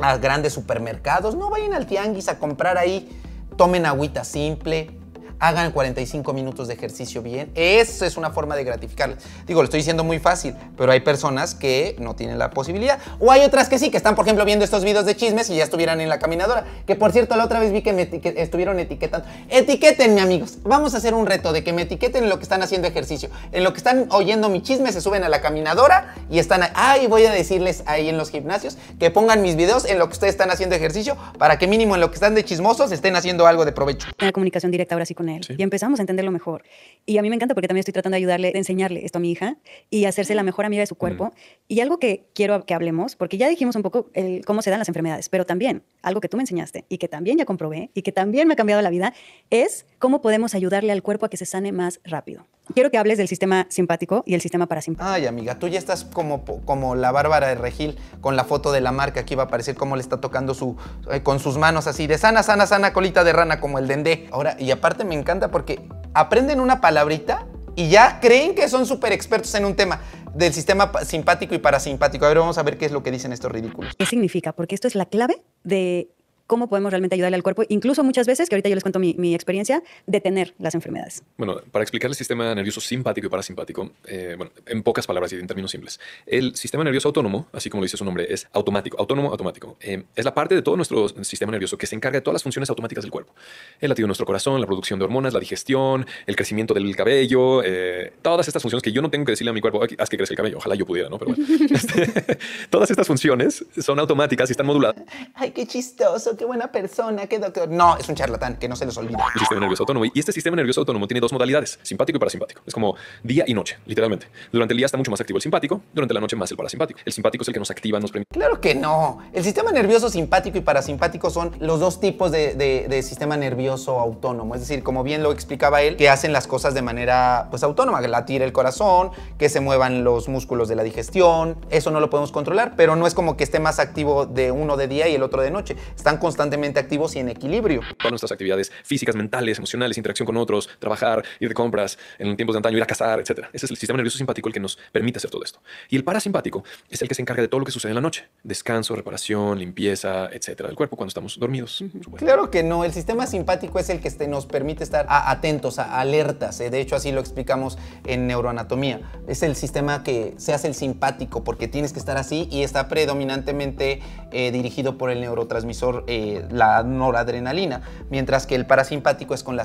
a grandes supermercados. No vayan al tianguis a comprar ahí. Tomen agüita simple, hagan 45 minutos de ejercicio bien. Esa es una forma de gratificarles. Digo, lo estoy diciendo muy fácil, pero hay personas que no tienen la posibilidad. O hay otras que sí, que están, por ejemplo, viendo estos videos de chismes y ya estuvieran en la caminadora. Que por cierto, la otra vez vi que me estuvieron etiquetando. Etiquétenme, amigos. Vamos a hacer un reto de que me etiqueten en lo que están haciendo ejercicio. En lo que están oyendo mi chisme, se suben a la caminadora y están ahí. y voy a decirles ahí en los gimnasios que pongan mis videos en lo que ustedes están haciendo ejercicio para que mínimo en lo que están de chismosos estén haciendo algo de provecho. Una comunicación directa ahora sí con él y empezamos a entenderlo mejor. Y a mí me encanta porque también estoy tratando de ayudarle, de enseñarle esto a mi hija y hacerse la mejor amiga de su cuerpo. Y algo que quiero que hablemos, porque ya dijimos un poco cómo se dan las enfermedades, pero también algo que tú me enseñaste y que también ya comprobé y que también me ha cambiado la vida, es cómo podemos ayudarle al cuerpo a que se sane más rápido. Quiero que hables del sistema simpático y el sistema parasimpático. Ay, amiga, tú ya estás como, como la Bárbara de Regil con la foto de la marca que iba a aparecer cómo le está tocando su, eh, con sus manos así de sana, sana, sana, colita de rana como el dendé. Ahora, y aparte me encanta porque aprenden una palabrita y ya creen que son súper expertos en un tema del sistema simpático y parasimpático. A ver, vamos a ver qué es lo que dicen estos ridículos. ¿Qué significa? Porque esto es la clave de cómo podemos realmente ayudarle al cuerpo, incluso muchas veces, que ahorita yo les cuento mi, mi experiencia, detener las enfermedades. Bueno, para explicar el sistema nervioso simpático y parasimpático, eh, bueno, en pocas palabras y en términos simples, el sistema nervioso autónomo, así como lo dice su nombre, es automático, autónomo, automático. Eh, es la parte de todo nuestro sistema nervioso que se encarga de todas las funciones automáticas del cuerpo. El latido de nuestro corazón, la producción de hormonas, la digestión, el crecimiento del cabello, eh, todas estas funciones que yo no tengo que decirle a mi cuerpo, haz que crezca el cabello, ojalá yo pudiera, ¿no? Pero bueno, este, todas estas funciones son automáticas y están moduladas. Ay, qué chistoso qué buena persona, qué doctor. No, es un charlatán, que no se les olvida. El sistema nervioso autónomo. Y este sistema nervioso autónomo tiene dos modalidades, simpático y parasimpático. Es como día y noche, literalmente. Durante el día está mucho más activo el simpático, durante la noche más el parasimpático. El simpático es el que nos activa, nos premia. Claro que no. El sistema nervioso simpático y parasimpático son los dos tipos de, de, sistema nervioso autónomo. Es decir, como bien lo explicaba él, que hacen las cosas de manera pues autónoma, que latir el corazón, que se muevan los músculos de la digestión. Eso no lo podemos controlar, pero no es como que esté más activo de uno de día y el otro de noche. Están constantemente activos y en equilibrio. Todas nuestras actividades físicas, mentales, emocionales, interacción con otros, trabajar, ir de compras, en tiempos de antaño ir a cazar, etc. Ese es el sistema nervioso simpático el que nos permite hacer todo esto. Y el parasimpático es el que se encarga de todo lo que sucede en la noche. Descanso, reparación, limpieza, etcétera, del cuerpo cuando estamos dormidos. Claro que no. El sistema simpático es el que nos permite estar atentos, alertas. ¿eh? De hecho, así lo explicamos en neuroanatomía. Es el sistema que se hace el simpático porque tienes que estar así y está predominantemente eh, dirigido por el neurotransmisor eh, eh, la noradrenalina, mientras que el parasimpático es con la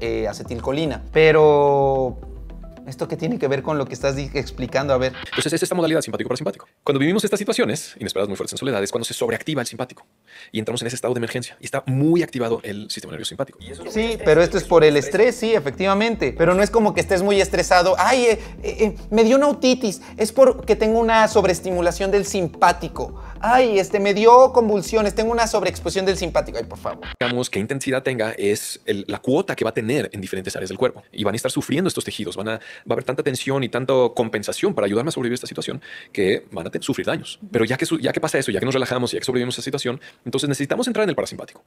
eh, acetilcolina. Pero ¿Esto qué tiene que ver con lo que estás explicando? A ver. Entonces pues es esta modalidad simpático-parasimpático. Cuando vivimos estas situaciones inesperadas muy fuertes en soledad es cuando se sobreactiva el simpático y entramos en ese estado de emergencia y está muy activado el sistema nervioso simpático. sí, pero esto es por el estrés, sí, efectivamente. Pero no es como que estés muy estresado. Ay, eh, me dio una otitis. Es porque tengo una sobreestimulación del simpático ay, este, me dio convulsiones, tengo una sobreexposición del simpático, ay, por favor. Digamos, qué intensidad tenga es la cuota que va a tener en diferentes áreas del cuerpo y van a estar sufriendo estos tejidos, van a, va a haber tanta tensión y tanta compensación para ayudarme a sobrevivir a esta situación que van a tener sufrir daños. Pero ya que, ya que pasa eso, ya que nos relajamos, ya que sobrevivimos a esta situación, entonces necesitamos entrar en el parasimpático.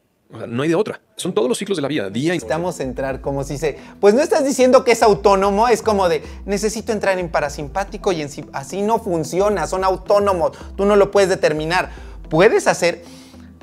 no hay de otra. Son todos los ciclos de la vida, día y Necesitamos entrar, como si dice, Pues no estás diciendo que es autónomo, es como de, necesito entrar en parasimpático y así no funciona, son autónomos, tú no lo puedes determinar Puedes hacer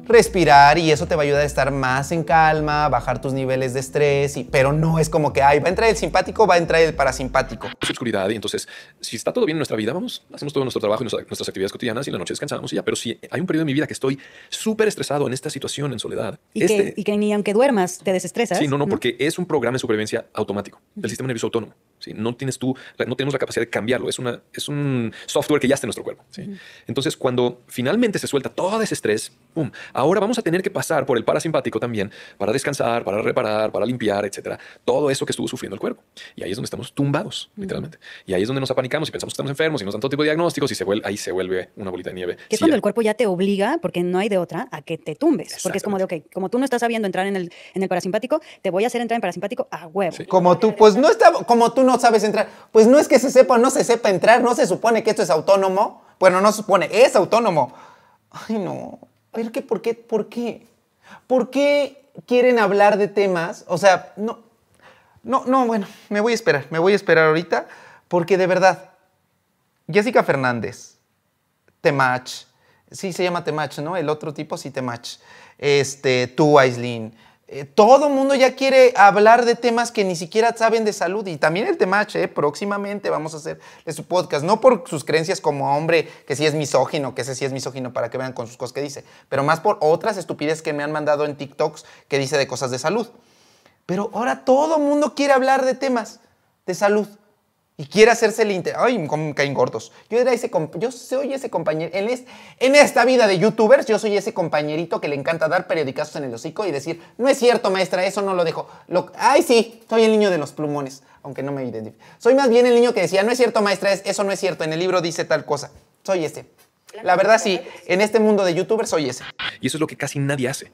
respirar y eso te va a ayudar a estar más en calma, bajar tus niveles de estrés, y, pero no es como que, ay, va a entrar el simpático, va a entrar el parasimpático. Es oscuridad y entonces, si está todo bien en nuestra vida, vamos, hacemos todo nuestro trabajo y nuestras actividades cotidianas y la noche descansamos y ya, pero si hay un periodo de mi vida que estoy súper estresado en esta situación, en soledad. Y, que, este ni aunque duermas te desestresas. Sí, no, no, porque es un programa de supervivencia automático, del sistema nervioso autónomo. No tienes tú, no tenemos la capacidad de cambiarlo, es, una, es un software que ya está en nuestro cuerpo. ¿sí? Entonces, cuando finalmente se suelta todo ese estrés, ¡pum! Ahora vamos a tener que pasar por el parasimpático también para descansar, para reparar, para limpiar, etcétera. Todo eso que estuvo sufriendo el cuerpo. Y ahí es donde estamos tumbados, literalmente. Y ahí es donde nos apanicamos y pensamos que estamos enfermos y nos dan todo tipo de diagnósticos y se vuelve, ahí se vuelve una bolita de nieve. Que es cuando el cuerpo ya te obliga, porque no hay de otra, a que te tumbes. Porque es como de, ok, como tú no estás sabiendo entrar en el, parasimpático, te voy a hacer entrar en parasimpático a huevo. Como tú, pues no está, como tú no sabes entrar, pues no es que se sepa no se sepa entrar, no se supone que esto es autónomo. Bueno, no supone, es autónomo. Ay, no ver, por, qué, ¿por qué? ¿Por qué quieren hablar de temas? O sea, no, no, no, bueno, me voy a esperar, me voy a esperar ahorita, porque de verdad, Jessica Fernández, Temach, sí se llama Temach, ¿no? El otro tipo sí Temach, este, tú, Aislin, eh, todo mundo ya quiere hablar de temas que ni siquiera saben de salud y también el tema ¿eh? Próximamente vamos a hacerle su podcast, no por sus creencias como hombre, que sí es misógino, que ese sí es misógino para que vean con sus cosas que dice, pero más por otras estupideces que me han mandado en TikToks que dice de cosas de salud. Pero ahora todo mundo quiere hablar de temas de salud y quiere hacerse el inter... Ay, caen gordos. Yo, era ese yo soy ese compañero... él es... en, esta vida de youtubers, yo soy ese compañerito que le encanta dar periodicazos en el hocico y decir, no es cierto, maestra, eso no lo dejo. Ay, sí, soy el niño de los plumones, aunque no me identifique. Soy más bien el niño que decía, no es cierto, maestra, eso no es cierto, en el libro dice tal cosa. Soy ese. La verdad, sí, en este mundo de youtubers soy ese. Y eso es lo que casi nadie hace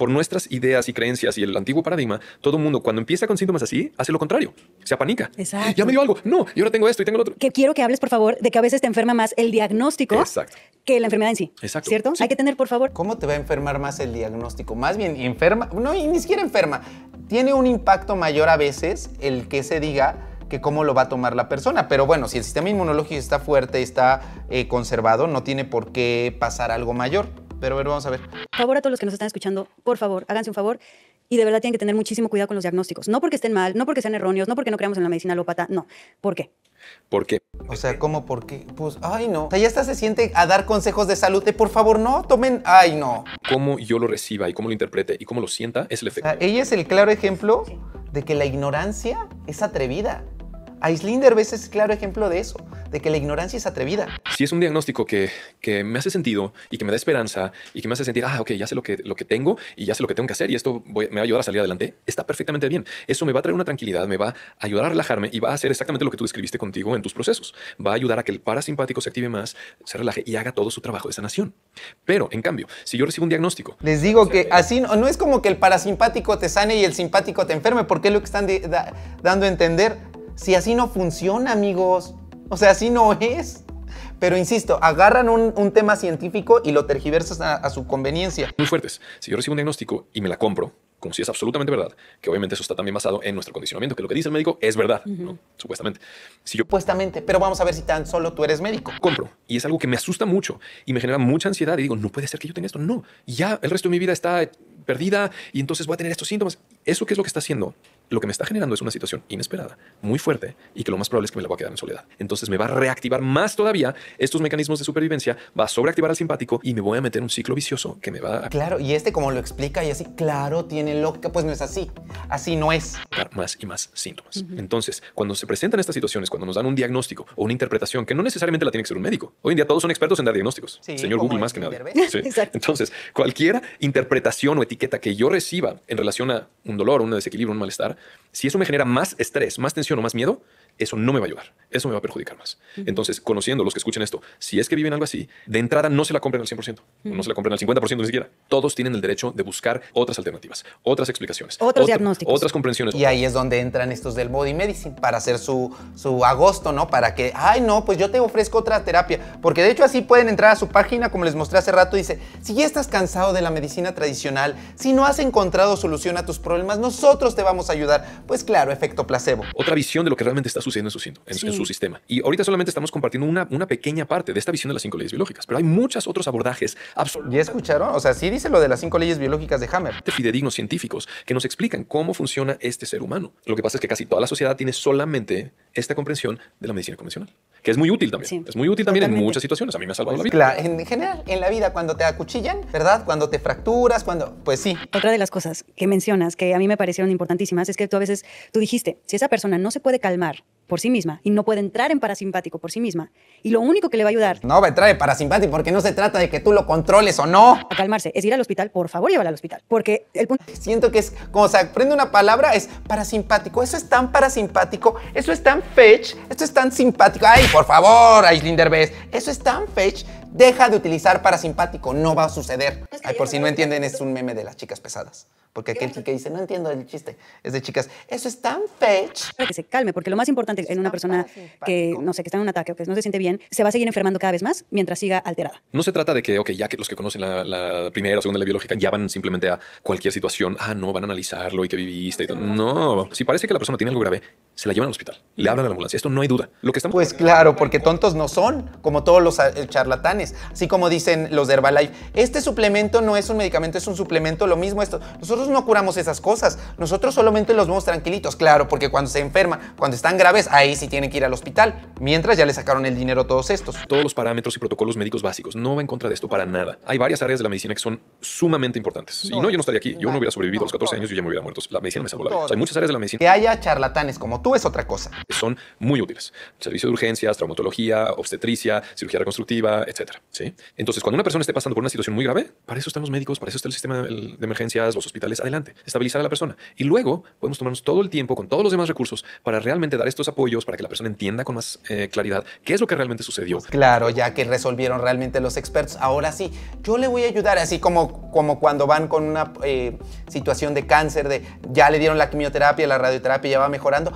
por nuestras ideas y creencias y el antiguo paradigma, todo el mundo cuando empieza con síntomas así, hace lo contrario, se apanica. Exacto. Ya me dio algo, no, y ahora tengo esto y tengo lo otro. Que quiero que hables, por favor, de que a veces te enferma más el diagnóstico que la enfermedad en sí. Exacto. ¿Cierto? Hay que tener, por favor. ¿Cómo te va a enfermar más el diagnóstico? Más bien enferma, no, ni siquiera enferma. Tiene un impacto mayor a veces el que se diga que cómo lo va a tomar la persona. Pero bueno, si el sistema inmunológico está fuerte, está eh, conservado, no tiene por qué pasar algo mayor. Pero a ver, vamos a ver. Por favor a todos los que nos están escuchando, por favor, háganse un favor. Y de verdad tienen que tener muchísimo cuidado con los diagnósticos. No porque estén mal, no porque sean erróneos, no porque no creamos en la medicina alópata, no. ¿Por qué? ¿Por qué? O sea, ¿cómo por qué? Pues, ay, no. O sea, ya está, se siente a dar consejos de salud. De, por favor, no tomen, ay, no. Cómo yo lo reciba y cómo lo interprete y cómo lo sienta es el efecto. ella es el claro ejemplo de que la ignorancia es atrevida. Aislinder ves es claro ejemplo de eso, de que la ignorancia es atrevida. Si es un diagnóstico que, que me hace sentido y que me da esperanza y que me hace sentir, ah, ok, ya sé lo que, lo que tengo y ya sé lo que tengo que hacer y esto me va a ayudar a salir adelante, está perfectamente bien. Eso me va a traer una tranquilidad, me va a ayudar a relajarme y va a hacer exactamente lo que tú describiste contigo en tus procesos. Va a ayudar a que el parasimpático se active más, se relaje y haga todo su trabajo de sanación. Pero, en cambio, si yo recibo un diagnóstico... Les digo que eh, así no, es como que el parasimpático te sane y el simpático te enferme, porque es lo que están dando a entender si así no funciona, amigos. O sea, así no es. Pero insisto, agarran un, tema científico y lo tergiversas a, su conveniencia. Muy fuertes. Si yo recibo un diagnóstico y me la compro, como si es absolutamente verdad, que obviamente eso está también basado en nuestro condicionamiento, que lo que dice el médico es verdad, ¿no? Supuestamente. Si Supuestamente, pero vamos a ver si tan solo tú eres médico. Compro, y es algo que me asusta mucho y me genera mucha ansiedad y digo, no puede ser que yo tenga esto, no, ya el resto de mi vida está perdida y entonces voy a tener estos síntomas. ¿Eso qué es lo que está haciendo? lo que me está generando es una situación inesperada, muy fuerte, y que lo más probable es que me la voy a quedar en soledad. Entonces me va a reactivar más todavía estos mecanismos de supervivencia, va a sobreactivar al simpático y me voy a meter en un ciclo vicioso que me va a... Claro, y este como lo explica y así, claro, tiene lógica, pues no es así, así no es. Más y más síntomas. Entonces, cuando se presentan estas situaciones, cuando nos dan un diagnóstico o una interpretación, que no necesariamente la tiene que ser un médico, hoy en día todos son expertos en dar diagnósticos, señor Google más que nada. Entonces, cualquier interpretación o etiqueta que yo reciba en relación a un dolor, un desequilibrio, un malestar, si eso me genera más estrés, más tensión o más miedo, eso no me va a ayudar, eso me va a perjudicar más. Entonces, conociendo los que escuchen esto, si es que viven algo así, de entrada no se la compren al 100%, no se la compren al 50% ni siquiera. Todos tienen el derecho de buscar otras alternativas, otras explicaciones, otros diagnósticos, otras comprensiones. Y ahí es donde entran estos del body medicine para hacer su, su agosto, ¿no? Para que, ay, no, pues yo te ofrezco otra terapia, porque de hecho así pueden entrar a su página, como les mostré hace rato, dice, si ya estás cansado de la medicina tradicional, si no has encontrado solución a tus problemas, nosotros te vamos a ayudar. Pues claro, efecto placebo. Otra visión de lo que realmente está sucediendo en su, en, su sistema. Y ahorita solamente estamos compartiendo una, pequeña parte de esta visión de las cinco leyes biológicas, pero hay muchos otros abordajes. ¿Ya escucharon? O sea, sí dice lo de las cinco leyes biológicas de Hammer. Fidedignos científicos que nos explican cómo funciona este ser humano. Lo que pasa es que casi toda la sociedad tiene solamente esta comprensión de la medicina convencional, que es muy útil también. Es muy útil también en muchas situaciones. A mí me ha salvado la vida. Claro, en general, en la vida, cuando te acuchillan, ¿verdad? Cuando te fracturas, cuando... Pues sí. Otra de las cosas que mencionas que a mí me parecieron importantísimas es que tú a veces, tú dijiste, si esa persona no se puede calmar por sí misma y no puede entrar en parasimpático por sí misma y lo único que le va a ayudar. No a trae parasimpático porque no se trata de que tú lo controles o no. A calmarse, es ir al hospital, por favor, llévala al hospital. Porque el punto. Siento que es como se aprende una palabra, es parasimpático. Eso es tan parasimpático, eso es tan fetch, esto es tan simpático. Ay, por favor, Aislinder Bess, eso es tan fetch. Deja de utilizar parasimpático, no va a suceder. Ay, por si no entienden, es un meme de las chicas pesadas. Porque aquel que dice, no entiendo el chiste, es de chicas, eso es tan fetch. Que se calme, porque lo más importante en una persona que, no sé, que está en un ataque o que no se siente bien se va a seguir enfermando cada vez más mientras siga alterada. No se trata de que, ok, ya que los que conocen la, primera o segunda ley biológica ya van simplemente a cualquier situación, ah, no, van a analizarlo y que viviste. Y todo. No, si parece que la persona tiene algo grave, se la llevan al hospital, le hablan a la ambulancia. Esto no hay duda. Lo que estamos... Pues claro, porque tontos no son, como todos los eh, charlatanes. Así como dicen los de Herbalife, este suplemento no es un medicamento, es un suplemento, lo mismo esto. Nosotros no curamos esas cosas, nosotros solamente los vemos tranquilitos, claro, porque cuando se enferma, cuando están graves, ahí sí tienen que ir al hospital, mientras ya le sacaron el dinero todos estos. Todos los parámetros y protocolos médicos básicos. No va en contra de esto para nada. Hay varias áreas de la medicina que son sumamente importantes. Si y no, yo no estaría aquí. Yo no, hubiera sobrevivido a los 14 años y ya me hubiera muerto. La medicina me salvó la vida. hay muchas áreas de la medicina. Que haya charlatanes como tú es otra cosa. Son muy útiles. Servicio de urgencias, traumatología, obstetricia, cirugía reconstructiva, etcétera. ¿sí? Entonces, cuando una persona esté pasando por una situación muy grave, para eso están los médicos, para eso está el sistema de emergencias, los hospitales. Adelante, estabilizar a la persona. Y luego podemos tomarnos todo el tiempo con todos los demás recursos para realmente dar estos apoyos para que la persona entienda con más eh, claridad qué es lo que realmente sucedió. Pues claro, ya que resolvieron realmente los expertos, ahora sí, yo le voy a ayudar, así como, como cuando van con una eh, situación de cáncer, de ya le dieron la quimioterapia, la radioterapia ya va mejorando,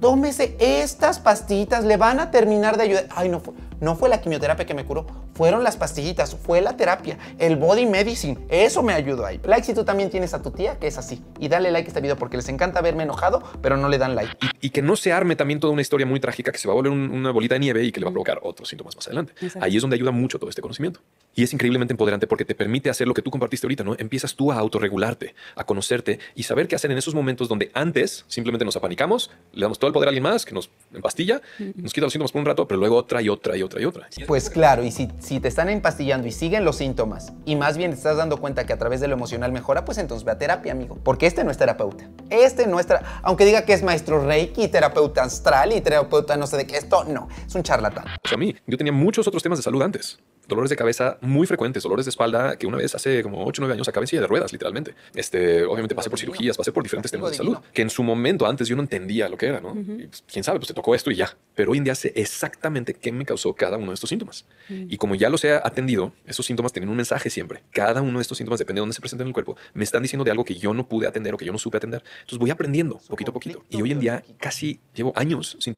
tómese estas pastitas, le van a terminar de ayudar. Ay, no fue no fue la quimioterapia que me curó, fueron las pastillitas, fue la terapia, el body medicine. Eso me ayudó ahí. Like si tú también tienes a tu tía que es así. Y dale like a este video porque les encanta verme enojado, pero no le dan like. Y, que no se arme también toda una historia muy trágica que se va a volver una bolita de nieve y que le va a provocar otros síntomas más adelante. Ahí es donde ayuda mucho todo este conocimiento. Y es increíblemente empoderante porque te permite hacer lo que tú compartiste ahorita, ¿no? Empiezas tú a autorregularte, a conocerte y saber qué hacer en esos momentos donde antes simplemente nos apanicamos, le damos todo el poder a alguien más que nos empastilla, nos quita los síntomas por un rato, pero luego otra y otra y otra otra y otra. Pues claro, y si, si te están empastillando y siguen los síntomas y más bien te estás dando cuenta que a través de lo emocional mejora, pues entonces ve a terapia, amigo. Porque este no es terapeuta. Este no es, aunque diga que es maestro reiki, terapeuta astral y terapeuta no sé de qué, esto no, es un charlatán. O a mí, yo tenía muchos otros temas de salud antes dolores de cabeza muy frecuentes, dolores de espalda que una vez hace como 8 o 9 años acabé en silla de ruedas, literalmente. Este, obviamente pasé por cirugías, pasé por diferentes temas de salud, que en su momento antes yo no entendía lo que era, ¿no? Pues, quién sabe, pues te tocó esto y ya. Pero hoy en día sé exactamente qué me causó cada uno de estos síntomas. Mm. Y como ya los he atendido, esos síntomas tienen un mensaje siempre. Cada uno de estos síntomas, depende de dónde se presenten en el cuerpo, me están diciendo de algo que yo no pude atender o que yo no supe atender. Entonces voy aprendiendo poquito a poquito. Y hoy en día casi llevo años sin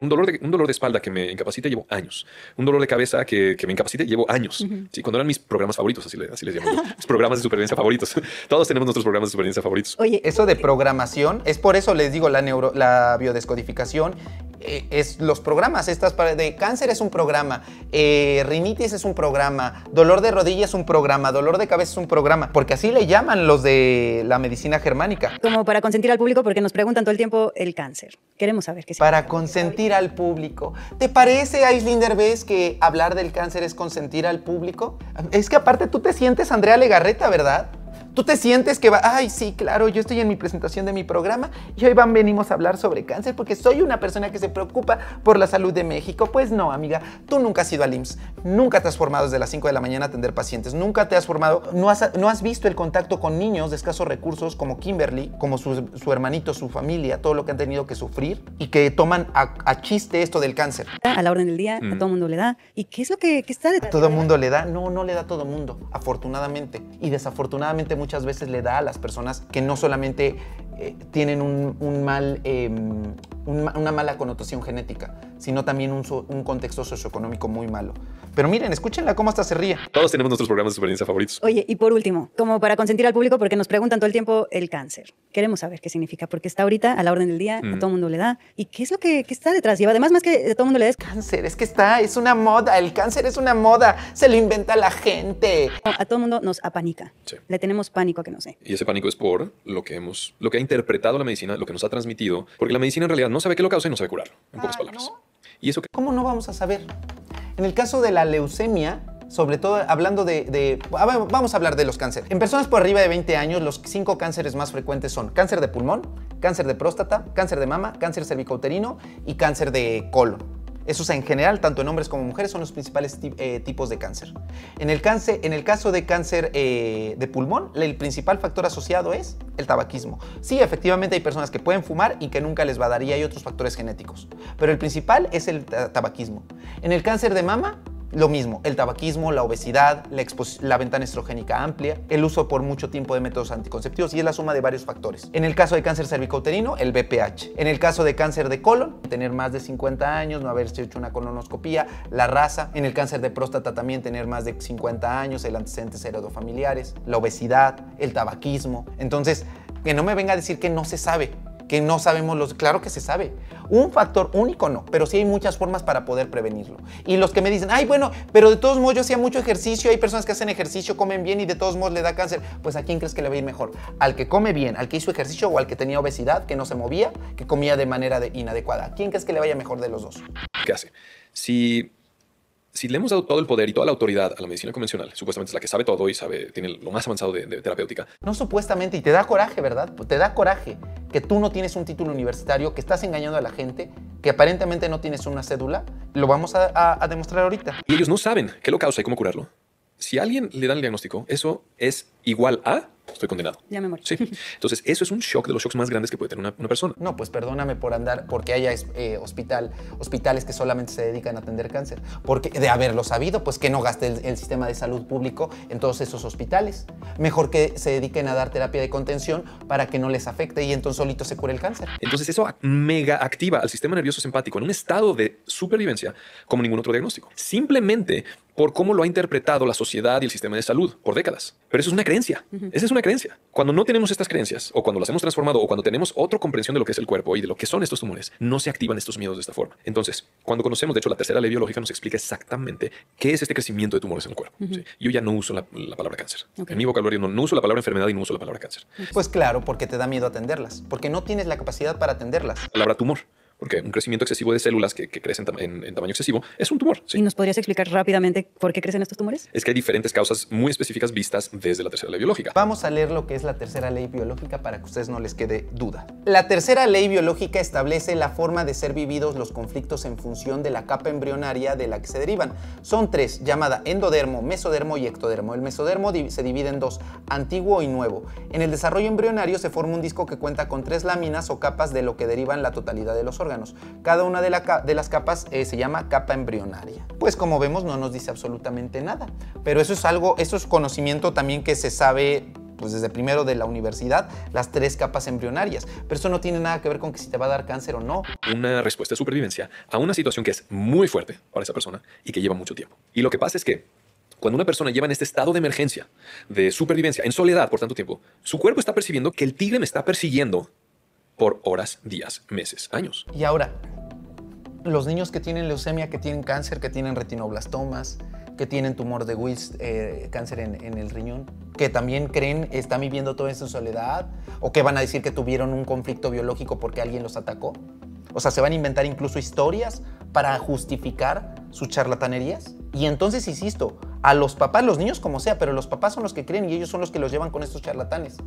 un dolor, de, un dolor de espalda que me incapacita llevo años. Un dolor de cabeza que, me incapacita llevo años. cuando eran mis programas favoritos, así, les llamo mis programas de supervivencia favoritos. Todos tenemos nuestros programas de supervivencia favoritos. Oye, eso de eh, programación, es por eso les digo la, la biodescodificación eh, es los programas. Estas para, de cáncer es un programa, eh, rinitis es un programa, dolor de rodilla es un programa, dolor de cabeza es un programa, porque así le llaman los de la medicina germánica. Como para consentir al público, porque nos preguntan todo el tiempo el cáncer. Queremos saber qué. es. Para consentir al público. ¿Te parece, Aislinn Derbez, que hablar del cáncer es consentir al público? Es que aparte tú te sientes Andrea Legarreta, ¿verdad? Tú te sientes que va, ay, sí, claro, yo estoy en mi presentación de mi programa y hoy van, venimos a hablar sobre cáncer porque soy una persona que se preocupa por la salud de México. Pues no, amiga, tú nunca has ido al IMSS, nunca te has formado desde las 5 de la mañana a atender pacientes, nunca te has formado, no has, no has visto el contacto con niños de escasos recursos como Kimberly, como su, su hermanito, su familia, todo lo que han tenido que sufrir y que toman a, a chiste esto del cáncer. A la orden del día, a mm. todo mundo le da. ¿Y qué es lo que, está detrás? A todo mundo le da, no, no le da a todo mundo, afortunadamente. Y desafortunadamente muchas veces le da a las personas que no solamente eh, tienen un, mal, em, una mala connotación genética, sino también un, contexto socioeconómico muy malo. Pero miren, escúchenla cómo hasta se ríe. Todos tenemos nuestros programas de supervivencia favoritos. Oye, y por último, como para consentir al público, porque nos preguntan todo el tiempo el cáncer. Queremos saber qué significa, porque está ahorita a la orden del día, a mm. todo el mundo le da. ¿Y qué es lo que, está detrás? Y además, más que a todo el mundo le es cáncer, es que está, es una moda, el cáncer es una moda, se lo inventa la gente. A todo el mundo nos apanica. Sí. Le tenemos pánico a que no sé. Y ese pánico es por lo que hemos, lo que ha interpretado la medicina, lo que nos ha transmitido, porque la medicina en realidad no no sabe qué lo causa y no sabe curarlo, en pocas ah, palabras. ¿Y eso ¿Cómo no vamos a saber? En el caso de la leucemia, sobre todo hablando de, de, Vamos a hablar de los cánceres. En personas por arriba de 20 años, los cinco cánceres más frecuentes son cáncer de pulmón, cáncer de próstata, cáncer de mama, cáncer cervicouterino y cáncer de colon. Esos en general, tanto en hombres como mujeres, son los principales eh, tipos de cáncer. En el, cáncer, en el caso de cáncer eh, de pulmón, el principal factor asociado es el tabaquismo. Sí, efectivamente hay personas que pueden fumar y que nunca les va a dar y hay otros factores genéticos, pero el principal es el tabaquismo. En el cáncer de mama, lo mismo, el tabaquismo, la obesidad, la, ventana estrogénica amplia, el uso por mucho tiempo de métodos anticonceptivos y es la suma de varios factores. En el caso de cáncer cervicouterino, el BPH. En el caso de cáncer de colon, tener más de 50 años, no haberse hecho una colonoscopía, la raza. En el cáncer de próstata también tener más de 50 años, el antecedente familiares la obesidad, el tabaquismo. Entonces, que no me venga a decir que no se sabe que no sabemos los... Claro que se sabe. Un factor único no, pero sí hay muchas formas para poder prevenirlo. Y los que me dicen, ay, bueno, pero de todos modos yo hacía mucho ejercicio, hay personas que hacen ejercicio, comen bien y de todos modos le da cáncer. Pues ¿a quién crees que le va a ir mejor? ¿Al que come bien, al que hizo ejercicio o al que tenía obesidad, que no se movía, que comía de manera inadecuada? ¿A quién crees que le vaya mejor de los dos? ¿Qué hace? Si si le hemos dado todo el poder y toda la autoridad a la medicina convencional, supuestamente es la que sabe todo y sabe, tiene lo más avanzado de, terapéutica. No supuestamente, y te da coraje, ¿verdad? Te da coraje que tú no tienes un título universitario, que estás engañando a la gente, que aparentemente no tienes una cédula. Lo vamos a, demostrar ahorita. Y ellos no saben qué lo causa y cómo curarlo. Si a alguien le dan el diagnóstico, eso es igual a estoy condenado. Ya me morí. Sí. Entonces, eso es un shock de los shocks más grandes que puede tener una, persona. No, pues perdóname por andar, porque haya eh, hospital, hospitales que solamente se dedican a atender cáncer. Porque de haberlo sabido, pues que no gaste el, el, sistema de salud público en todos esos hospitales. Mejor que se dediquen a dar terapia de contención para que no les afecte y entonces solito se cure el cáncer. Entonces, eso mega activa al sistema nervioso simpático en un estado de supervivencia como ningún otro diagnóstico. Simplemente por cómo lo ha interpretado la sociedad y el sistema de salud por décadas. Pero eso es una creencia. Esa es una creencia. Cuando no tenemos estas creencias, o cuando las hemos transformado, o cuando tenemos otra comprensión de lo que es el cuerpo y de lo que son estos tumores, no se activan estos miedos de esta forma. Entonces, cuando conocemos, de hecho, la tercera ley biológica nos explica exactamente qué es este crecimiento de tumores en el cuerpo. Yo ya no uso la, palabra cáncer. En mi vocabulario no uso la palabra enfermedad y no uso la palabra cáncer. Pues claro, porque te da miedo atenderlas, porque no tienes la capacidad para atenderlas. La palabra tumor porque un crecimiento excesivo de células que, crecen en, tamaño excesivo es un tumor. ¿Y nos podrías explicar rápidamente por qué crecen estos tumores? Es que hay diferentes causas muy específicas vistas desde la tercera ley biológica. Vamos a leer lo que es la tercera ley biológica para que a ustedes no les quede duda. La tercera ley biológica establece la forma de ser vividos los conflictos en función de la capa embrionaria de la que se derivan. Son tres, llamada endodermo, mesodermo y ectodermo. El mesodermo se divide en dos, antiguo y nuevo. En el desarrollo embrionario se forma un disco que cuenta con tres láminas o capas de lo que derivan la totalidad de los órganos. Cada una de, las capas eh, se llama capa embrionaria. Pues como vemos no nos dice absolutamente nada, pero eso es algo, eso es conocimiento también que se sabe pues desde primero de la universidad, las tres capas embrionarias. Pero eso no tiene nada que ver con que si te va a dar cáncer o no. Una respuesta de supervivencia a una situación que es muy fuerte para esa persona y que lleva mucho tiempo. Y lo que pasa es que cuando una persona lleva en este estado de emergencia, de supervivencia, en soledad por tanto tiempo, su cuerpo está percibiendo que el tigre me está persiguiendo por horas, días, meses, años. Y ahora, los niños que tienen leucemia, que tienen cáncer, que tienen retinoblastomas, que tienen tumor de Wills, eh, cáncer en, el riñón, que también creen están viviendo todo en soledad, o que van a decir que tuvieron un conflicto biológico porque alguien los atacó. O sea, se van a inventar incluso historias para justificar sus charlatanerías. Y entonces, insisto, a los papás, los niños como sea, pero los papás son los que creen y ellos son los que los llevan con estos charlatanes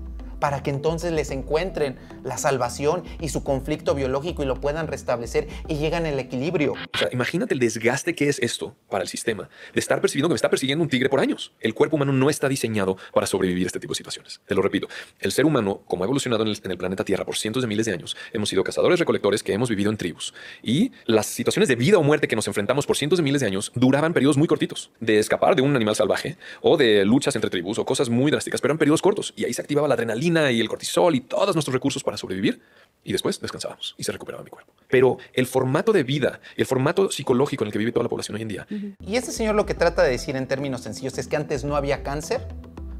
para que entonces les encuentren la salvación y su conflicto biológico y lo puedan restablecer y llegan al equilibrio. imagínate el desgaste que es esto para el sistema de estar percibiendo que me está persiguiendo un tigre por años. El cuerpo humano no está diseñado para sobrevivir a este tipo de situaciones. Te lo repito, el ser humano, como ha evolucionado en el, planeta Tierra por cientos de miles de años, hemos sido cazadores recolectores que hemos vivido en tribus y las situaciones de vida o muerte que nos enfrentamos por cientos de miles de años duraban periodos muy cortitos, de escapar de un animal salvaje o de luchas entre tribus o cosas muy drásticas, pero eran periodos cortos y ahí se activaba la adrenalina y el cortisol y todos nuestros recursos para sobrevivir y después descansábamos y se recuperaba mi cuerpo. Pero el formato de vida, el formato psicológico en el que vive toda la población hoy en día. Y este señor lo que trata de decir en términos sencillos es que antes no había cáncer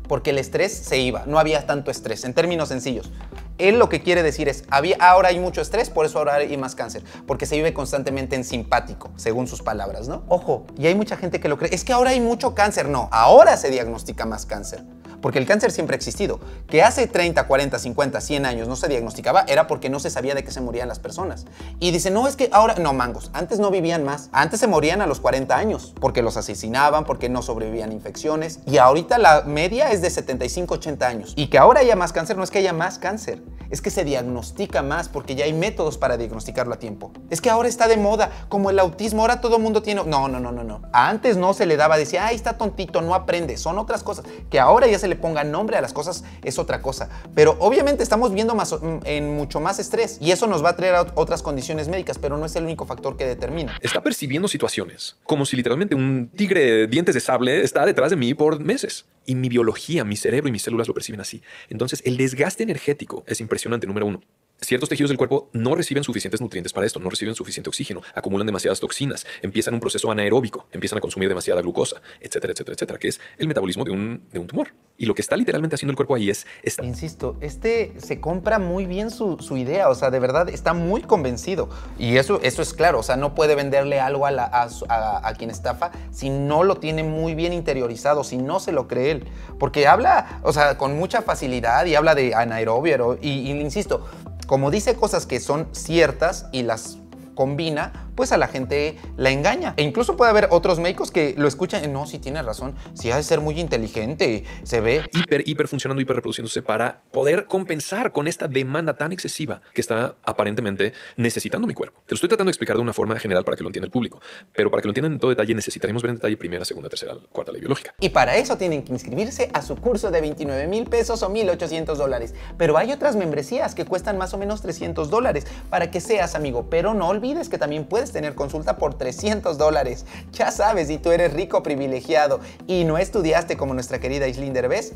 porque el estrés se iba, no había tanto estrés, en términos sencillos. Él lo que quiere decir es, había, ahora hay mucho estrés, por eso ahora hay más cáncer, porque se vive constantemente en simpático, según sus palabras, ¿no? Ojo, y hay mucha gente que lo cree, es que ahora hay mucho cáncer, no, ahora se diagnostica más cáncer porque el cáncer siempre ha existido. Que hace 30, 40, 50, 100 años no se diagnosticaba era porque no se sabía de qué se morían las personas. Y dice, no, es que ahora, no, mangos, antes no vivían más, antes se morían a los 40 años, porque los asesinaban, porque no sobrevivían infecciones, y ahorita la media es de 75, 80 años. Y que ahora haya más cáncer no es que haya más cáncer, es que se diagnostica más porque ya hay métodos para diagnosticarlo a tiempo. Es que ahora está de moda, como el autismo, ahora todo el mundo tiene... No, no, no, no, no. Antes no se le daba, decía, ay, está tontito, no aprende, son otras cosas, que ahora ya se le ponga nombre a las cosas es otra cosa. Pero obviamente estamos viendo más, mm, en mucho más estrés y eso nos va a traer a otras condiciones médicas, pero no es el único factor que determina. Está percibiendo situaciones como si literalmente un tigre dientes de sable está detrás de mí por meses. Y mi biología, mi cerebro y mis células lo perciben así. Entonces, el desgaste energético es impresionante, número uno ciertos tejidos del cuerpo no reciben suficientes nutrientes para esto, no reciben suficiente oxígeno, acumulan demasiadas toxinas, empiezan un proceso anaeróbico, empiezan a consumir demasiada glucosa, etcétera, etcétera, etcétera, que es el metabolismo de un, tumor. Y lo que está literalmente haciendo el cuerpo ahí es... Insisto, este se compra muy bien su, idea, o sea, de verdad está muy convencido. Y eso, eso es claro, o sea, no puede venderle algo a, a, quien estafa si no lo tiene muy bien interiorizado, si no se lo cree él. Porque habla, o sea, con mucha facilidad y habla de anaeróbico, y, y insisto, como dice cosas que son ciertas y las combina, pues a la gente la engaña. E incluso puede haber otros médicos que lo escuchan, y no, si sí, tiene razón, si sí, ha de ser muy inteligente, se ve hiper, hiper funcionando, hiper reproduciéndose para poder compensar con esta demanda tan excesiva que está aparentemente necesitando mi cuerpo. Te lo estoy tratando de explicar de una forma general para que lo entienda el público, pero para que lo entiendan en todo detalle necesitaremos ver en detalle primera, segunda, tercera, cuarta ley biológica. Y para eso tienen que inscribirse a su curso de 29 mil pesos o 1800 dólares. Pero hay otras membresías que cuestan más o menos 300 dólares para que seas amigo, pero no olvides que también puedes tener consulta por 300 dólares. Ya sabes, si tú eres rico privilegiado y no estudiaste como nuestra querida Islinder ves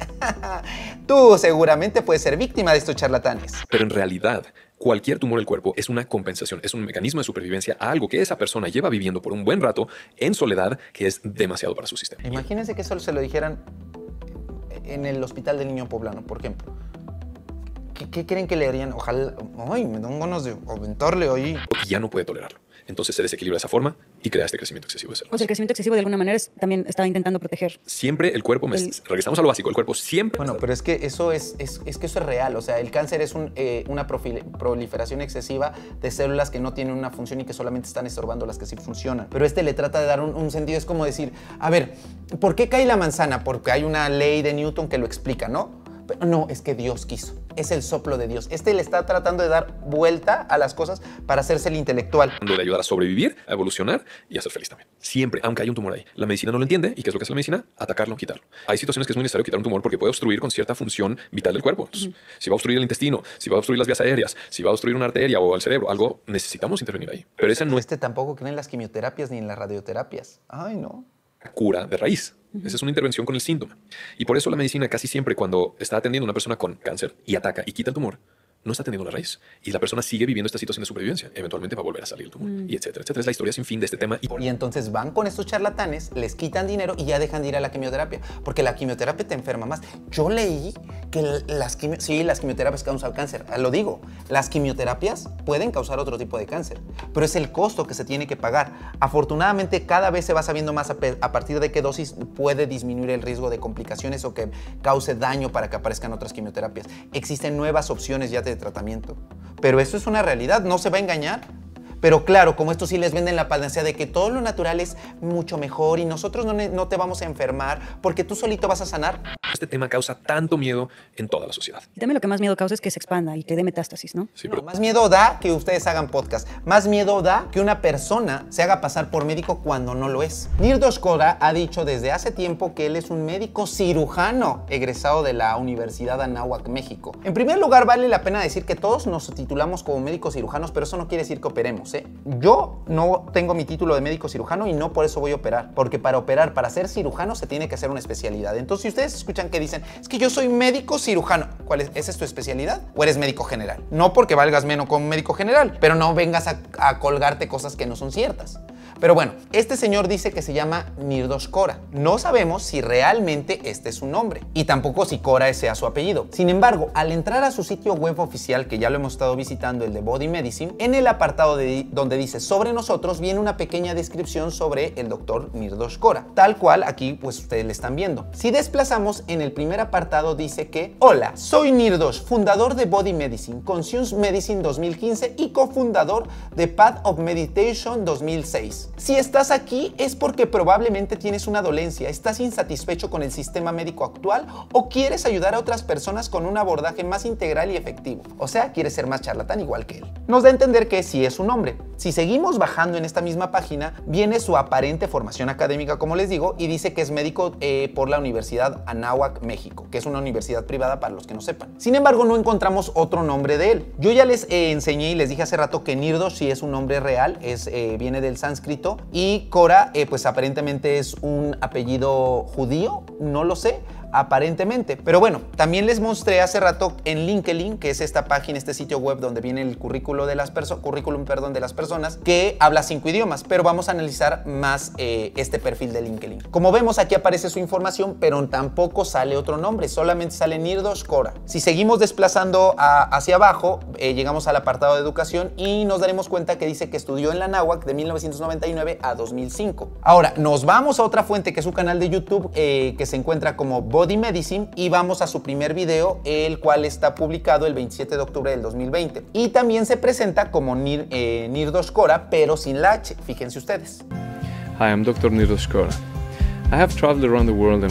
tú seguramente puedes ser víctima de estos charlatanes. Pero en realidad, cualquier tumor del cuerpo es una compensación, es un mecanismo de supervivencia a algo que esa persona lleva viviendo por un buen rato en soledad que es demasiado para su sistema. Imagínense que eso se lo dijeran en el hospital del niño poblano, por ejemplo. ¿Qué, qué creen que le harían? Ojalá, ay, me dan ganas de aventarle hoy ya no puede tolerarlo. Entonces se desequilibra de esa forma y crea este crecimiento excesivo de O sea, el crecimiento excesivo de alguna manera también está intentando proteger. Siempre el cuerpo, regresamos a lo básico, el cuerpo siempre... Bueno, pero es que eso es, es, que eso es real. O sea, el cáncer es eh, una proliferación excesiva de células que no tienen una función y que solamente están estorbando las que sí funcionan. Pero este le trata de dar un sentido. Es como decir, a ver, ¿por qué cae la manzana? Porque hay una ley de Newton que lo explica, ¿no? Pero no, es que Dios quiso. Es el soplo de Dios. Este le está tratando de dar vuelta a las cosas para hacerse el intelectual. Le ayudar a sobrevivir, a evolucionar y a ser feliz también. Siempre, aunque hay un tumor ahí. La medicina no lo entiende y ¿qué es lo que hace la medicina? Atacarlo, quitarlo. Hay situaciones que es muy necesario quitar un tumor porque puede obstruir con cierta función vital del cuerpo. Si va a obstruir el intestino, si va a obstruir las vías aéreas, si va a obstruir una arteria o el cerebro, algo, necesitamos intervenir ahí. Pero ese este no Este tampoco cree en las quimioterapias ni en las radioterapias. Ay, no cura de raíz. Esa es una intervención con el síntoma. Y por eso la medicina casi siempre cuando está atendiendo a una persona con cáncer y ataca y quita el tumor, no está teniendo la raíz y la persona sigue viviendo esta situación de supervivencia. Eventualmente va a volver a salir el tumor y mm. etcétera, etcétera. Es la historia sin fin de este tema. Y, entonces van con estos charlatanes, les quitan dinero y ya dejan de ir a la quimioterapia porque la quimioterapia te enferma más. Yo leí que las, quimio... sí, las quimioterapias causan cáncer, ah, lo digo, las quimioterapias pueden causar otro tipo de cáncer, pero es el costo que se tiene que pagar. Afortunadamente cada vez se va sabiendo más a, partir de qué dosis puede disminuir el riesgo de complicaciones o que cause daño para que aparezcan otras quimioterapias. Existen nuevas opciones ya te tratamiento. Pero eso es una realidad, no se va a engañar. Pero claro, como esto sí les venden la palanca de que todo lo natural es mucho mejor y nosotros no, te vamos a enfermar porque tú solito vas a sanar. Este tema causa tanto miedo en toda la sociedad. Y también lo que más miedo causa es que se expanda y que dé metástasis, ¿no? Sí, pero... más miedo da que ustedes hagan podcast. Más miedo da que una persona se haga pasar por médico cuando no lo es. Nirdo Kora ha dicho desde hace tiempo que él es un médico cirujano egresado de la Universidad Anáhuac, México. En primer lugar, vale la pena decir que todos nos titulamos como médicos cirujanos, pero eso no quiere decir que operemos. Yo no tengo mi título de médico cirujano y no por eso voy a operar, porque para operar, para ser cirujano, se tiene que hacer una especialidad. Entonces, si ustedes escuchan que dicen, es que yo soy médico cirujano, ¿cuál es? ¿Esa es tu especialidad? ¿O eres médico general? No porque valgas menos como médico general, pero no vengas a colgarte cosas que no son ciertas. Pero bueno, este señor dice que se llama Nirdos Kora. No sabemos si realmente este es su nombre y tampoco si Kora sea su apellido. Sin embargo, al entrar a su sitio web oficial, que ya lo hemos estado visitando, el de Body Medicine, en el apartado donde dice sobre nosotros viene una pequeña descripción sobre el doctor Nirdos Kora, tal cual aquí pues ustedes le están viendo. Si desplazamos en el primer apartado dice que, hola, soy Nirdos, fundador de Body Medicine, Conscious Medicine 2015 y cofundador de Path of Meditation 2006. Si estás aquí es porque probablemente tienes una dolencia, estás insatisfecho con el sistema médico actual o quieres ayudar a otras personas con un abordaje más integral y efectivo. O sea, quieres ser más charlatán igual que él. Nos da a entender que sí es un hombre. Si seguimos bajando en esta misma página, viene su aparente formación académica, como les digo, y dice que es médico eh, por la Universidad Anáhuac, México, que es una universidad privada para los que no sepan. Sin embargo, no encontramos otro nombre de él. Yo ya les eh, enseñé y les dije hace rato que Nirdo sí es un nombre real, es, eh, viene del sánscrito y Cora, eh, pues aparentemente es un apellido judío, no lo sé, aparentemente. Pero bueno, también les mostré hace rato en LinkedIn, que es esta página, este sitio web donde viene el currículo de las currículum perdón, de las personas, que habla cinco idiomas, pero vamos a analizar más eh, este perfil de LinkedIn. Como vemos, aquí aparece su información, pero tampoco sale otro nombre, solamente sale Nirdosh Kora. Si seguimos desplazando hacia abajo, eh, llegamos al apartado de educación y nos daremos cuenta que dice que estudió en la NAWAC de 1999 a 2005. Ahora, nos vamos a otra fuente que es su canal de YouTube eh, que se encuentra como Body Medicine y vamos a su primer video, el cual está publicado el 27 de octubre del 2020. Y también se presenta como Nir, eh, Nirdosh Kora, pero sin la H, fíjense ustedes. Hi, I'm Dr. Nirdosh Kora.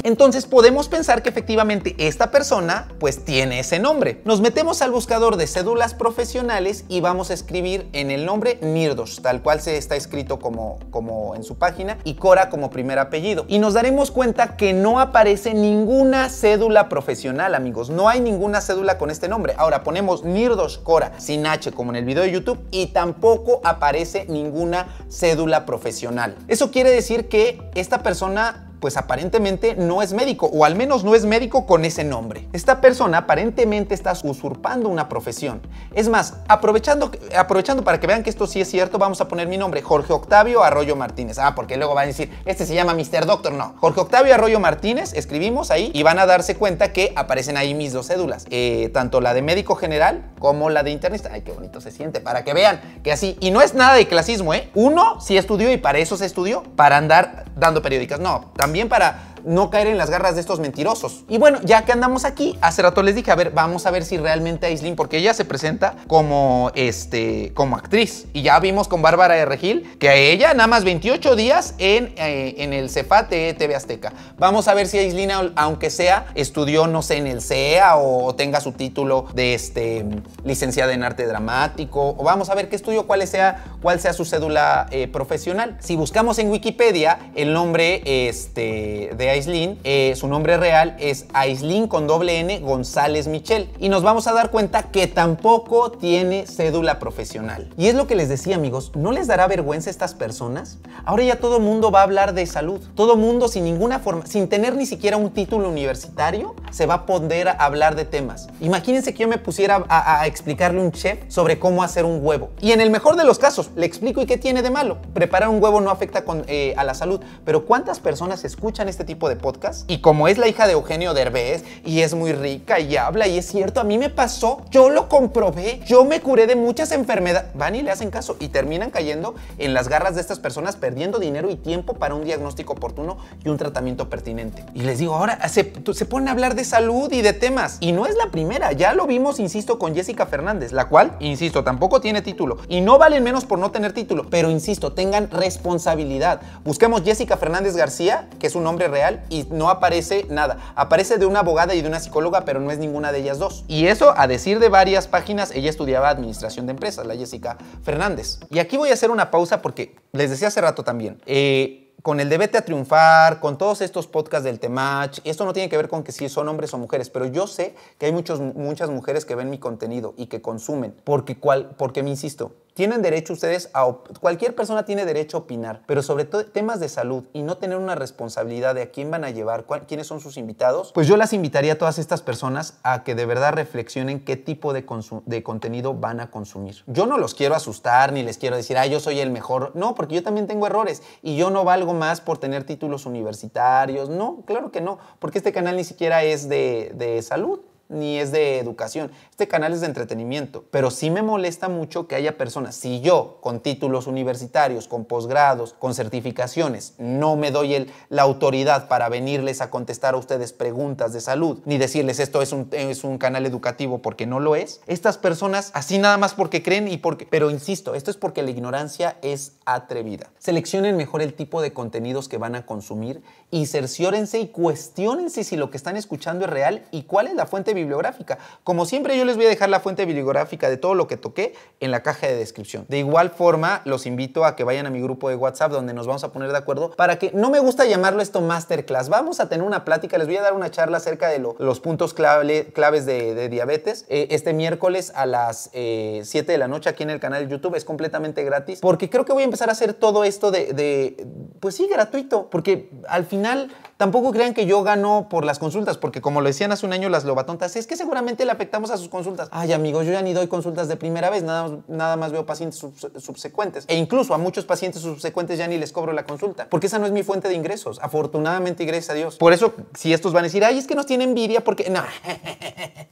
Entonces podemos pensar que efectivamente esta persona pues tiene ese nombre. Nos metemos al buscador de cédulas profesionales y vamos a escribir en el nombre Nirdos, tal cual se está escrito como, como en su página, y Cora como primer apellido. Y nos daremos cuenta que no aparece ninguna cédula profesional, amigos. No hay ninguna cédula con este nombre. Ahora ponemos Nirdos Cora sin H como en el video de YouTube y tampoco aparece ninguna cédula profesional. Eso quiere decir que esta persona pues aparentemente no es médico, o al menos no es médico con ese nombre. Esta persona aparentemente está usurpando una profesión. Es más, aprovechando, aprovechando para que vean que esto sí es cierto, vamos a poner mi nombre, Jorge Octavio Arroyo Martínez. Ah, porque luego van a decir, este se llama Mr. Doctor. No, Jorge Octavio Arroyo Martínez, escribimos ahí y van a darse cuenta que aparecen ahí mis dos cédulas, eh, tanto la de médico general como la de internista. Ay, qué bonito se siente, para que vean que así, y no es nada de clasismo, ¿eh? Uno sí estudió y para eso se estudió, para andar dando periódicas. No, también también para no caer en las garras de estos mentirosos. Y bueno, ya que andamos aquí, hace rato les dije, a ver, vamos a ver si realmente Aislin porque ella se presenta como, este, como actriz. Y ya vimos con Bárbara de Regil que a ella nada más 28 días eh, en, el Cefat de e TV Azteca. Vamos a ver si Aislin aunque sea, estudió, no sé, en el CEA o tenga su título de este, licenciada en arte dramático. O vamos a ver qué estudio, cuál sea, cuál sea su cédula eh, profesional. Si buscamos en Wikipedia el nombre este, de Aislin, eh, su nombre real es Aislin con doble N González Michel. Y nos vamos a dar cuenta que tampoco tiene cédula profesional. Y es lo que les decía amigos, ¿no les dará vergüenza a estas personas? Ahora ya todo mundo va a hablar de salud. Todo mundo sin ninguna forma, sin tener ni siquiera un título universitario, se va a poder hablar de temas. Imagínense que yo me pusiera a, explicarle un chef sobre cómo hacer un huevo. Y en el mejor de los casos, le explico y qué tiene de malo. Preparar un huevo no afecta eh, a la salud. Pero ¿cuántas personas escuchan este tipo de podcast. Y como es la hija de Eugenio Derbez y es muy rica y habla y es cierto, a mí me pasó, yo lo comprobé, yo me curé de muchas enfermedades. Van y le hacen caso y terminan cayendo en las garras de estas personas perdiendo dinero y tiempo para un diagnóstico oportuno y un tratamiento pertinente. Y les digo, ahora se, se ponen a hablar de salud y de temas. Y no es la primera, ya lo vimos, insisto, con Jessica Fernández, la cual, insisto, tampoco tiene título. Y no valen menos por no tener título, pero insisto, tengan responsabilidad. Busquemos Jessica Fernández García, que es un hombre real y no aparece nada. Aparece de una abogada y de una psicóloga, pero no es ninguna de ellas dos. Y eso, a decir de varias páginas, ella estudiaba administración de empresas, la Jessica Fernández. Y aquí voy a hacer una pausa porque les decía hace rato también. Eh, con el debete a triunfar, con todos estos podcasts del Temach, esto no tiene que ver con que si son hombres o mujeres, pero yo sé que hay muchas mujeres que ven mi contenido y que consumen, porque, porque me insisto, tienen derecho ustedes a... Cualquier persona tiene derecho a opinar, pero sobre todo temas de salud y no tener una responsabilidad de a quién van a llevar, quiénes son sus invitados, pues yo las invitaría a todas estas personas a que de verdad reflexionen qué tipo de, de contenido van a consumir. Yo no los quiero asustar ni les quiero decir, ah, yo soy el mejor. No, porque yo también tengo errores y yo no valgo más por tener títulos universitarios. No, claro que no, porque este canal ni siquiera es de, de salud ni es de educación. Este canal es de entretenimiento, pero sí me molesta mucho que haya personas, si yo con títulos universitarios, con posgrados, con certificaciones, no me doy la autoridad para venirles a contestar a ustedes preguntas de salud, ni decirles esto es un, es un canal educativo porque no lo es. Estas personas así nada más porque creen y porque... Pero insisto, esto es porque la ignorancia es atrevida. Seleccionen mejor el tipo de contenidos que van a consumir y cerciórense y cuestionense si lo que están escuchando es real y cuál es la fuente bibliográfica. Como siempre yo les voy a dejar la fuente bibliográfica de todo lo que toqué en la caja de descripción. De igual forma, los invito a que vayan a mi grupo de WhatsApp donde nos vamos a poner de acuerdo para que no me gusta llamarlo esto masterclass. Vamos a tener una plática, les voy a dar una charla acerca de los puntos claves de, diabetes eh, este miércoles a las 7 eh, de la noche aquí en el canal de YouTube. Es completamente gratis porque creo que voy a empezar a hacer todo esto de, de pues sí, gratuito, porque al final tampoco crean que yo gano por las consultas, porque como lo decían hace un año las lobatontas, es que seguramente le afectamos a sus consultas. Ay, amigos, yo ya ni doy consultas de primera vez, nada, más veo pacientes subsecuentes. E incluso a muchos pacientes subsecuentes ya ni les cobro la consulta, porque esa no es mi fuente de ingresos, afortunadamente y gracias a Dios. Por eso, si estos van a decir, ay, es que nos tienen envidia porque... No,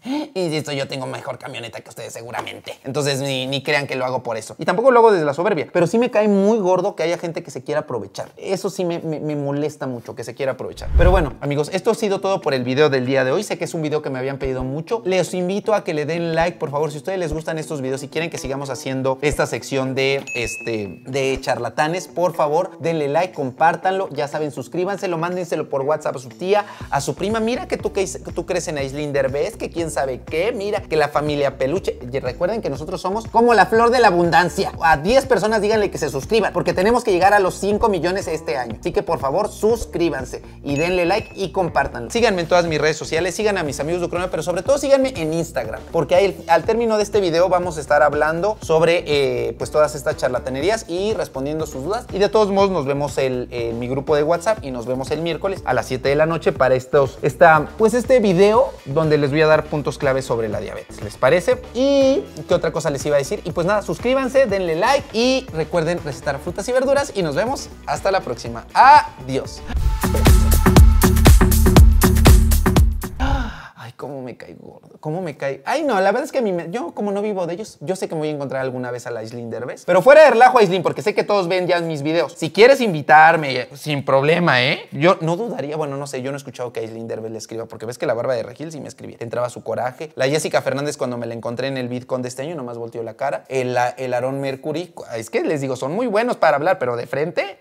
insisto, yo tengo mejor camioneta que ustedes seguramente. Entonces, ni, crean que lo hago por eso. Y tampoco lo hago desde la soberbia, pero sí me cae muy gordo que haya gente que se quiera aprovechar. Eso sí me, me molesta mucho, que se quiera aprovechar. Pero bueno, amigos, esto ha sido todo por el video del día de hoy. Sé que es un video que me habían pedido mucho. Les invito a que le den like, por favor, si a ustedes les gustan estos videos y quieren que sigamos haciendo esta sección de, este, de charlatanes, por favor, denle like, compártanlo. Ya saben, suscríbanselo, mándenselo por WhatsApp a su tía, a su prima. Mira que tú, que, tú crees en Aislinder, ves que quién sabe qué. Mira que la familia Peluche. recuerden que nosotros somos como la flor de la abundancia. A 10 personas díganle que se suscriban, porque tenemos que llegar a los 5 millones este año. Así que, por favor, suscríbanse suscríbanse y denle like y compartan. Síganme en todas mis redes sociales, sigan a mis amigos de Ucrania, pero sobre todo síganme en Instagram, porque ahí, al término de este video vamos a estar hablando sobre eh, pues todas estas charlatanerías y respondiendo sus dudas. Y de todos modos nos vemos en mi grupo de WhatsApp y nos vemos el miércoles a las 7 de la noche para estos, esta, pues este video donde les voy a dar puntos claves sobre la diabetes. ¿Les parece? ¿Y qué otra cosa les iba a decir? Y pues nada, suscríbanse, denle like y recuerden recetar frutas y verduras y nos vemos hasta la próxima. Adiós. Thank cómo me cae gordo, cómo me cae. Ay, no, la verdad es que a mí me... yo, como no vivo de ellos, yo sé que me voy a encontrar alguna vez a la Aislinn Derbez. Pero fuera de relajo, Aislinn, porque sé que todos ven ya mis videos. Si quieres invitarme, sin problema, ¿eh? Yo no dudaría, bueno, no sé, yo no he escuchado que Aislinn Derbez le escriba, porque ves que la barba de Regil sí me escribía. Entraba su coraje. La Jessica Fernández, cuando me la encontré en el VidCon de este año, nomás volteó la cara. El, el Aaron Mercury, es que les digo, son muy buenos para hablar, pero de frente.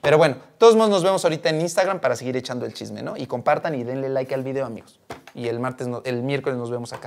Pero bueno, todos modos nos vemos ahorita en Instagram para seguir echando el chisme, ¿no? Y compartan y denle like al video a mí. Y el martes, no, el miércoles nos vemos acá.